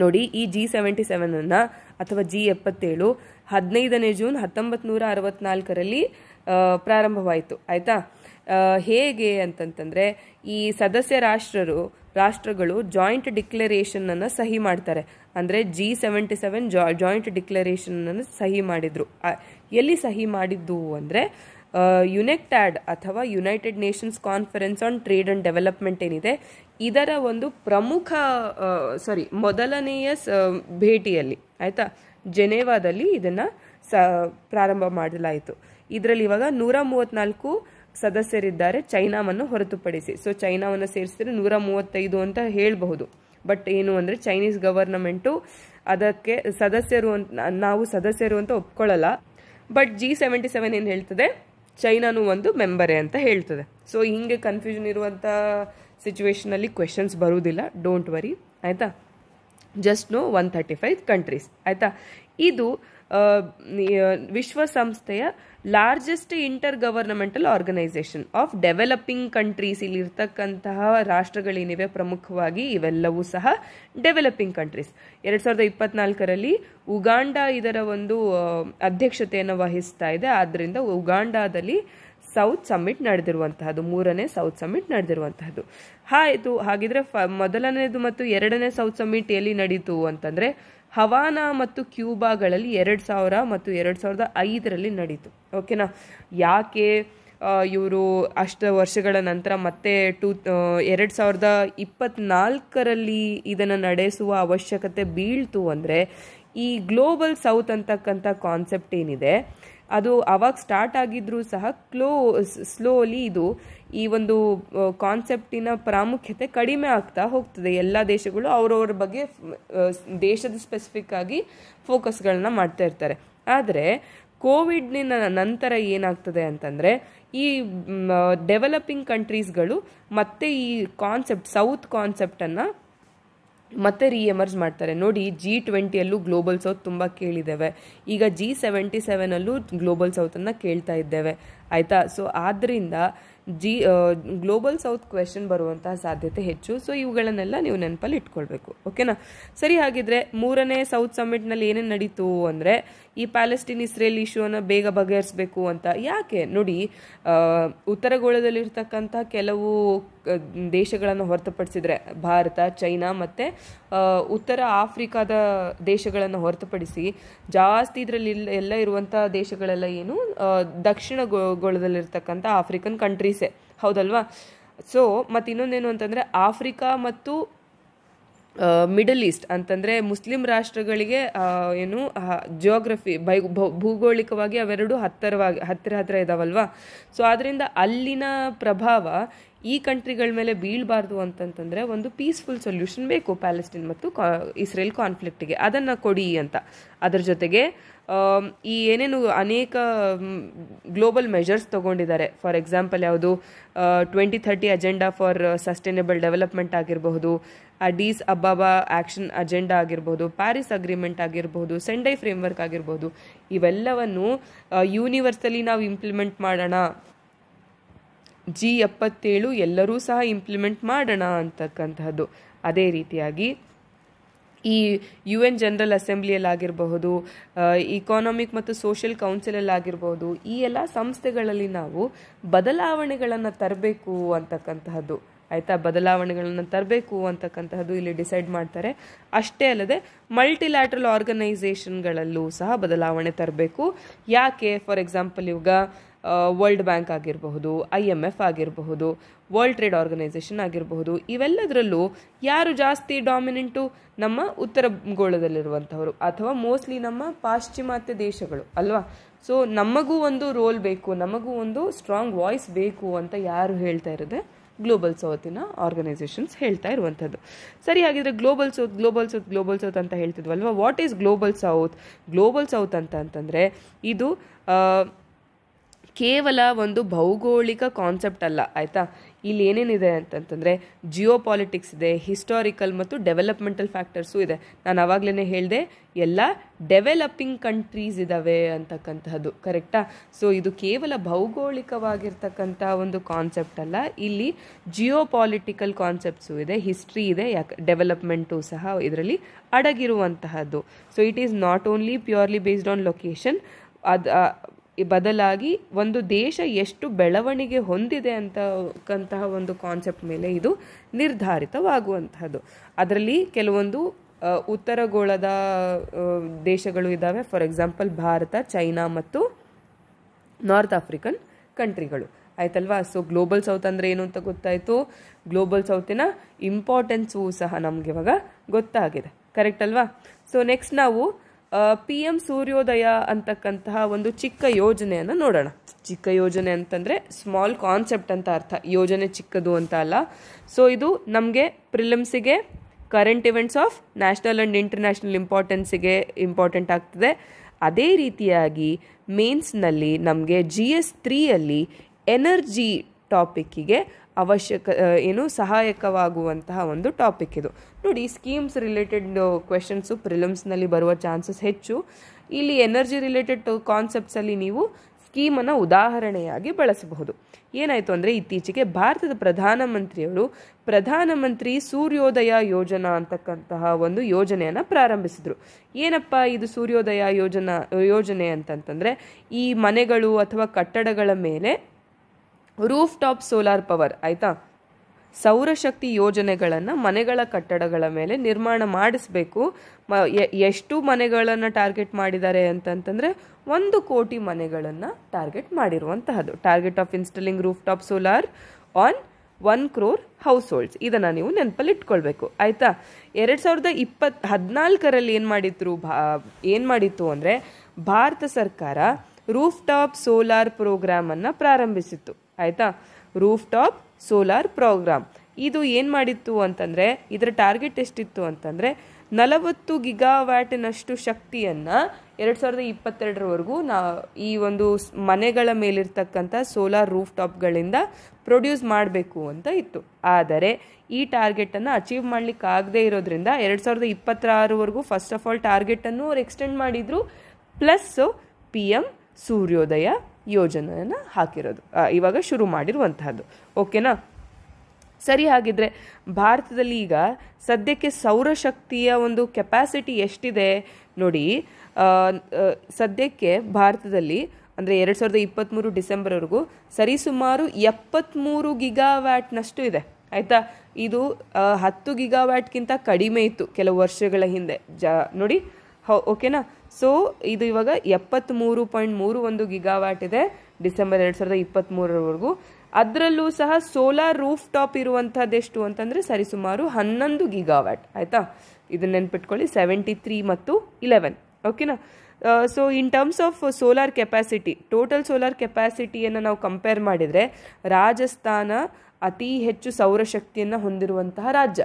ನೋಡಿ ಈ ಜಿ ಸೆವೆಂಟಿ ಸೆವೆನನ್ನು ಅಥವಾ ಜಿ ಎಪ್ಪತ್ತೇಳು ಹದಿನೈದನೇ ಜೂನ್ ಹತ್ತೊಂಬತ್ತು ನೂರ ಅರವತ್ನಾಲ್ಕರಲ್ಲಿ ಪ್ರಾರಂಭವಾಯಿತು ಆಯಿತಾ ಹೇಗೆ ಅಂತಂತಂದರೆ ಈ ಸದಸ್ಯ ರಾಷ್ಟ್ರರು ರಾಷ್ಟ್ರಗಳು ಜಾಯಿಂಟ್ ಡಿಕ್ಲರೇಷನನ್ನು ಸಹಿ ಮಾಡ್ತಾರೆ ಅಂದರೆ ಜಿ ಸೆವೆಂಟಿ ಸೆವೆನ್ ಜಾ ಜಾಯಿಂಟ್ ಅನ್ನು ಸಹಿ ಮಾಡಿದ್ರು ಎಲ್ಲಿ ಸಹಿ ಮಾಡಿದ್ದು ಅಂದರೆ ಯುನೆಕ್ಟ್ಯಾಡ್ ಅಥವಾ United Nations conference on trade and development ಏನಿದೆ ಇದರ ಒಂದು ಪ್ರಮುಖ ಸಾರಿ ಮೊದಲನೆಯ ಭೇಟಿಯಲ್ಲಿ ಆಯಿತಾ ಜೆನೇವಾದಲ್ಲಿ ಇದನ್ನು ಸ ಪ್ರಾರಂಭ ಮಾಡಲಾಯಿತು ಇದರಲ್ಲಿ ಇವಾಗ ನೂರ ಮೂವತ್ತ್ನಾಲ್ಕು ಸದಸ್ಯರಿದ್ದಾರೆ ಚೈನಾವನ್ನು ಹೊರತುಪಡಿಸಿ ಸೊ ಚೈನಾವನ್ನು ಸೇರಿಸಿದ್ರೆ ನೂರ ಮೂವತ್ತೈದು ಅಂತ ಹೇಳಬಹುದು ಬಟ್ ಏನು ಅಂದರೆ ಚೈನೀಸ್ ಗವರ್ನಮೆಂಟು ಅದಕ್ಕೆ ಸದಸ್ಯರು ಅಂತ ನಾವು ಸದಸ್ಯರು ಅಂತ ಒಪ್ಕೊಳ್ಳಲ್ಲ ಬಟ್ ಜಿ ಸೆವೆಂಟಿ ಸೆವೆನ್ ಏನು ಹೇಳ್ತದೆ ಚೈನಾನು ಒಂದು ಮೆಂಬರೇ ಅಂತ ಹೇಳ್ತದೆ ಸೊ ಹಿಂಗೆ ಕನ್ಫ್ಯೂಷನ್ ಇರುವಂಥ ಸಿಚುವೇಷನಲ್ಲಿ ಕ್ವೆಶನ್ಸ್ ಬರುವುದಿಲ್ಲ ಡೋಂಟ್ ವರಿ ಆಯಿತಾ just no one thirty five countries ಆಯಿತಾ ಇದು ವಿಶ್ವಸಂಸ್ಥೆಯ largest intergovernmental organisation of developing countries ಇಲ್ಲಿರ್ತಕ್ಕಂತಹ ರಾಷ್ಟ್ರಗಳೇನಿವೆ ಪ್ರಮುಖವಾಗಿ ಇವೆಲ್ಲವೂ ಸಹ ಡೆವಲಪಿಂಗ್ ಕಂಟ್ರೀಸ್ ಎರಡ್ ಸಾವಿರದ ಇಪ್ಪತ್ನಾಲ್ಕರಲ್ಲಿ ಉಗಾಂಡ ಇದರ ಒಂದು ಅಧ್ಯಕ್ಷತೆಯನ್ನು ವಹಿಸ್ತಾ ಇದೆ ಆದ್ದರಿಂದ ಉಗಾಂಡಾದಲ್ಲಿ ಸೌತ್ ಸಮ್ಮಿಟ್ ನಡೆದಿರುವಂತಹದ್ದು ಮೂರನೇ ಸೌತ್ ಸಮ್ಮಿಟ್ ನಡೆದಿರುವಂತಹದ್ದು ಇದು ಹಾಗಿದ್ರೆ ಮೊದಲನೇದು ಮತ್ತು ಎರಡನೇ ಸೌತ್ ಸಮ್ಮಿಟ್ ಎಲ್ಲಿ ನಡೀತು ಅಂತಂದ್ರೆ ಹವಾನಾ ಮತ್ತು ಕ್ಯೂಬಾಗಳಲ್ಲಿ ಎರಡು ಸಾವಿರ ಮತ್ತು ಎರಡು ಸಾವಿರದ ಐದರಲ್ಲಿ ನಡೀತು ಓಕೆನಾ ಯಾಕೆ ಇವರು ಅಷ್ಟು ವರ್ಷಗಳ ನಂತರ ಮತ್ತೆ ಟೂ ಎರಡು ಸಾವಿರದ ಇಪ್ಪತ್ನಾಲ್ಕರಲ್ಲಿ ಇದನ್ನು ನಡೆಸುವ ಅವಶ್ಯಕತೆ ಬೀಳ್ತು ಅಂದರೆ ಈ ಗ್ಲೋಬಲ್ ಸೌತ್ ಅಂತಕ್ಕಂಥ ಕಾನ್ಸೆಪ್ಟ್ ಏನಿದೆ ಅದು ಅವಾಗ ಸ್ಟಾರ್ಟ್ ಆಗಿದ್ರೂ ಸಹ ಕ್ಲೋ ಸ್ಲೋಲಿ ಇದು ಈ ಒಂದು ಕಾನ್ಸೆಪ್ಟಿನ ಪ್ರಾಮುಖ್ಯತೆ ಕಡಿಮೆ ಆಗ್ತಾ ಹೋಗ್ತದೆ ಎಲ್ಲ ದೇಶಗಳು ಅವರವ್ರ ಬಗ್ಗೆ ದೇಶದ ಸ್ಪೆಸಿಫಿಕ್ ಆಗಿ ಫೋಕಸ್ಗಳನ್ನ ಮಾಡ್ತಾ ಇರ್ತಾರೆ ಆದರೆ ಕೋವಿಡ್ನ ನಂತರ ಏನಾಗ್ತದೆ ಅಂತಂದರೆ ಈ ಡೆವಲಪಿಂಗ್ ಕಂಟ್ರೀಸ್ಗಳು ಮತ್ತೆ ಈ ಕಾನ್ಸೆಪ್ಟ್ ಸೌತ್ ಕಾನ್ಸೆಪ್ಟನ್ನು ಮತ್ತೆ ರೀ ಎಮರ್ಜ್ ಮಾಡ್ತಾರೆ ನೋಡಿ ಜಿ ಟ್ವೆಂಟಿಯಲ್ಲೂ ಗ್ಲೋಬಲ್ ಸೌತ್ ತುಂಬ ಕೇಳಿದ್ದೇವೆ ಈಗ ಜಿ ಸೆವೆಂಟಿ ಸೆವೆನಲ್ಲೂ ಗ್ಲೋಬಲ್ ಸೌತನ್ನು ಕೇಳ್ತಾ ಇದ್ದೇವೆ ಆಯಿತಾ ಸೊ ಆದ್ದರಿಂದ ಜಿ ಗ್ಲೋಬಲ್ ಸೌತ್ ಕ್ವೆಶನ್ ಬರುವಂತಹ ಸಾಧ್ಯತೆ ಹೆಚ್ಚು ಸೊ ಇವುಗಳನ್ನೆಲ್ಲ ನೀವು ನೆನಪಲ್ಲಿ ಇಟ್ಕೊಳ್ಬೇಕು ಓಕೆನಾ ಸರಿ ಹಾಗಿದ್ರೆ ಮೂರನೇ ಸೌತ್ ಸಮ್ಮಿಟ್ನಲ್ಲಿ ಏನೇನು ನಡೀತು ಅಂದರೆ ಈ ಪ್ಯಾಲೆಸ್ಟೀನ್ ಇಸ್ರೇಲ್ ಇಶ್ಯೂನ ಬೇಗ ಬಗೆಹರಿಸಬೇಕು ಅಂತ ಯಾಕೆ ನೋಡಿ ಉತ್ತರ ಗೋಳದಲ್ಲಿರ್ತಕ್ಕಂಥ ಕೆಲವು ದೇಶಗಳನ್ನು ಹೊರತುಪಡಿಸಿದರೆ ಭಾರತ ಚೈನಾ ಮತ್ತು ಉತ್ತರ ಆಫ್ರಿಕಾದ ದೇಶಗಳನ್ನು ಹೊರತುಪಡಿಸಿ ಜಾಸ್ತಿ ಇದರಲ್ಲಿ ಎಲ್ಲ ಇರುವಂಥ ದೇಶಗಳೆಲ್ಲ ಏನು ದಕ್ಷಿಣ ಗೋ ಗೋಳದಲ್ಲಿರ್ತಕ್ಕಂಥ ಆಫ್ರಿಕನ್ ಕಂಟ್ರೀಸೇ ಹೌದಲ್ವಾ ಸೊ ಮತ್ತು ಇನ್ನೊಂದೇನು ಅಂತಂದರೆ ಆಫ್ರಿಕಾ ಮತ್ತು ಮಿಡಲ್ ಈಸ್ಟ್ ಅಂತಂದರೆ ಮುಸ್ಲಿಂ ರಾಷ್ಟ್ರಗಳಿಗೆ ಏನು ಜಿಯೋಗ್ರಫಿ ಬೈ ಭೂಗೋಳಿಕವಾಗಿ ಅವೆರಡು ಹತ್ತಿರವಾಗಿ ಹತ್ತಿರ ಹತ್ತಿರ ಇದಾವಲ್ವಾ ಸೊ ಆದ್ದರಿಂದ ಅಲ್ಲಿನ ಪ್ರಭಾವ ಈ ಕಂಟ್ರಿಗಳ ಮೇಲೆ ಬೀಳಬಾರ್ದು ಅಂತಂತಂದರೆ ಒಂದು ಪೀಸ್ಫುಲ್ ಸೊಲ್ಯೂಷನ್ ಬೇಕು ಪ್ಯಾಲೆಸ್ಟೀನ್ ಮತ್ತು ಇಸ್ರೇಲ್ ಕಾನ್ಫ್ಲಿಕ್ಟಿಗೆ ಅದನ್ನು ಕೊಡಿ ಅಂತ ಅದರ ಜೊತೆಗೆ ಈ ಏನೇನು ಅನೇಕ ಗ್ಲೋಬಲ್ ಮೆಷರ್ಸ್ ತೊಗೊಂಡಿದ್ದಾರೆ ಫಾರ್ ಎಕ್ಸಾಂಪಲ್ ಯಾವುದು twenty thirty agenda for sustainable development ಆಗಿರಬಹುದು ಅಡೀಸ್ ಅಬ್ಬಾಬಾ ಆ್ಯಕ್ಷನ್ ಅಜೆಂಡಾ ಆಗಿರ್ಬೋದು ಪ್ಯಾರಿಸ್ ಅಗ್ರಿಮೆಂಟ್ ಆಗಿರಬಹುದು ಸೆಂಡೈ ಫ್ರೇಮ್ವರ್ಕ್ ಆಗಿರ್ಬೋದು ಇವೆಲ್ಲವನ್ನು ಯೂನಿವರ್ಸಲಿ ನಾವು ಇಂಪ್ಲಿಮೆಂಟ್ ಮಾಡೋಣ ಜಿ ಎಪ್ಪತ್ತೇಳು ಎಲ್ಲರೂ ಸಹ ಇಂಪ್ಲಿಮೆಂಟ್ ಮಾಡೋಣ ಅಂತಕ್ಕಂತಹದ್ದು ಅದೇ ರೀತಿಯಾಗಿ ಈ ಯು ಎನ್ ಜನರಲ್ ಅಸೆಂಬ್ಲಿಯಲ್ಲಾಗಿರಬಹುದು ಇಕಾನಮಿಕ್ ಮತ್ತು ಸೋಷಿಯಲ್ ಕೌನ್ಸಿಲಲ್ಲಾಗಿರ್ಬೋದು ಈ ಎಲ್ಲ ಸಂಸ್ಥೆಗಳಲ್ಲಿ ನಾವು ಬದಲಾವಣೆಗಳನ್ನು ತರಬೇಕು ಅಂತಕ್ಕಂತಹದ್ದು ಆಯಿತಾ ಬದಲಾವಣೆಗಳನ್ನು ತರಬೇಕು ಅಂತಕ್ಕಂತಹದ್ದು ಇಲ್ಲಿ ಡಿಸೈಡ್ ಮಾಡ್ತಾರೆ ಅಷ್ಟೇ ಅಲ್ಲದೆ ಮಲ್ಟಿಲ್ಯಾಟ್ರಲ್ ಆರ್ಗನೈಸೇಷನ್ಗಳಲ್ಲೂ ಸಹ ಬದಲಾವಣೆ ತರಬೇಕು ಯಾಕೆ ಫಾರ್ ಎಕ್ಸಾಂಪಲ್ ಇವಾಗ ವರ್ಲ್ಡ್ ಬ್ಯಾಂಕ್ ಆಗಿರಬಹುದು ಐ ಎಮ್ ಎಫ್ ಆಗಿರಬಹುದು ವರ್ಲ್ಡ್ ಟ್ರೇಡ್ ಆರ್ಗನೈಸೇಷನ್ ಆಗಿರಬಹುದು ಇವೆಲ್ಲದರಲ್ಲೂ ಯಾರು ಜಾಸ್ತಿ ಡಾಮಿನೆಂಟು ನಮ್ಮ ಉತ್ತರ ಗೋಳದಲ್ಲಿರುವಂಥವರು ಅಥವಾ ಮೋಸ್ಟ್ಲಿ ನಮ್ಮ ಪಾಶ್ಚಿಮಾತ್ಯ ದೇಶಗಳು ಅಲ್ವಾ ಸೊ ನಮಗೂ ಒಂದು ರೋಲ್ ಬೇಕು ನಮಗೂ ಒಂದು ಸ್ಟ್ರಾಂಗ್ ವಾಯ್ಸ್ ಬೇಕು ಅಂತ ಯಾರು ಹೇಳ್ತಾ ಇರೋದೆ ಗ್ಲೋಬಲ್ ಸೌತಿನ ಆರ್ಗನೈಸೇಷನ್ಸ್ ಹೇಳ್ತಾ ಇರುವಂಥದ್ದು ಸರಿ ಹಾಗಿದ್ರೆ global south global south global south ಅಂತ ಹೇಳ್ತಿದ್ವಲ್ವ what is global south global south ಅಂತ ಅಂತಂದರೆ ಇದು ಕೇವಲ ಒಂದು ಭೌಗೋಳಿಕ ಕಾನ್ಸೆಪ್ಟ್ ಅಲ್ಲ ಆಯಿತಾ ಇಲ್ಲಿ ಏನೇನಿದೆ ಅಂತಂತಂದರೆ ಜಿಯೋ ಪಾಲಿಟಿಕ್ಸ್ ಇದೆ ಹಿಸ್ಟಾರಿಕಲ್ ಮತ್ತು ಡೆವಲಪ್ಮೆಂಟಲ್ ಫ್ಯಾಕ್ಟರ್ಸು ಇದೆ ನಾನು ಆವಾಗಲೇ ಹೇಳಿದೆ ಎಲ್ಲ ಡೆವಲಪಿಂಗ್ ಕಂಟ್ರೀಸ್ ಇದ್ದಾವೆ ಅಂತಕ್ಕಂತಹದ್ದು ಕರೆಕ್ಟಾ ಸೊ ಇದು ಕೇವಲ ಭೌಗೋಳಿಕವಾಗಿರ್ತಕ್ಕಂಥ ಒಂದು ಕಾನ್ಸೆಪ್ಟ್ ಅಲ್ಲ ಇಲ್ಲಿ ಜಿಯೋ ಪಾಲಿಟಿಕಲ್ ಕಾನ್ಸೆಪ್ಟ್ಸು ಇದೆ ಹಿಸ್ಟ್ರಿ ಇದೆ ಯಾಕೆ ಡೆವಲಪ್ಮೆಂಟು ಸಹ ಇದರಲ್ಲಿ ಅಡಗಿರುವಂತಹದ್ದು so it is not only purely based on location ಅದು ಬದಲಾಗಿ ಒಂದು ದೇಶ ಎಷ್ಟು ಬೆಳವಣಿಗೆ ಹೊಂದಿದೆ ಅಂತಕ್ಕಂತಹ ಒಂದು ಕಾನ್ಸೆಪ್ಟ್ ಮೇಲೆ ಇದು ನಿರ್ಧಾರಿತವಾಗುವಂತಹದ್ದು ಅದರಲ್ಲಿ ಕೆಲವೊಂದು ಉತ್ತರ ಗೋಳದ ದೇಶಗಳು ಇದ್ದಾವೆ ಫಾರ್ ಎಕ್ಸಾಂಪಲ್ ಭಾರತ ಚೈನಾ ಮತ್ತು ನಾರ್ತ್ ಆಫ್ರಿಕನ್ ಕಂಟ್ರಿಗಳು ಆಯ್ತಲ್ವಾ ಸೊ ಗ್ಲೋಬಲ್ ಸೌತ್ ಅಂದರೆ ಏನು ಅಂತ ಗೊತ್ತಾಯಿತು ಗ್ಲೋಬಲ್ ಸೌತಿನ ಇಂಪಾರ್ಟೆನ್ಸು ಸಹ ನಮಗೆ ಇವಾಗ ಗೊತ್ತಾಗಿದೆ ಕರೆಕ್ಟ್ ಅಲ್ವಾ ಸೊ ನೆಕ್ಸ್ಟ್ ನಾವು ಪಿ ಎಂ ಸೂರ್ಯೋದಯ ಅಂತಕ್ಕಂತಹ ಒಂದು ಚಿಕ್ಕ ಯೋಜನೆಯನ್ನು ನೋಡೋಣ ಚಿಕ್ಕ ಯೋಜನೆ ಅಂತಂದರೆ ಸ್ಮಾಲ್ ಕಾನ್ಸೆಪ್ಟ್ ಅಂತ ಅರ್ಥ ಯೋಜನೆ ಚಿಕ್ಕದು ಅಂತ ಅಲ್ಲ ಸೊ ಇದು ನಮಗೆ ಪ್ರಿಲಿಮ್ಸಿಗೆ current events of national and international ಇಂಪಾರ್ಟೆನ್ಸಿಗೆ ಇಂಪಾರ್ಟೆಂಟ್ ಆಗ್ತದೆ ಅದೇ ರೀತಿಯಾಗಿ ಮೇನ್ಸ್ನಲ್ಲಿ ನಮಗೆ ಜಿ ಎಸ್ ತ್ರೀಯಲ್ಲಿ ಎನರ್ಜಿ ಟಾಪಿಕ್ಕಿಗೆ ಅವಶ್ಯಕ ಏನು ಸಹಾಯಕವಾಗುವಂತಹ ಒಂದು ಟಾಪಿಕ್ ಇದು ನೋಡಿ ಸ್ಕೀಮ್ಸ್ ರಿಲೇಟೆಡ್ ಕ್ವೆಶನ್ಸು ಪ್ರಿಲಮ್ಸ್ನಲ್ಲಿ ಬರುವ ಚಾನ್ಸಸ್ ಹೆಚ್ಚು ಇಲ್ಲಿ ಎನರ್ಜಿ ರಿಲೇಟೆಡ್ ಕಾನ್ಸೆಪ್ಟ್ಸಲ್ಲಿ ನೀವು ಸ್ಕೀಮನ್ನು ಉದಾಹರಣೆಯಾಗಿ ಬಳಸಬಹುದು ಏನಾಯಿತು ಅಂದರೆ ಇತ್ತೀಚೆಗೆ ಭಾರತದ ಪ್ರಧಾನಮಂತ್ರಿಯವರು ಪ್ರಧಾನಮಂತ್ರಿ ಸೂರ್ಯೋದಯ ಯೋಜನಾ ಅಂತಕ್ಕಂತಹ ಒಂದು ಯೋಜನೆಯನ್ನು ಪ್ರಾರಂಭಿಸಿದರು ಏನಪ್ಪ ಇದು ಸೂರ್ಯೋದಯ ಯೋಜನಾ ಯೋಜನೆ ಅಂತಂತಂದರೆ ಈ ಮನೆಗಳು ಅಥವಾ ಕಟ್ಟಡಗಳ ಮೇಲೆ ರೂಫ್ ಟಾಪ್ ಸೋಲಾರ್ ಪವರ್ ಆಯಿತಾ ಸೌರಶಕ್ತಿ ಯೋಜನೆಗಳನ್ನು ಮನೆಗಳ ಕಟ್ಟಡಗಳ ಮೇಲೆ ನಿರ್ಮಾಣ ಮಾಡಿಸಬೇಕು ಎಷ್ಟು ಮನೆಗಳನ್ನು ಟಾರ್ಗೆಟ್ ಮಾಡಿದ್ದಾರೆ ಅಂತಂತಂದರೆ ಒಂದು ಕೋಟಿ ಮನೆಗಳನ್ನು ಟಾರ್ಗೆಟ್ ಮಾಡಿರುವಂತಹದ್ದು target of installing roof top solar on one crore households ಇದನ್ನು ನೀವು ನೆನಪಲ್ಲಿ ಇಟ್ಕೊಳ್ಬೇಕು ಆಯಿತಾ ಎರಡು ಸಾವಿರದ ಇಪ್ಪತ್ತು ಹದಿನಾಲ್ಕರಲ್ಲಿ ಏನು ಮಾಡಿದ್ರು ಭಾ ಏನು ಮಾಡಿತ್ತು ಅಂದರೆ ಭಾರತ ಸರ್ಕಾರ ರೂಫ್ ಟಾಪ್ ಸೋಲಾರ್ ಪ್ರೋಗ್ರಾಮನ್ನು ಪ್ರಾರಂಭಿಸಿತ್ತು ಆಯಿತಾ ರೂಫ್ ಟಾಪ್ ಸೋಲಾರ್ ಪ್ರೋಗ್ರಾಮ್ ಇದು ಏನು ಮಾಡಿತ್ತು ಅಂತಂದರೆ ಇದರ ಟಾರ್ಗೆಟ್ ಎಷ್ಟಿತ್ತು ಅಂತಂದರೆ ನಲವತ್ತು ಗಿಗಾವ್ಯಾಟಿನಷ್ಟು ಶಕ್ತಿಯನ್ನು ಎರಡು ಸಾವಿರದ ಇಪ್ಪತ್ತೆರಡರವರೆಗೂ ನಾ ಈ ಒಂದು ಮನೆಗಳ ಮೇಲಿರ್ತಕ್ಕಂಥ ಸೋಲಾರ್ ರೂಫ್ ಟಾಪ್ಗಳಿಂದ ಪ್ರೊಡ್ಯೂಸ್ ಮಾಡಬೇಕು ಅಂತ ಇತ್ತು ಆದರೆ ಈ ಟಾರ್ಗೆಟನ್ನು ಅಚೀವ್ ಮಾಡಲಿಕ್ಕೆ ಆಗದೇ ಇರೋದ್ರಿಂದ ಎರಡು ಸಾವಿರದ ಇಪ್ಪತ್ತಾರವರೆಗೂ ಫಸ್ಟ್ ಆಫ್ ಆಲ್ ಟಾರ್ಗೆಟನ್ನು ಅವ್ರು ಎಕ್ಸ್ಟೆಂಡ್ ಮಾಡಿದರು ಪ್ಲಸ್ಸು ಪಿ ಎಮ್ ಸೂರ್ಯೋದಯ ಯೋಜನೆಯನ್ನು ಹಾಕಿರೋದು ಇವಾಗ ಶುರು ಮಾಡಿರುವಂತಹದ್ದು ಓಕೆನಾ ಸರಿ ಹಾಗಿದ್ರೆ ಭಾರತದಲ್ಲಿ ಈಗ ಸದ್ಯಕ್ಕೆ ಸೌರಶಕ್ತಿಯ ಒಂದು ಕೆಪಾಸಿಟಿ ಎಷ್ಟಿದೆ ನೋಡಿ ಸದ್ಯಕ್ಕೆ ಭಾರತದಲ್ಲಿ ಅಂದರೆ ಎರಡು ಸಾವಿರದ ಇಪ್ಪತ್ತ್ಮೂರು ಡಿಸೆಂಬರ್ವರೆಗೂ ಸರಿಸುಮಾರು ಎಪ್ಪತ್ತ್ಮೂರು ಗಿಗಾವ್ಯಾಟ್ನಷ್ಟು ಇದೆ ಆಯಿತಾ ಇದು ಹತ್ತು ಗಿಗಾವ್ಯಾಟ್ಗಿಂತ ಕಡಿಮೆ ಇತ್ತು ಕೆಲವು ವರ್ಷಗಳ ಹಿಂದೆ ಜ ನೋಡಿ ಓಕೆನಾ ಸೊ ಇದು ಇವಾಗ ಎಪ್ಪತ್ತ್ಮೂರು ಪಾಯಿಂಟ್ ಮೂರು ಒಂದು ಗಿಗಾವ್ಯಾಟ್ ಇದೆ ಡಿಸೆಂಬರ್ ಎರಡು ಸಾವಿರದ ಇಪ್ಪತ್ತ್ಮೂರರವರೆಗೂ ಅದರಲ್ಲೂ ಸಹ ಸೋಲಾರ್ ರೂಫ್ ಟಾಪ್ ಇರುವಂಥದ್ದೆಷ್ಟು ಅಂತಂದರೆ ಸರಿಸುಮಾರು ಹನ್ನೊಂದು ಗಿಗಾವ್ಯಾಟ್ ಆಯಿತಾ ಇದನ್ನ ನೆನ್ಪಿಟ್ಕೊಳ್ಳಿ ಸೆವೆಂಟಿ ತ್ರೀ ಮತ್ತು ಇಲೆವೆನ್ ಓಕೆನಾ so in terms of solar capacity total solar ಕೆಪ್ಯಾಸಿಟಿಯನ್ನು ನಾವು ಕಂಪೇರ್ ಮಾಡಿದರೆ ರಾಜಸ್ಥಾನ ಅತಿ ಹೆಚ್ಚು ಸೌರಶಕ್ತಿಯನ್ನು ಹೊಂದಿರುವಂತಹ ರಾಜ್ಯ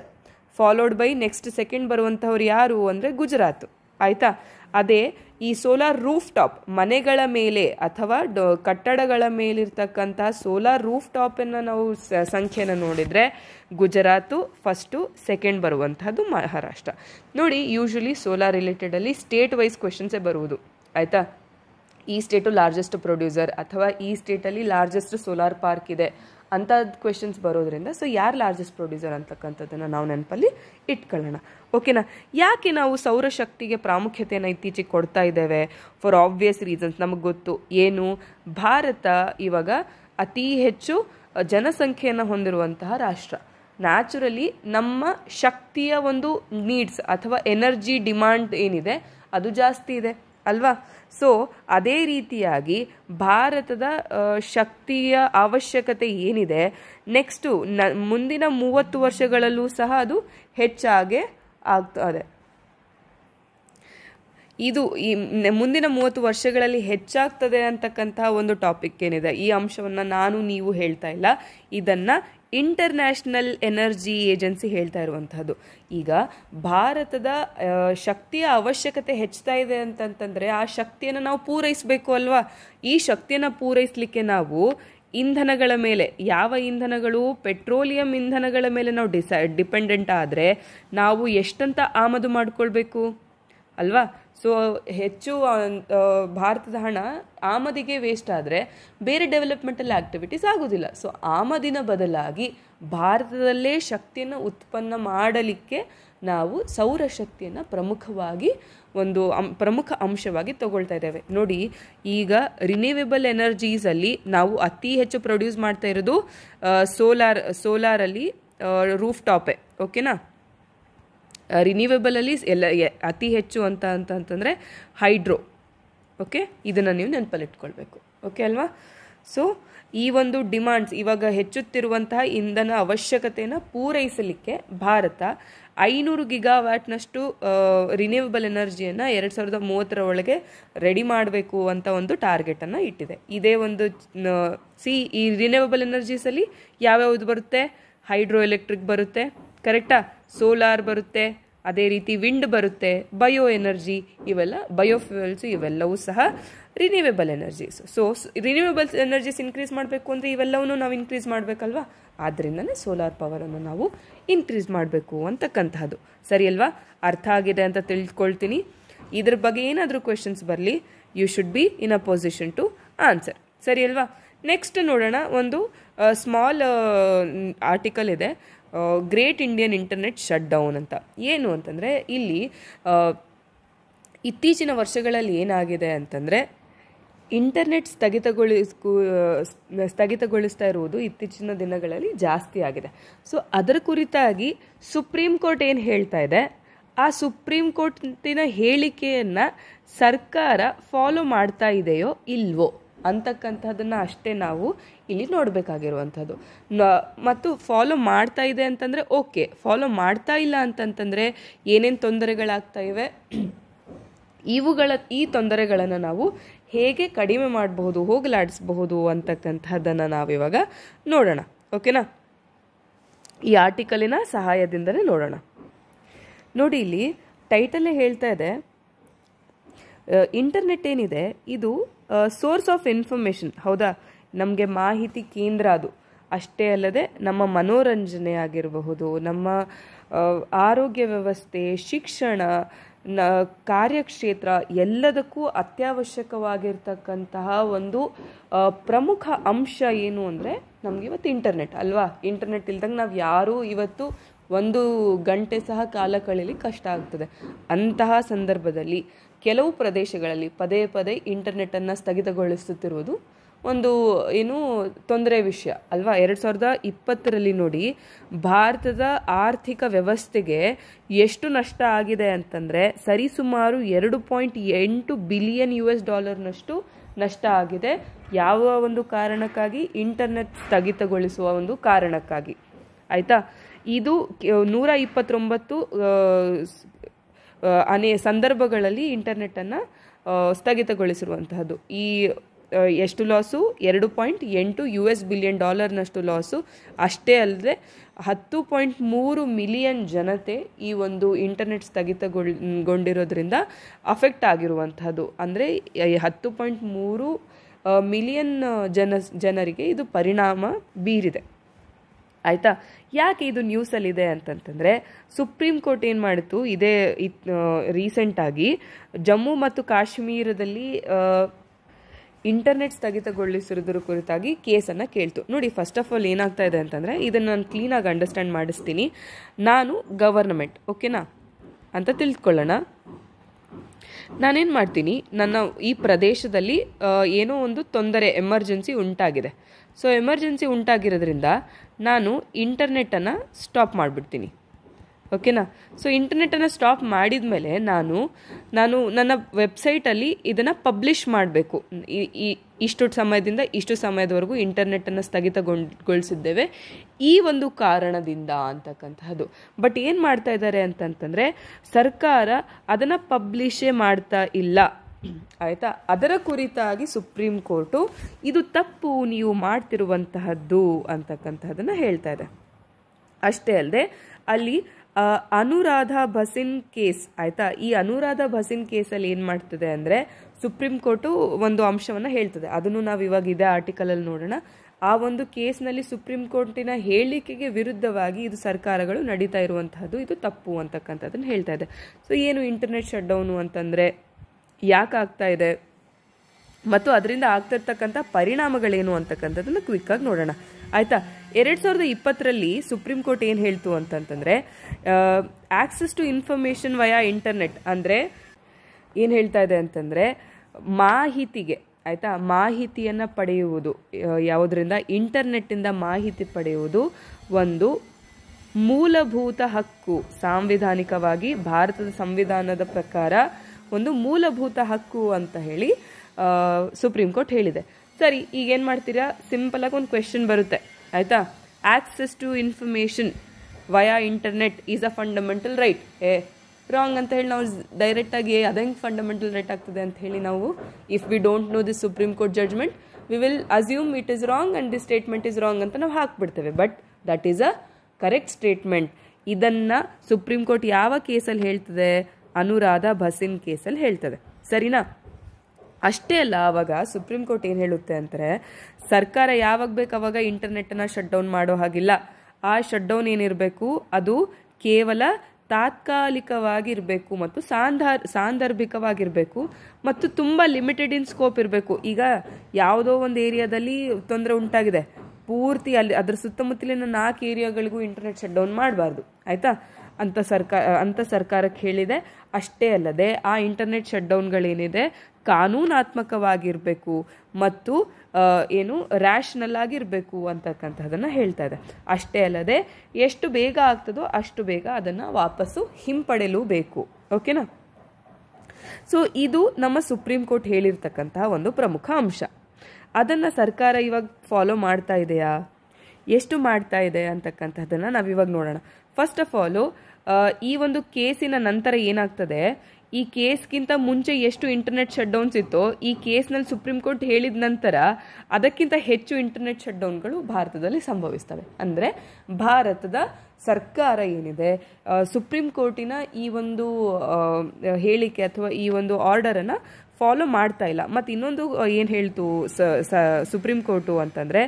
ಫಾಲೋಡ್ ಬೈ ನೆಕ್ಸ್ಟ್ ಸೆಕೆಂಡ್ ಬರುವಂಥವ್ರು ಯಾರು ಅಂದರೆ ಗುಜರಾತ್ ಆಯಿತಾ ಅದೇ ಈ ಸೋಲಾರ್ ರೂಫ್ ಟಾಪ್ ಮನೆಗಳ ಮೇಲೆ ಅಥವಾ ಕಟ್ಟಡಗಳ ಮೇಲಿರ್ತಕ್ಕಂಥ ಸೋಲಾರ್ ರೂಫ್ ಟಾಪನ್ನು ನಾವು ಸಂಖ್ಯೆನ ನೋಡಿದರೆ ಗುಜರಾತು ಫಸ್ಟು ಸೆಕೆಂಡ್ ಬರುವಂಥದ್ದು ಮಹಾರಾಷ್ಟ್ರ ನೋಡಿ ಯೂಶ್ವಲಿ ಸೋಲಾರ್ ರಿಲೇಟೆಡಲ್ಲಿ ಸ್ಟೇಟ್ ವೈಸ್ ಕ್ವೆಶನ್ಸೇ ಬರುವುದು ಆಯಿತಾ ಈ ಸ್ಟೇಟು ಲಾರ್ಜೆಸ್ಟ್ ಪ್ರೊಡ್ಯೂಸರ್ ಅಥವಾ ಈ ಸ್ಟೇಟಲ್ಲಿ ಲಾರ್ಜೆಸ್ಟ್ ಸೋಲಾರ್ ಪಾರ್ಕ್ ಇದೆ ಅಂಥದ್ದು ಕ್ವೆಶನ್ಸ್ ಬರೋದ್ರಿಂದ ಸೊ ಯಾರು ಲಾರ್ಜೆಸ್ಟ್ ಪ್ರೊಡ್ಯೂಸರ್ ಅಂತಕ್ಕಂಥದ್ದನ್ನು ನಾವು ನೆನಪಲ್ಲಿ ಇಟ್ಕೊಳ್ಳೋಣ ಓಕೆನಾ ಯಾಕೆ ನಾವು ಸೌರಶಕ್ತಿಗೆ ಪ್ರಾಮುಖ್ಯತೆಯನ್ನು ಇತ್ತೀಚೆಗೆ ಕೊಡ್ತಾ ಇದ್ದೇವೆ ಫಾರ್ ಆಬ್ವಿಯಸ್ ರೀಸನ್ಸ್ ನಮಗೆ ಗೊತ್ತು ಏನು ಭಾರತ ಇವಾಗ ಅತಿ ಹೆಚ್ಚು ಜನಸಂಖ್ಯೆಯನ್ನು ಹೊಂದಿರುವಂತಹ ರಾಷ್ಟ್ರ ನ್ಯಾಚುರಲಿ ನಮ್ಮ ಶಕ್ತಿಯ ಒಂದು ನೀಡ್ಸ್ ಅಥವಾ ಎನರ್ಜಿ ಡಿಮಾಂಡ್ ಏನಿದೆ ಅದು ಜಾಸ್ತಿ ಇದೆ ಅಲ್ವಾ ಸೊ ಅದೇ ರೀತಿಯಾಗಿ ಭಾರತದ ಶಕ್ತಿಯ ಅವಶ್ಯಕತೆ ಏನಿದೆ ನೆಕ್ಸ್ಟು ನ ಮುಂದಿನ ಮೂವತ್ತು ವರ್ಷಗಳಲ್ಲೂ ಸಹ ಅದು ಹೆಚ್ಚಾಗೆ ಆಗ್ತದೆ ಇದು ಈ ಮುಂದಿನ ಮೂವತ್ತು ವರ್ಷಗಳಲ್ಲಿ ಹೆಚ್ಚಾಗ್ತದೆ ಅಂತಕ್ಕಂತಹ ಒಂದು ಟಾಪಿಕ್ ಏನಿದೆ ಈ ಅಂಶವನ್ನು ನಾನು ನೀವು ಹೇಳ್ತಾ ಇಲ್ಲ ಇದನ್ನು ಇಂಟರ್ನ್ಯಾಷನಲ್ ಎನರ್ಜಿ ಏಜೆನ್ಸಿ ಹೇಳ್ತಾ ಇರುವಂಥದ್ದು ಈಗ ಭಾರತದ ಶಕ್ತಿಯ ಅವಶ್ಯಕತೆ ಹೆಚ್ಚುತ್ತಾ ಇದೆ ಅಂತಂತಂದರೆ ಆ ಶಕ್ತಿಯನ್ನು ನಾವು ಪೂರೈಸಬೇಕು ಅಲ್ವಾ ಈ ಶಕ್ತಿಯನ್ನು ಪೂರೈಸಲಿಕ್ಕೆ ನಾವು ಇಂಧನಗಳ ಮೇಲೆ ಯಾವ ಇಂಧನಗಳು ಪೆಟ್ರೋಲಿಯಂ ಇಂಧನಗಳ ಮೇಲೆ ನಾವು ಡಿಸೈ ಡಿಪೆಂಡೆಂಟ್ ಆದರೆ ನಾವು ಎಷ್ಟಂತ ಆಮದು ಮಾಡಿಕೊಳ್ಬೇಕು ಅಲ್ವಾ ಸೊ ಹೆಚ್ಚು ಭಾರತದ ಹಣ ಆಮದಿಗೆ ವೇಸ್ಟ್ ಆದರೆ ಬೇರೆ ಡೆವಲಪ್ಮೆಂಟಲ್ ಆ್ಯಕ್ಟಿವಿಟೀಸ್ ಆಗೋದಿಲ್ಲ ಸೊ ಆಮದಿನ ಬದಲಾಗಿ ಭಾರತದಲ್ಲೇ ಶಕ್ತಿಯನ್ನು ಉತ್ಪನ್ನ ಮಾಡಲಿಕ್ಕೆ ನಾವು ಸೌರಶಕ್ತಿಯನ್ನು ಪ್ರಮುಖವಾಗಿ ಒಂದು ಪ್ರಮುಖ ಅಂಶವಾಗಿ ತಗೊಳ್ತಾ ಇದ್ದೇವೆ ನೋಡಿ ಈಗ ರಿನ್ಯೂವೇಬಲ್ ಎನರ್ಜೀಸಲ್ಲಿ ನಾವು ಅತಿ ಹೆಚ್ಚು ಪ್ರೊಡ್ಯೂಸ್ ಮಾಡ್ತಾ ಇರೋದು ಸೋಲಾರ್ ಸೋಲಾರಲ್ಲಿ ರೂಫ್ ಟಾಪೇ ಓಕೆನಾ ರಿನ್ಯೂವೇಬಲಲ್ಲಿ ಎಲ್ಲ ಅತಿ ಹೆಚ್ಚು ಅಂತ ಅಂತಂದರೆ ಹೈಡ್ರೋ ಓಕೆ ಇದನ್ನು ನೀವು ನೆನಪಲ್ಲಿಟ್ಕೊಳ್ಬೇಕು ಓಕೆ ಅಲ್ವಾ ಸೊ ಈ ಒಂದು ಡಿಮಾಂಡ್ಸ್ ಇವಾಗ ಹೆಚ್ಚುತ್ತಿರುವಂತಹ ಇಂಧನ ಅವಶ್ಯಕತೆಯನ್ನು ಪೂರೈಸಲಿಕ್ಕೆ ಭಾರತ ಐನೂರು ಗಿಗಾವ್ಯಾಟ್ನಷ್ಟು ರಿನ್ಯೂವೆಬಲ್ ಎನರ್ಜಿಯನ್ನು ಎರಡು ಸಾವಿರದ ಮೂವತ್ತರ ಒಳಗೆ ರೆಡಿ ಮಾಡಬೇಕು ಅಂತ ಒಂದು ಟಾರ್ಗೆಟನ್ನು ಇಟ್ಟಿದೆ ಇದೇ ಒಂದು ಸಿ ಈ ರಿನ್ಯೂವೆಬಲ್ ಎನರ್ಜೀಸಲ್ಲಿ ಯಾವ್ಯಾವ್ದು ಬರುತ್ತೆ ಹೈಡ್ರೋ ಎಲೆಕ್ಟ್ರಿಕ್ ಬರುತ್ತೆ ಕರೆಕ್ಟಾ ಸೋಲಾರ್ ಬರುತ್ತೆ ಅದೇ ರೀತಿ ವಿಂಡ್ ಬರುತ್ತೆ ಬಯೋ ಎನರ್ಜಿ ಇವೆಲ್ಲ ಬಯೋಫ್ಯೂಯಲ್ಸು ಇವೆಲ್ಲವೂ ಸಹ renewable energies so renewables energies increase ಮಾಡಬೇಕು ಅಂದರೆ ಇವೆಲ್ಲವನ್ನೂ ನಾವು ಇನ್ಕ್ರೀಸ್ ಮಾಡಬೇಕಲ್ವಾ ಆದ್ದರಿಂದನೇ ಸೋಲಾರ್ ಪವರನ್ನು ನಾವು ಇನ್ಕ್ರೀಸ್ ಮಾಡಬೇಕು ಅಂತಕ್ಕಂತಹದ್ದು ಸರಿ ಅಲ್ವಾ ಅರ್ಥ ಆಗಿದೆ ಅಂತ ತಿಳ್ಕೊಳ್ತೀನಿ ಇದ್ರ ಬಗ್ಗೆ ಏನಾದರೂ ಕ್ವೆಶನ್ಸ್ ಬರಲಿ you should be in a position to answer ಸರಿ ಅಲ್ವಾ ನೆಕ್ಸ್ಟ್ ನೋಡೋಣ ಒಂದು ಸ್ಮಾಲ್ ಆರ್ಟಿಕಲ್ ಇದೆ great Indian internet shut down ಅಂತ ಏನು ಅಂತಂದರೆ ಇಲ್ಲಿ ಇತ್ತೀಚಿನ ವರ್ಷಗಳಲ್ಲಿ ಏನಾಗಿದೆ ಅಂತಂದರೆ ಇಂಟರ್ನೆಟ್ ಸ್ಥಗಿತಗೊಳಿಸ್ಕು ಸ್ಥಗಿತಗೊಳಿಸ್ತಾ ಇರುವುದು ಇತ್ತೀಚಿನ ದಿನಗಳಲ್ಲಿ ಜಾಸ್ತಿ ಆಗಿದೆ ಸೊ ಅದರ ಕುರಿತಾಗಿ ಸುಪ್ರೀಂ ಕೋರ್ಟ್ ಏನು ಹೇಳ್ತಾ ಇದೆ ಆ ಸುಪ್ರೀಂ ಕೋರ್ಟಿನ ಹೇಳಿಕೆಯನ್ನು ಸರ್ಕಾರ ಫಾಲೋ ಮಾಡ್ತಾ ಇದೆಯೋ ಇಲ್ವೋ ಅಂತಕ್ಕಂಥದ್ದನ್ನು ಅಷ್ಟೇ ನಾವು ಇಲ್ಲಿ ನೋಡಬೇಕಾಗಿರುವಂಥದ್ದು ಮತ್ತು ಫಾಲೋ ಮಾಡ್ತಾ ಇದೆ ಅಂತಂದರೆ ಓಕೆ ಫಾಲೋ ಮಾಡ್ತಾ ಇಲ್ಲ ಅಂತಂತಂದರೆ ಏನೇನು ತೊಂದರೆಗಳಾಗ್ತಾ ಇವೆ ಇವುಗಳ ಈ ತೊಂದರೆಗಳನ್ನು ನಾವು ಹೇಗೆ ಕಡಿಮೆ ಮಾಡಬಹುದು ಹೋಗಲಾಡಿಸಬಹುದು ಅಂತಕ್ಕಂಥದ್ದನ್ನು ನಾವಿವಾಗ ನೋಡೋಣ ಓಕೆನಾ ಈ ಆರ್ಟಿಕಲಿನ ಸಹಾಯದಿಂದಲೇ ನೋಡೋಣ ನೋಡಿ ಇಲ್ಲಿ ಟೈಟಲ್ಲೇ ಹೇಳ್ತಾ ಇದೆ ಇಂಟರ್ನೆಟ್ ಏನಿದೆ ಇದು ಸೋರ್ಸ್ ಆಫ್ ಇನ್ಫಾರ್ಮೇಷನ್ ಹೌದಾ ನಮಗೆ ಮಾಹಿತಿ ಕೇಂದ್ರ ಅದು ಅಷ್ಟೇ ಅಲ್ಲದೆ ನಮ್ಮ ಮನೋರಂಜನೆ ಆಗಿರಬಹುದು ನಮ್ಮ ಆರೋಗ್ಯ ವ್ಯವಸ್ಥೆ ಶಿಕ್ಷಣ ನ ಕಾರ್ಯಕ್ಷೇತ್ರ ಎಲ್ಲದಕ್ಕೂ ಅತ್ಯವಶ್ಯಕವಾಗಿರ್ತಕ್ಕಂತಹ ಒಂದು ಪ್ರಮುಖ ಅಂಶ ಏನು ಅಂದರೆ ನಮ್ಗೆ ಇವತ್ತು ಇಂಟರ್ನೆಟ್ ಅಲ್ವಾ ಇಂಟರ್ನೆಟ್ ಇಲ್ದಂಗೆ ನಾವು ಯಾರೂ ಇವತ್ತು ಒಂದು ಗಂಟೆ ಸಹ ಕಾಲ ಕಳೀಲಿ ಕಷ್ಟ ಆಗ್ತದೆ ಅಂತಹ ಸಂದರ್ಭದಲ್ಲಿ ಕೆಲವು ಪ್ರದೇಶಗಳಲ್ಲಿ ಪದೇ ಪದೇ ಇಂಟರ್ನೆಟ್ಟನ್ನು ಸ್ಥಗಿತಗೊಳಿಸುತ್ತಿರುವುದು ಒಂದು ಏನು ತೊಂದರೆ ವಿಷಯ ಅಲ್ವಾ ಎರಡು ಸಾವಿರದ ಇಪ್ಪತ್ತರಲ್ಲಿ ನೋಡಿ ಭಾರತದ ಆರ್ಥಿಕ ವ್ಯವಸ್ಥೆಗೆ ಎಷ್ಟು ನಷ್ಟ ಆಗಿದೆ ಅಂತಂದರೆ ಸರಿಸುಮಾರು ಎರಡು ಪಾಯಿಂಟ್ ಎಂಟು ಬಿಲಿಯನ್ ಯು ಎಸ್ ಡಾಲರ್ನಷ್ಟು ನಷ್ಟ ಆಗಿದೆ ಯಾವ ಒಂದು ಕಾರಣಕ್ಕಾಗಿ ಇಂಟರ್ನೆಟ್ ಸ್ಥಗಿತಗೊಳಿಸುವ ಒಂದು ಕಾರಣಕ್ಕಾಗಿ ಆಯಿತಾ ಇದು ನೂರ ಇಪ್ಪತ್ತೊಂಬತ್ತು ಅನೇ ಸಂದರ್ಭಗಳಲ್ಲಿ ಇಂಟರ್ನೆಟ್ಟನ್ನು ಸ್ಥಗಿತಗೊಳಿಸಿರುವಂತಹದ್ದು ಈ ಎಷ್ಟು ಲಾಸು ಎರಡು ಪಾಯಿಂಟ್ ಎಂಟು ಯು ಎಸ್ ಬಿಲಿಯನ್ ಡಾಲರ್ನಷ್ಟು ಲಾಸು ಅಷ್ಟೇ ಅಲ್ಲದೆ ಹತ್ತು ಪಾಯಿಂಟ್ ಮೂರು ಮಿಲಿಯನ್ ಜನತೆ ಈ ಒಂದು ಇಂಟರ್ನೆಟ್ ಸ್ಥಗಿತಗೊಳ್ಗೊಂಡಿರೋದ್ರಿಂದ ಅಫೆಕ್ಟ್ ಆಗಿರುವಂಥದ್ದು ಅಂದರೆ ಹತ್ತು ಪಾಯಿಂಟ್ ಮೂರು ಮಿಲಿಯನ್ ಜನ ಜನರಿಗೆ ಇದು ಪರಿಣಾಮ ಬೀರಿದೆ ಆಯಿತಾ ಯಾಕೆ ಇದು ನ್ಯೂಸಲ್ಲಿದೆ ಅಂತಂತಂದರೆ ಸುಪ್ರೀಂ ಕೋರ್ಟ್ ಏನು ಮಾಡಿತು ಇದೇ ರೀಸೆಂಟಾಗಿ ಜಮ್ಮು ಮತ್ತು ಕಾಶ್ಮೀರದಲ್ಲಿ ಇಂಟರ್ನೆಟ್ ಸ್ಥಗಿತಗೊಳಿಸಿರೋದ್ರ ಕುರಿತಾಗಿ ಕೇಸನ್ನು ಕೇಳ್ತು ನೋಡಿ ಫಸ್ಟ್ ಆಫ್ ಆಲ್ ಏನಾಗ್ತಾ ಇದೆ ಅಂತಂದರೆ ಇದನ್ನು ನಾನು ಕ್ಲೀನಾಗಿ ಅಂಡರ್ಸ್ಟ್ಯಾಂಡ್ ಮಾಡಿಸ್ತೀನಿ ನಾನು ಗವರ್ನಮೆಂಟ್ ಓಕೆನಾ ಅಂತ ತಿಳ್ಕೊಳ್ಳೋಣ ನಾನೇನು ಮಾಡ್ತೀನಿ ನನ್ನ ಈ ಪ್ರದೇಶದಲ್ಲಿ ಏನೋ ಒಂದು ತೊಂದರೆ ಎಮರ್ಜೆನ್ಸಿ ಉಂಟಾಗಿದೆ ಸೊ ಎಮರ್ಜೆನ್ಸಿ ಉಂಟಾಗಿರೋದ್ರಿಂದ ನಾನು ಇಂಟರ್ನೆಟ್ಟನ್ನು ಸ್ಟಾಪ್ ಮಾಡಿಬಿಡ್ತೀನಿ ಓಕೆನಾ ಸೊ ಇಂಟರ್ನೆಟನ್ನು ಸ್ಟಾಪ್ ಮಾಡಿದ ಮೇಲೆ ನಾನು ನಾನು ನನ್ನ ವೆಬ್ಸೈಟಲ್ಲಿ ಇದನ್ನು ಪಬ್ಲಿಷ್ ಮಾಡಬೇಕು ಈ ಇಷ್ಟು ಸಮಯದಿಂದ ಇಷ್ಟು ಸಮಯದವರೆಗೂ ಇಂಟರ್ನೆಟನ್ನು ಸ್ಥಗಿತಗೊಂಡ್ಗೊಳಿಸಿದ್ದೇವೆ ಈ ಒಂದು ಕಾರಣದಿಂದ ಅಂತಕ್ಕಂತಹದ್ದು ಬಟ್ ಏನು ಮಾಡ್ತಾ ಇದ್ದಾರೆ ಅಂತಂತಂದರೆ ಸರ್ಕಾರ ಅದನ್ನು ಪಬ್ಲಿಷೇ ಮಾಡ್ತಾ ಇಲ್ಲ ಆಯಿತಾ ಅದರ ಕುರಿತಾಗಿ ಸುಪ್ರೀಂ ಕೋರ್ಟು ಇದು ತಪ್ಪು ನೀವು ಮಾಡ್ತಿರುವಂತಹದ್ದು ಅಂತಕ್ಕಂತಹದನ್ನು ಹೇಳ್ತಾ ಇದೆ ಅಷ್ಟೇ ಅಲ್ಲದೆ ಅಲ್ಲಿ ಅನುರಾಧ ಭಸಿನ್ ಕೇಸ್ ಆಯಿತಾ ಈ ಅನುರಾಧ ಭಸಿನ್ ಕೇಸಲ್ಲಿ ಏನು ಮಾಡ್ತದೆ ಅಂದರೆ ಸುಪ್ರೀಂ ಕೋರ್ಟು ಒಂದು ಅಂಶವನ್ನು ಹೇಳ್ತದೆ ಅದನ್ನು ನಾವು ಇವಾಗ ಇದೇ ಆರ್ಟಿಕಲಲ್ಲಿ ನೋಡೋಣ ಆ ಒಂದು ಕೇಸ್ನಲ್ಲಿ ಸುಪ್ರೀಂ ಕೋರ್ಟಿನ ಹೇಳಿಕೆಗೆ ವಿರುದ್ಧವಾಗಿ ಇದು ಸರ್ಕಾರಗಳು ನಡೀತಾ ಇರುವಂತಹದ್ದು ಇದು ತಪ್ಪು ಅಂತಕ್ಕಂಥದ್ದನ್ನು ಹೇಳ್ತಾ ಇದೆ ಸೊ ಏನು ಇಂಟರ್ನೆಟ್ ಶಟ್ ಡೌನು ಅಂತಂದರೆ ಯಾಕಾಗ್ತಾ ಇದೆ ಮತ್ತು ಅದರಿಂದ ಆಗ್ತಿರ್ತಕ್ಕಂಥ ಪರಿಣಾಮಗಳೇನು ಅಂತಕ್ಕಂಥದ್ದನ್ನು ಕ್ವಿಕ್ಕಾಗಿ ನೋಡೋಣ ಆಯಿತಾ ಎರಡು ಸಾವಿರದ ಇಪ್ಪತ್ತರಲ್ಲಿ ಸುಪ್ರೀಂ ಕೋರ್ಟ್ ಏನು ಹೇಳ್ತು ಅಂತಂತಂದರೆ access to information via internet ಅಂದರೆ ಏನು ಹೇಳ್ತಾ ಇದೆ ಅಂತಂದರೆ ಮಾಹಿತಿಗೆ ಆಯಿತಾ ಮಾಹಿತಿಯನ್ನು ಪಡೆಯುವುದು ಯಾವುದರಿಂದ ಇಂಟರ್ನೆಟ್ಟಿಂದ ಮಾಹಿತಿ ಪಡೆಯುವುದು ಒಂದು ಮೂಲಭೂತ ಹಕ್ಕು ಸಾಂವಿಧಾನಿಕವಾಗಿ ಭಾರತದ ಸಂವಿಧಾನದ ಪ್ರಕಾರ ಒಂದು ಮೂಲಭೂತ ಹಕ್ಕು ಅಂತ ಹೇಳಿ ಸುಪ್ರೀಂ ಕೋರ್ಟ್ ಹೇಳಿದೆ ಸರಿ ಈಗೇನು ಮಾಡ್ತೀರಾ ಸಿಂಪಲ್ ಆಗಿ ಒಂದು ಕ್ವೆಶನ್ ಬರುತ್ತೆ ಆಯಿತಾ access to information via internet is a fundamental right a wrong ಅಂತ ಹೇಳಿ ನಾವು ಡೈರೆಕ್ಟಾಗಿ ಏ ಹೆಂಗೆ ಫಂಡಮೆಂಟಲ್ ರೈಟ್ ಆಗ್ತದೆ ಅಂತ ಹೇಳಿ ನಾವು if we don't know this Supreme Court judgement we will assume it is wrong and this statement is wrong ಅಂತ ನಾವು ಹಾಕ್ಬಿಡ್ತೇವೆ but that is a correct statement ಇದನ್ನು ಸುಪ್ರೀಂ ಕೋರ್ಟ್ ಯಾವ ಕೇಸಲ್ಲಿ ಹೇಳ್ತದೆ ಅನುರಾಧ ಭಸಿನ್ ಕೇಸಲ್ಲಿ ಹೇಳ್ತದೆ ಸರಿನಾ ಅಷ್ಟೇ ಅಲ್ಲ ಅವಾಗ ಸುಪ್ರೀಂ ಕೋರ್ಟ್ ಏನು ಹೇಳುತ್ತೆ ಅಂದರೆ ಸರ್ಕಾರ ಯಾವಾಗ ಬೇಕು ಅವಾಗ ಇಂಟರ್ನೆಟ್ಟನ್ನು ಶಟ್ ಡೌನ್ ಮಾಡೋ ಹಾಗಿಲ್ಲ ಆ ಶಟ್ ಡೌನ್ ಏನಿರಬೇಕು ಅದು ಕೇವಲ ತಾತ್ಕಾಲಿಕವಾಗಿರಬೇಕು ಮತ್ತು ಸಾಂಧಾರ್ ಸಾಂದರ್ಭಿಕವಾಗಿರಬೇಕು ಮತ್ತು ತುಂಬ ಲಿಮಿಟೆಡ್ ಇನ್ ಸ್ಕೋಪ್ ಇರಬೇಕು ಈಗ ಯಾವುದೋ ಒಂದು ಏರಿಯಾದಲ್ಲಿ ತೊಂದರೆ ಉಂಟಾಗಿದೆ ಪೂರ್ತಿ ಅಲ್ಲಿ ಅದರ ಸುತ್ತಮುತ್ತಲಿನ ನಾಲ್ಕು ಏರಿಯಾಗಳಿಗೂ ಇಂಟರ್ನೆಟ್ ಶಟ್ ಡೌನ್ ಮಾಡಬಾರ್ದು ಆಯಿತಾ ಅಂತ ಸರ್ಕಾರ ಅಂತ ಸರ್ಕಾರಕ್ಕೆ ಹೇಳಿದೆ ಅಷ್ಟೇ ಅಲ್ಲದೆ ಆ ಇಂಟರ್ನೆಟ್ ಶಟ್ಡೌನ್ಗಳೇನಿದೆ ಕಾನೂನಾತ್ಮಕವಾಗಿರಬೇಕು ಮತ್ತು ಏನು ರ್ಯಾಷನಲ್ ಆಗಿರಬೇಕು ಅಂತಕ್ಕಂಥದ್ದನ್ನು ಹೇಳ್ತಾ ಇದೆ ಅಷ್ಟೇ ಅಲ್ಲದೆ ಎಷ್ಟು ಬೇಗ ಆಗ್ತದೋ ಅಷ್ಟು ಬೇಗ ಅದನ್ನು ವಾಪಸ್ಸು ಬೇಕು ಓಕೆನಾ ಸೊ ಇದು ನಮ್ಮ ಸುಪ್ರೀಂ ಕೋರ್ಟ್ ಹೇಳಿರ್ತಕ್ಕಂತಹ ಒಂದು ಪ್ರಮುಖ ಅಂಶ ಅದನ್ನು ಸರ್ಕಾರ ಇವಾಗ ಫಾಲೋ ಮಾಡ್ತಾ ಇದೆಯಾ ಎಷ್ಟು ಮಾಡ್ತಾ ಇದೆ ಅಂತಕ್ಕಂಥದ್ದನ್ನು ನಾವಿವಾಗ ನೋಡೋಣ ಫಸ್ಟ್ ಆಫ್ ಆಲು ಈ ಒಂದು ಕೇಸಿನ ನಂತರ ಏನಾಗ್ತದೆ ಈ ಕೇಸ್ಗಿಂತ ಮುಂಚೆ ಎಷ್ಟು ಇಂಟರ್ನೆಟ್ ಶಟ್ ಡೌನ್ಸ್ ಇತ್ತು ಈ ಕೇಸ್ನಲ್ಲಿ ಸುಪ್ರೀಂ ಕೋರ್ಟ್ ಹೇಳಿದ ನಂತರ ಅದಕ್ಕಿಂತ ಹೆಚ್ಚು ಇಂಟರ್ನೆಟ್ ಶಟ್ ಭಾರತದಲ್ಲಿ ಸಂಭವಿಸ್ತವೆ ಅಂದರೆ ಭಾರತದ ಸರ್ಕಾರ ಏನಿದೆ ಸುಪ್ರೀಂ ಕೋರ್ಟಿನ ಈ ಒಂದು ಹೇಳಿಕೆ ಅಥವಾ ಈ ಒಂದು ಆರ್ಡರನ್ನು ಫಾಲೋ ಮಾಡ್ತಾ ಇಲ್ಲ ಮತ್ತು ಇನ್ನೊಂದು ಏನು ಹೇಳ್ತು ಸುಪ್ರೀಂ ಕೋರ್ಟು ಅಂತಂದರೆ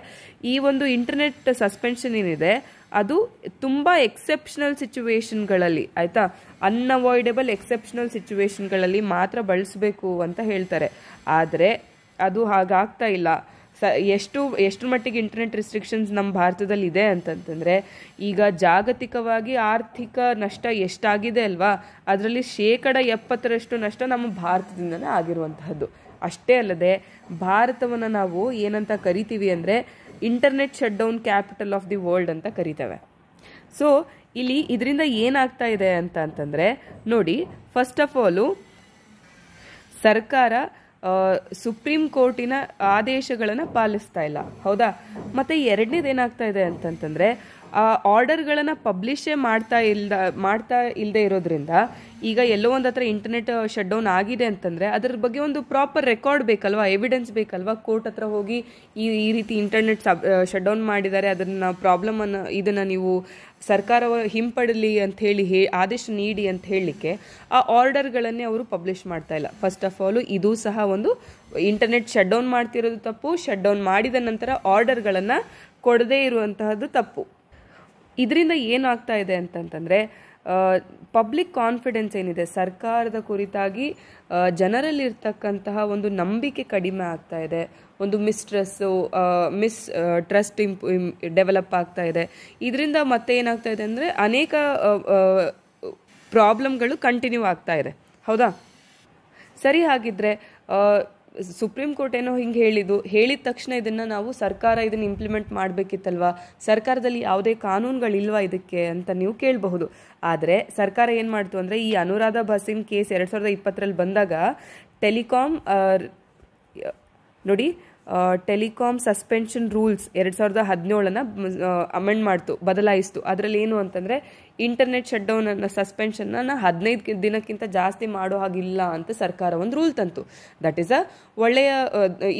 ಈ ಒಂದು ಇಂಟರ್ನೆಟ್ ಸಸ್ಪೆನ್ಷನ್ ಏನಿದೆ ಅದು ತುಂಬ ಎಕ್ಸೆಪ್ಷನಲ್ ಸಿಚುವೇಶನ್ಗಳಲ್ಲಿ ಆಯಿತಾ ಅನ್ಅವಾಯ್ಡೆಬಲ್ ಎಕ್ಸೆಪ್ಷನಲ್ ಸಿಚುವೇಶನ್ಗಳಲ್ಲಿ ಮಾತ್ರ ಬಳಸಬೇಕು ಅಂತ ಹೇಳ್ತಾರೆ ಆದರೆ ಅದು ಹಾಗಾಗ್ತಾ ಇಲ್ಲ ಸ ಎಷ್ಟು ಎಷ್ಟು ಮಟ್ಟಿಗೆ ಇಂಟರ್ನೆಟ್ ರಿಸ್ಟ್ರಿಕ್ಷನ್ಸ್ ನಮ್ಮ ಭಾರತದಲ್ಲಿ ಇದೆ ಅಂತಂತಂದರೆ ಈಗ ಜಾಗತಿಕವಾಗಿ ಆರ್ಥಿಕ ನಷ್ಟ ಎಷ್ಟಾಗಿದೆ ಅಲ್ವಾ ಅದರಲ್ಲಿ ಶೇಕಡ ಎಪ್ಪತ್ತರಷ್ಟು ನಷ್ಟ ನಮ್ಮ ಭಾರತದಿಂದನೇ ಆಗಿರುವಂತಹದ್ದು ಅಷ್ಟೇ ಅಲ್ಲದೆ ಭಾರತವನ್ನು ನಾವು ಏನಂತ ಕರಿತೀವಿ ಅಂದರೆ internet shut down capital of the world ಅಂತ ಕರಿತೇವೆ ಸೊ ಇಲ್ಲಿ ಇದರಿಂದ ಏನಾಗ್ತಾ ಇದೆ ಅಂತ ಅಂತಂದರೆ ನೋಡಿ ಫಸ್ಟ್ ಆಫ್ ಆಲು ಸರ್ಕಾರ ಸುಪ್ರೀಂ ಕೋರ್ಟಿನ ಆದೇಶಗಳನ್ನು ಪಾಲಿಸ್ತಾ ಇಲ್ಲ ಹೌದಾ ಮತ್ತು ಎರಡನೇದು ಏನಾಗ್ತಾ ಇದೆ ಅಂತಂತಂದರೆ ಆ ಆರ್ಡರ್ಗಳನ್ನು ಪಬ್ಲಿಷೇ ಮಾಡ್ತಾ ಇಲ್ದ ಮಾಡ್ತಾ ಇಲ್ಲದೆ ಇರೋದ್ರಿಂದ ಈಗ ಎಲ್ಲೋ ಒಂದು ಹತ್ರ ಇಂಟರ್ನೆಟ್ ಶಟ್ ಡೌನ್ ಆಗಿದೆ ಅಂತಂದರೆ ಅದ್ರ ಬಗ್ಗೆ ಒಂದು ಪ್ರಾಪರ್ ರೆಕಾರ್ಡ್ ಬೇಕಲ್ವಾ ಎವಿಡೆನ್ಸ್ ಬೇಕಲ್ವಾ ಕೋರ್ಟ್ ಹತ್ರ ಹೋಗಿ ಈ ಈ ರೀತಿ ಇಂಟರ್ನೆಟ್ ಸಬ್ ಶಟ್ ಡೌನ್ ಮಾಡಿದ್ದಾರೆ ಅದನ್ನು ಪ್ರಾಬ್ಲಮನ್ನು ಇದನ್ನು ನೀವು ಸರ್ಕಾರ ಹಿಂಪಡಲಿ ಅಂತ ಹೇಳಿ ಹೇ ಆದೇಶ ನೀಡಿ ಅಂತ ಹೇಳಲಿಕ್ಕೆ ಆ ಆರ್ಡರ್ಗಳನ್ನೇ ಅವರು ಪಬ್ಲಿಷ್ ಮಾಡ್ತಾ ಇಲ್ಲ ಫಸ್ಟ್ ಆಫ್ ಆಲು ಇದು ಸಹ ಒಂದು ಇಂಟರ್ನೆಟ್ ಶಟ್ ಡೌನ್ ಮಾಡ್ತಿರೋದು ತಪ್ಪು ಶಟ್ ಡೌನ್ ಮಾಡಿದ ನಂತರ ಆರ್ಡರ್ಗಳನ್ನು ಕೊಡದೇ ಇರುವಂತಹದ್ದು ತಪ್ಪು ಇದರಿಂದ ಏನಾಗ್ತಾ ಇದೆ ಅಂತಂತಂದರೆ ಪಬ್ಲಿಕ್ ಕಾನ್ಫಿಡೆನ್ಸ್ ಏನಿದೆ ಸರ್ಕಾರದ ಕುರಿತಾಗಿ ಜನರಲ್ಲಿರ್ತಕ್ಕಂತಹ ಒಂದು ನಂಬಿಕೆ ಕಡಿಮೆ ಆಗ್ತಾ ಇದೆ ಒಂದು ಮಿಸ್ಟ್ರಸ್ಸು ಮಿಸ್ ಟ್ರಸ್ಟ್ ಇಂಪ್ ಡೆವಲಪ್ ಆಗ್ತಾ ಇದೆ ಇದರಿಂದ ಮತ್ತೆ ಏನಾಗ್ತಾ ಇದೆ ಅಂದರೆ ಅನೇಕ ಪ್ರಾಬ್ಲಮ್ಗಳು ಕಂಟಿನ್ಯೂ ಆಗ್ತಾ ಇದೆ ಹೌದಾ ಸರಿ ಹಾಗಿದ್ರೆ ಸುಪ್ರೀಂ ಕೋರ್ಟ್ ಏನೋ ಹಿಂಗೆ ಹೇಳಿದ್ದು ಹೇಳಿದ ತಕ್ಷಣ ಇದನ್ನು ನಾವು ಸರ್ಕಾರ ಇದನ್ನು ಇಂಪ್ಲಿಮೆಂಟ್ ಮಾಡಬೇಕಿತ್ತಲ್ವಾ ಸರ್ಕಾರದಲ್ಲಿ ಯಾವುದೇ ಕಾನೂನುಗಳಿಲ್ವಾ ಇದಕ್ಕೆ ಅಂತ ನೀವು ಕೇಳಬಹುದು ಆದರೆ ಸರ್ಕಾರ ಏನು ಮಾಡ್ತು ಅಂದರೆ ಈ ಅನುರಾಧ ಭಸಿನ್ ಕೇಸ್ ಎರಡು ಸಾವಿರದ ಇಪ್ಪತ್ತರಲ್ಲಿ ಬಂದಾಗ ಟೆಲಿಕಾಂ ನೋಡಿ ಟೆಲಿಕಾಂ ಸಸ್ಪೆನ್ಷನ್ ರೂಲ್ಸ್ ಎರಡು ಸಾವಿರದ ಹದಿನೇಳನ್ನು ಅಮೆಂಡ್ ಮಾಡ್ತು ಬದಲಾಯಿಸ್ತು ಅದರಲ್ಲಿ ಏನು ಅಂತಂದರೆ ಇಂಟರ್ನೆಟ್ ಶಟ್ ಸಸ್ಪೆನ್ಷನ್ ಸಸ್ಪೆನ್ಷನ್ನ ಹದಿನೈದು ದಿನಕ್ಕಿಂತ ಜಾಸ್ತಿ ಮಾಡೋ ಹಾಗಿಲ್ಲ ಅಂತ ಸರ್ಕಾರ ಒಂದು ರೂಲ್ ತಂತು ದಟ್ ಈಸ್ ಅ ಒಳ್ಳೆಯ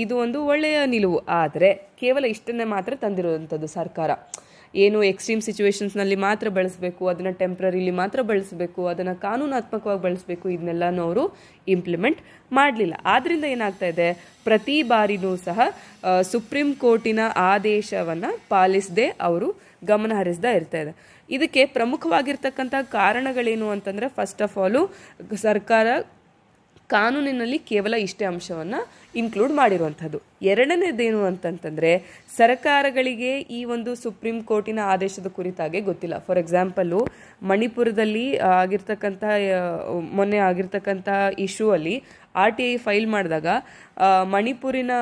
ಇದು ಒಂದು ಒಳ್ಳೆಯ ನಿಲುವು ಆದರೆ ಕೇವಲ ಇಷ್ಟನ್ನೇ ಮಾತ್ರ ತಂದಿರುವಂಥದ್ದು ಸರ್ಕಾರ ಏನು ಎಕ್ಸ್ಟ್ರೀಮ್ ಸಿಚುವೇಶನ್ಸ್ನಲ್ಲಿ ಮಾತ್ರ ಬಳಸಬೇಕು ಅದನ್ನು ಟೆಂಪ್ರರಿಲಿ ಮಾತ್ರ ಬಳಸಬೇಕು ಅದನ್ನು ಕಾನೂನಾತ್ಮಕವಾಗಿ ಬಳಸಬೇಕು ಇದನ್ನೆಲ್ಲನೂ ಅವರು ಇಂಪ್ಲಿಮೆಂಟ್ ಮಾಡಲಿಲ್ಲ ಆದ್ದರಿಂದ ಏನಾಗ್ತಾ ಇದೆ ಪ್ರತಿ ಬಾರಿನೂ ಸಹ ಸುಪ್ರೀಂ ಕೋರ್ಟಿನ ಆದೇಶವನ್ನು ಪಾಲಿಸದೆ ಅವರು ಗಮನ ಹರಿಸ್ತಾ ಇರ್ತಾ ಇದೆ ಇದಕ್ಕೆ ಪ್ರಮುಖವಾಗಿರ್ತಕ್ಕಂಥ ಕಾರಣಗಳೇನು ಅಂತಂದರೆ ಫಸ್ಟ್ ಆಫ್ ಆಲು ಸರ್ಕಾರ ಕಾನೂನಿನಲ್ಲಿ ಕೇವಲ ಇಷ್ಟೇ ಅಂಶವನ್ನು ಇನ್ಕ್ಲೂಡ್ ಮಾಡಿರುವಂಥದ್ದು ಎರಡನೇದೇನು ಅಂತಂತಂದರೆ ಸರ್ಕಾರಗಳಿಗೆ ಈ ಒಂದು ಸುಪ್ರೀಂ ಕೋರ್ಟಿನ ಆದೇಶದ ಕುರಿತಾಗೆ ಗೊತ್ತಿಲ್ಲ ಫಾರ್ ಎಕ್ಸಾಂಪಲ್ಲು ಮಣಿಪುರದಲ್ಲಿ ಆಗಿರ್ತಕ್ಕಂಥ ಮೊನ್ನೆ ಆಗಿರ್ತಕ್ಕಂಥ ಇಶ್ಯೂ ಅಲ್ಲಿ ಆರ್ ಟಿ ಐ ಫೈಲ್ ಮಾಡಿದಾಗ ಮಣಿಪುರಿನ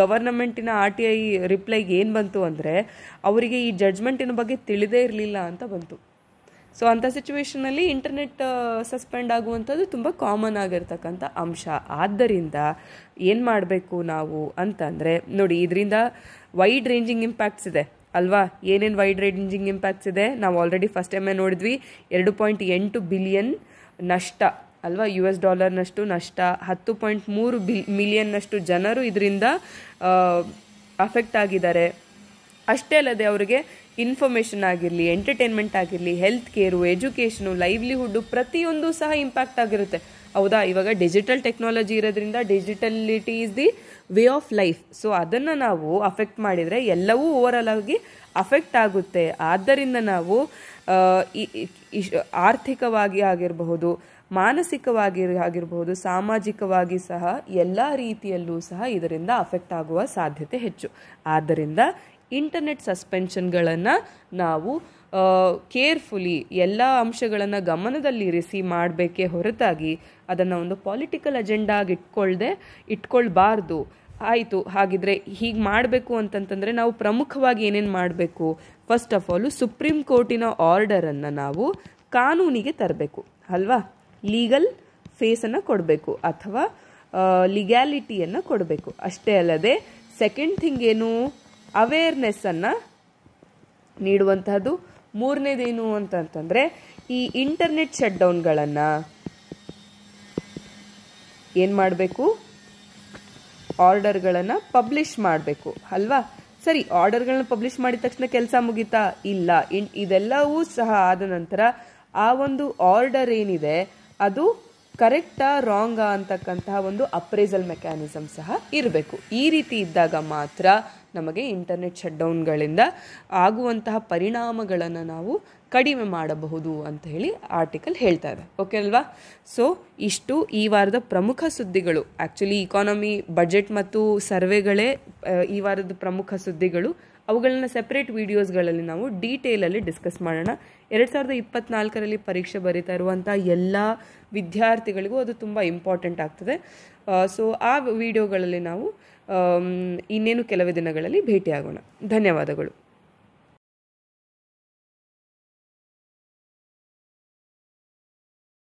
ಗವರ್ನಮೆಂಟಿನ ಆರ್ ಟಿ ಐ ರಿಪ್ಲೈಗೆ ಏನು ಬಂತು ಅಂದರೆ ಅವರಿಗೆ ಈ ಜಡ್ಜ್ಮೆಂಟಿನ ಬಗ್ಗೆ ತಿಳಿದೇ ಇರಲಿಲ್ಲ ಅಂತ ಬಂತು ಸೊ ಅಂಥ ಸಿಚುವೇಶನಲ್ಲಿ ಇಂಟರ್ನೆಟ್ ಸಸ್ಪೆಂಡ್ ಆಗುವಂಥದ್ದು ತುಂಬ ಕಾಮನ್ ಆಗಿರ್ತಕ್ಕಂಥ ಅಂಶ ಆದ್ದರಿಂದ ಏನು ಮಾಡಬೇಕು ನಾವು ಅಂತಂದರೆ ನೋಡಿ ಇದರಿಂದ ವೈಡ್ ರೇಂಜಿಂಗ್ ಇಂಪ್ಯಾಕ್ಟ್ಸ್ ಇದೆ ಅಲ್ವಾ ಏನೇನು ವೈಡ್ ರೇಂಜಿಂಗ್ ಇಂಪ್ಯಾಕ್ಟ್ಸ್ ಇದೆ ನಾವು ಆಲ್ರೆಡಿ ಫಸ್ಟ್ ಟೈಮೇ ನೋಡಿದ್ವಿ ಎರಡು ಪಾಯಿಂಟ್ ಎಂಟು ಬಿಲಿಯನ್ ನಷ್ಟ ಅಲ್ವಾ ಯು ಎಸ್ ಡಾಲರ್ನಷ್ಟು ನಷ್ಟ ಹತ್ತು ಪಾಯಿಂಟ್ ಮೂರು ಬಿ ಮಿಲಿಯನ್ನಷ್ಟು ಜನರು ಇದರಿಂದ ಅಫೆಕ್ಟ್ ಆಗಿದ್ದಾರೆ ಅಷ್ಟೇ ಅಲ್ಲದೆ ಅವರಿಗೆ ಇನ್ಫಾರ್ಮೇಷನ್ ಆಗಿರಲಿ ಎಂಟರ್ಟೈನ್ಮೆಂಟ್ ಆಗಿರಲಿ ಹೆಲ್ತ್ ಕೇರು ಎಜುಕೇಷನು ಲೈವ್ಲಿಹುಡ್ಡು ಪ್ರತಿಯೊಂದು ಸಹ ಇಂಪ್ಯಾಕ್ಟ್ ಆಗಿರುತ್ತೆ ಹೌದಾ ಇವಾಗ ಡಿಜಿಟಲ್ ಟೆಕ್ನಾಲಜಿ ಇರೋದ್ರಿಂದ digitality is the way of life so ಅದನ್ನು ನಾವು ಅಫೆಕ್ಟ್ ಮಾಡಿದರೆ ಎಲ್ಲವೂ ಓವರಾಲ್ ಆಗಿ ಅಫೆಕ್ಟ್ ಆಗುತ್ತೆ ಆದ್ದರಿಂದ ನಾವು ಆರ್ಥಿಕವಾಗಿ ಆಗಿರಬಹುದು ಮಾನಸಿಕವಾಗಿ ಆಗಿರಬಹುದು ಸಾಮಾಜಿಕವಾಗಿ ಸಹ ಎಲ್ಲ ರೀತಿಯಲ್ಲೂ ಸಹ ಇದರಿಂದ ಅಫೆಕ್ಟ್ ಆಗುವ ಸಾಧ್ಯತೆ ಹೆಚ್ಚು ಆದ್ದರಿಂದ ಇಂಟರ್ನೆಟ್ ಸಸ್ಪೆನ್ಷನ್ಗಳನ್ನು ನಾವು ಕೇರ್ಫುಲಿ ಎಲ್ಲ ಅಂಶಗಳನ್ನು ಗಮನದಲ್ಲಿರಿಸಿ ಮಾಡಬೇಕೇ ಹೊರತಾಗಿ ಅದನ್ನು ಒಂದು ಪಾಲಿಟಿಕಲ್ ಅಜೆಂಡಾಗಿ ಇಟ್ಕೊಳ್ಳದೆ ಇಟ್ಕೊಳ್ಬಾರ್ದು ಆಯಿತು ಹಾಗಿದ್ರೆ ಹೀಗೆ ಮಾಡಬೇಕು ಅಂತಂತಂದರೆ ನಾವು ಪ್ರಮುಖವಾಗಿ ಏನೇನು ಮಾಡಬೇಕು ಫಸ್ಟ್ ಆಫ್ ಆಲು ಸುಪ್ರೀಂ ಕೋರ್ಟಿನ ಆರ್ಡರನ್ನು ನಾವು ಕಾನೂನಿಗೆ ತರಬೇಕು ಅಲ್ವಾ ಲೀಗಲ್ ಫೇಸನ್ನು ಕೊಡಬೇಕು ಅಥವಾ ಲೀಗ್ಯಾಲಿಟಿಯನ್ನು ಕೊಡಬೇಕು ಅಷ್ಟೇ ಅಲ್ಲದೆ ಸೆಕೆಂಡ್ ಥಿಂಗ್ ಏನು ಅವೇರ್ನೆಸ್ಸನ್ನು ನೀಡುವಂತಹದ್ದು ಮೂರನೇದೇನು ಅಂತಂತಂದರೆ ಈ ಇಂಟರ್ನೆಟ್ ಶಟ್ ಡೌನ್ಗಳನ್ನು ಏನು ಮಾಡಬೇಕು ಆರ್ಡರ್ಗಳನ್ನು ಪಬ್ಲಿಷ್ ಮಾಡಬೇಕು ಅಲ್ವಾ ಸರಿ ಆರ್ಡರ್ಗಳನ್ನ ಪಬ್ಲಿಷ್ ಮಾಡಿದ ತಕ್ಷಣ ಕೆಲಸ ಮುಗೀತಾ ಇಲ್ಲ ಇದೆಲ್ಲವೂ ಸಹ ಆದ ನಂತರ ಆ ಒಂದು ಆರ್ಡರ್ ಏನಿದೆ ಅದು ಕರೆಕ್ಟಾ ರಾಂಗಾ ಅಂತಕ್ಕಂತಹ ಒಂದು ಅಪ್ರೇಸಲ್ ಮೆಕ್ಯಾನಿಸಮ್ ಸಹ ಇರಬೇಕು ಈ ರೀತಿ ಇದ್ದಾಗ ಮಾತ್ರ ನಮಗೆ ಇಂಟರ್ನೆಟ್ ಶಟ್ಡೌನ್ಗಳಿಂದ ಆಗುವಂತಹ ಪರಿಣಾಮಗಳನ್ನು ನಾವು ಕಡಿಮೆ ಮಾಡಬಹುದು ಅಂತ ಹೇಳಿ ಆರ್ಟಿಕಲ್ ಹೇಳ್ತಾ ಇದೆ ಓಕೆ ಅಲ್ವಾ ಸೊ ಇಷ್ಟು ಈ ವಾರದ ಪ್ರಮುಖ ಸುದ್ದಿಗಳು ಆ್ಯಕ್ಚುಲಿ ಇಕಾನಮಿ ಬಜೆಟ್ ಮತ್ತು ಸರ್ವೆಗಳೇ ಈ ವಾರದ ಪ್ರಮುಖ ಸುದ್ದಿಗಳು ಅವುಗಳನ್ನ ಸೆಪ್ರೇಟ್ ವೀಡಿಯೋಸ್ಗಳಲ್ಲಿ ನಾವು ಡೀಟೇಲಲ್ಲಿ ಡಿಸ್ಕಸ್ ಮಾಡೋಣ ಎರಡು ಸಾವಿರದ ಇಪ್ಪತ್ನಾಲ್ಕರಲ್ಲಿ ಪರೀಕ್ಷೆ ಬರಿತಾ ಇರುವಂಥ ಎಲ್ಲ ವಿದ್ಯಾರ್ಥಿಗಳಿಗೂ ಅದು ತುಂಬ ಇಂಪಾರ್ಟೆಂಟ್ ಆಗ್ತದೆ ಸೊ ಆ ವಿಡಿಯೋಗಳಲ್ಲಿ ನಾವು ಇನ್ನೇನು ಕೆಲವೇ ದಿನಗಳಲ್ಲಿ ಭೇಟಿಯಾಗೋಣ ಧನ್ಯವಾದಗಳು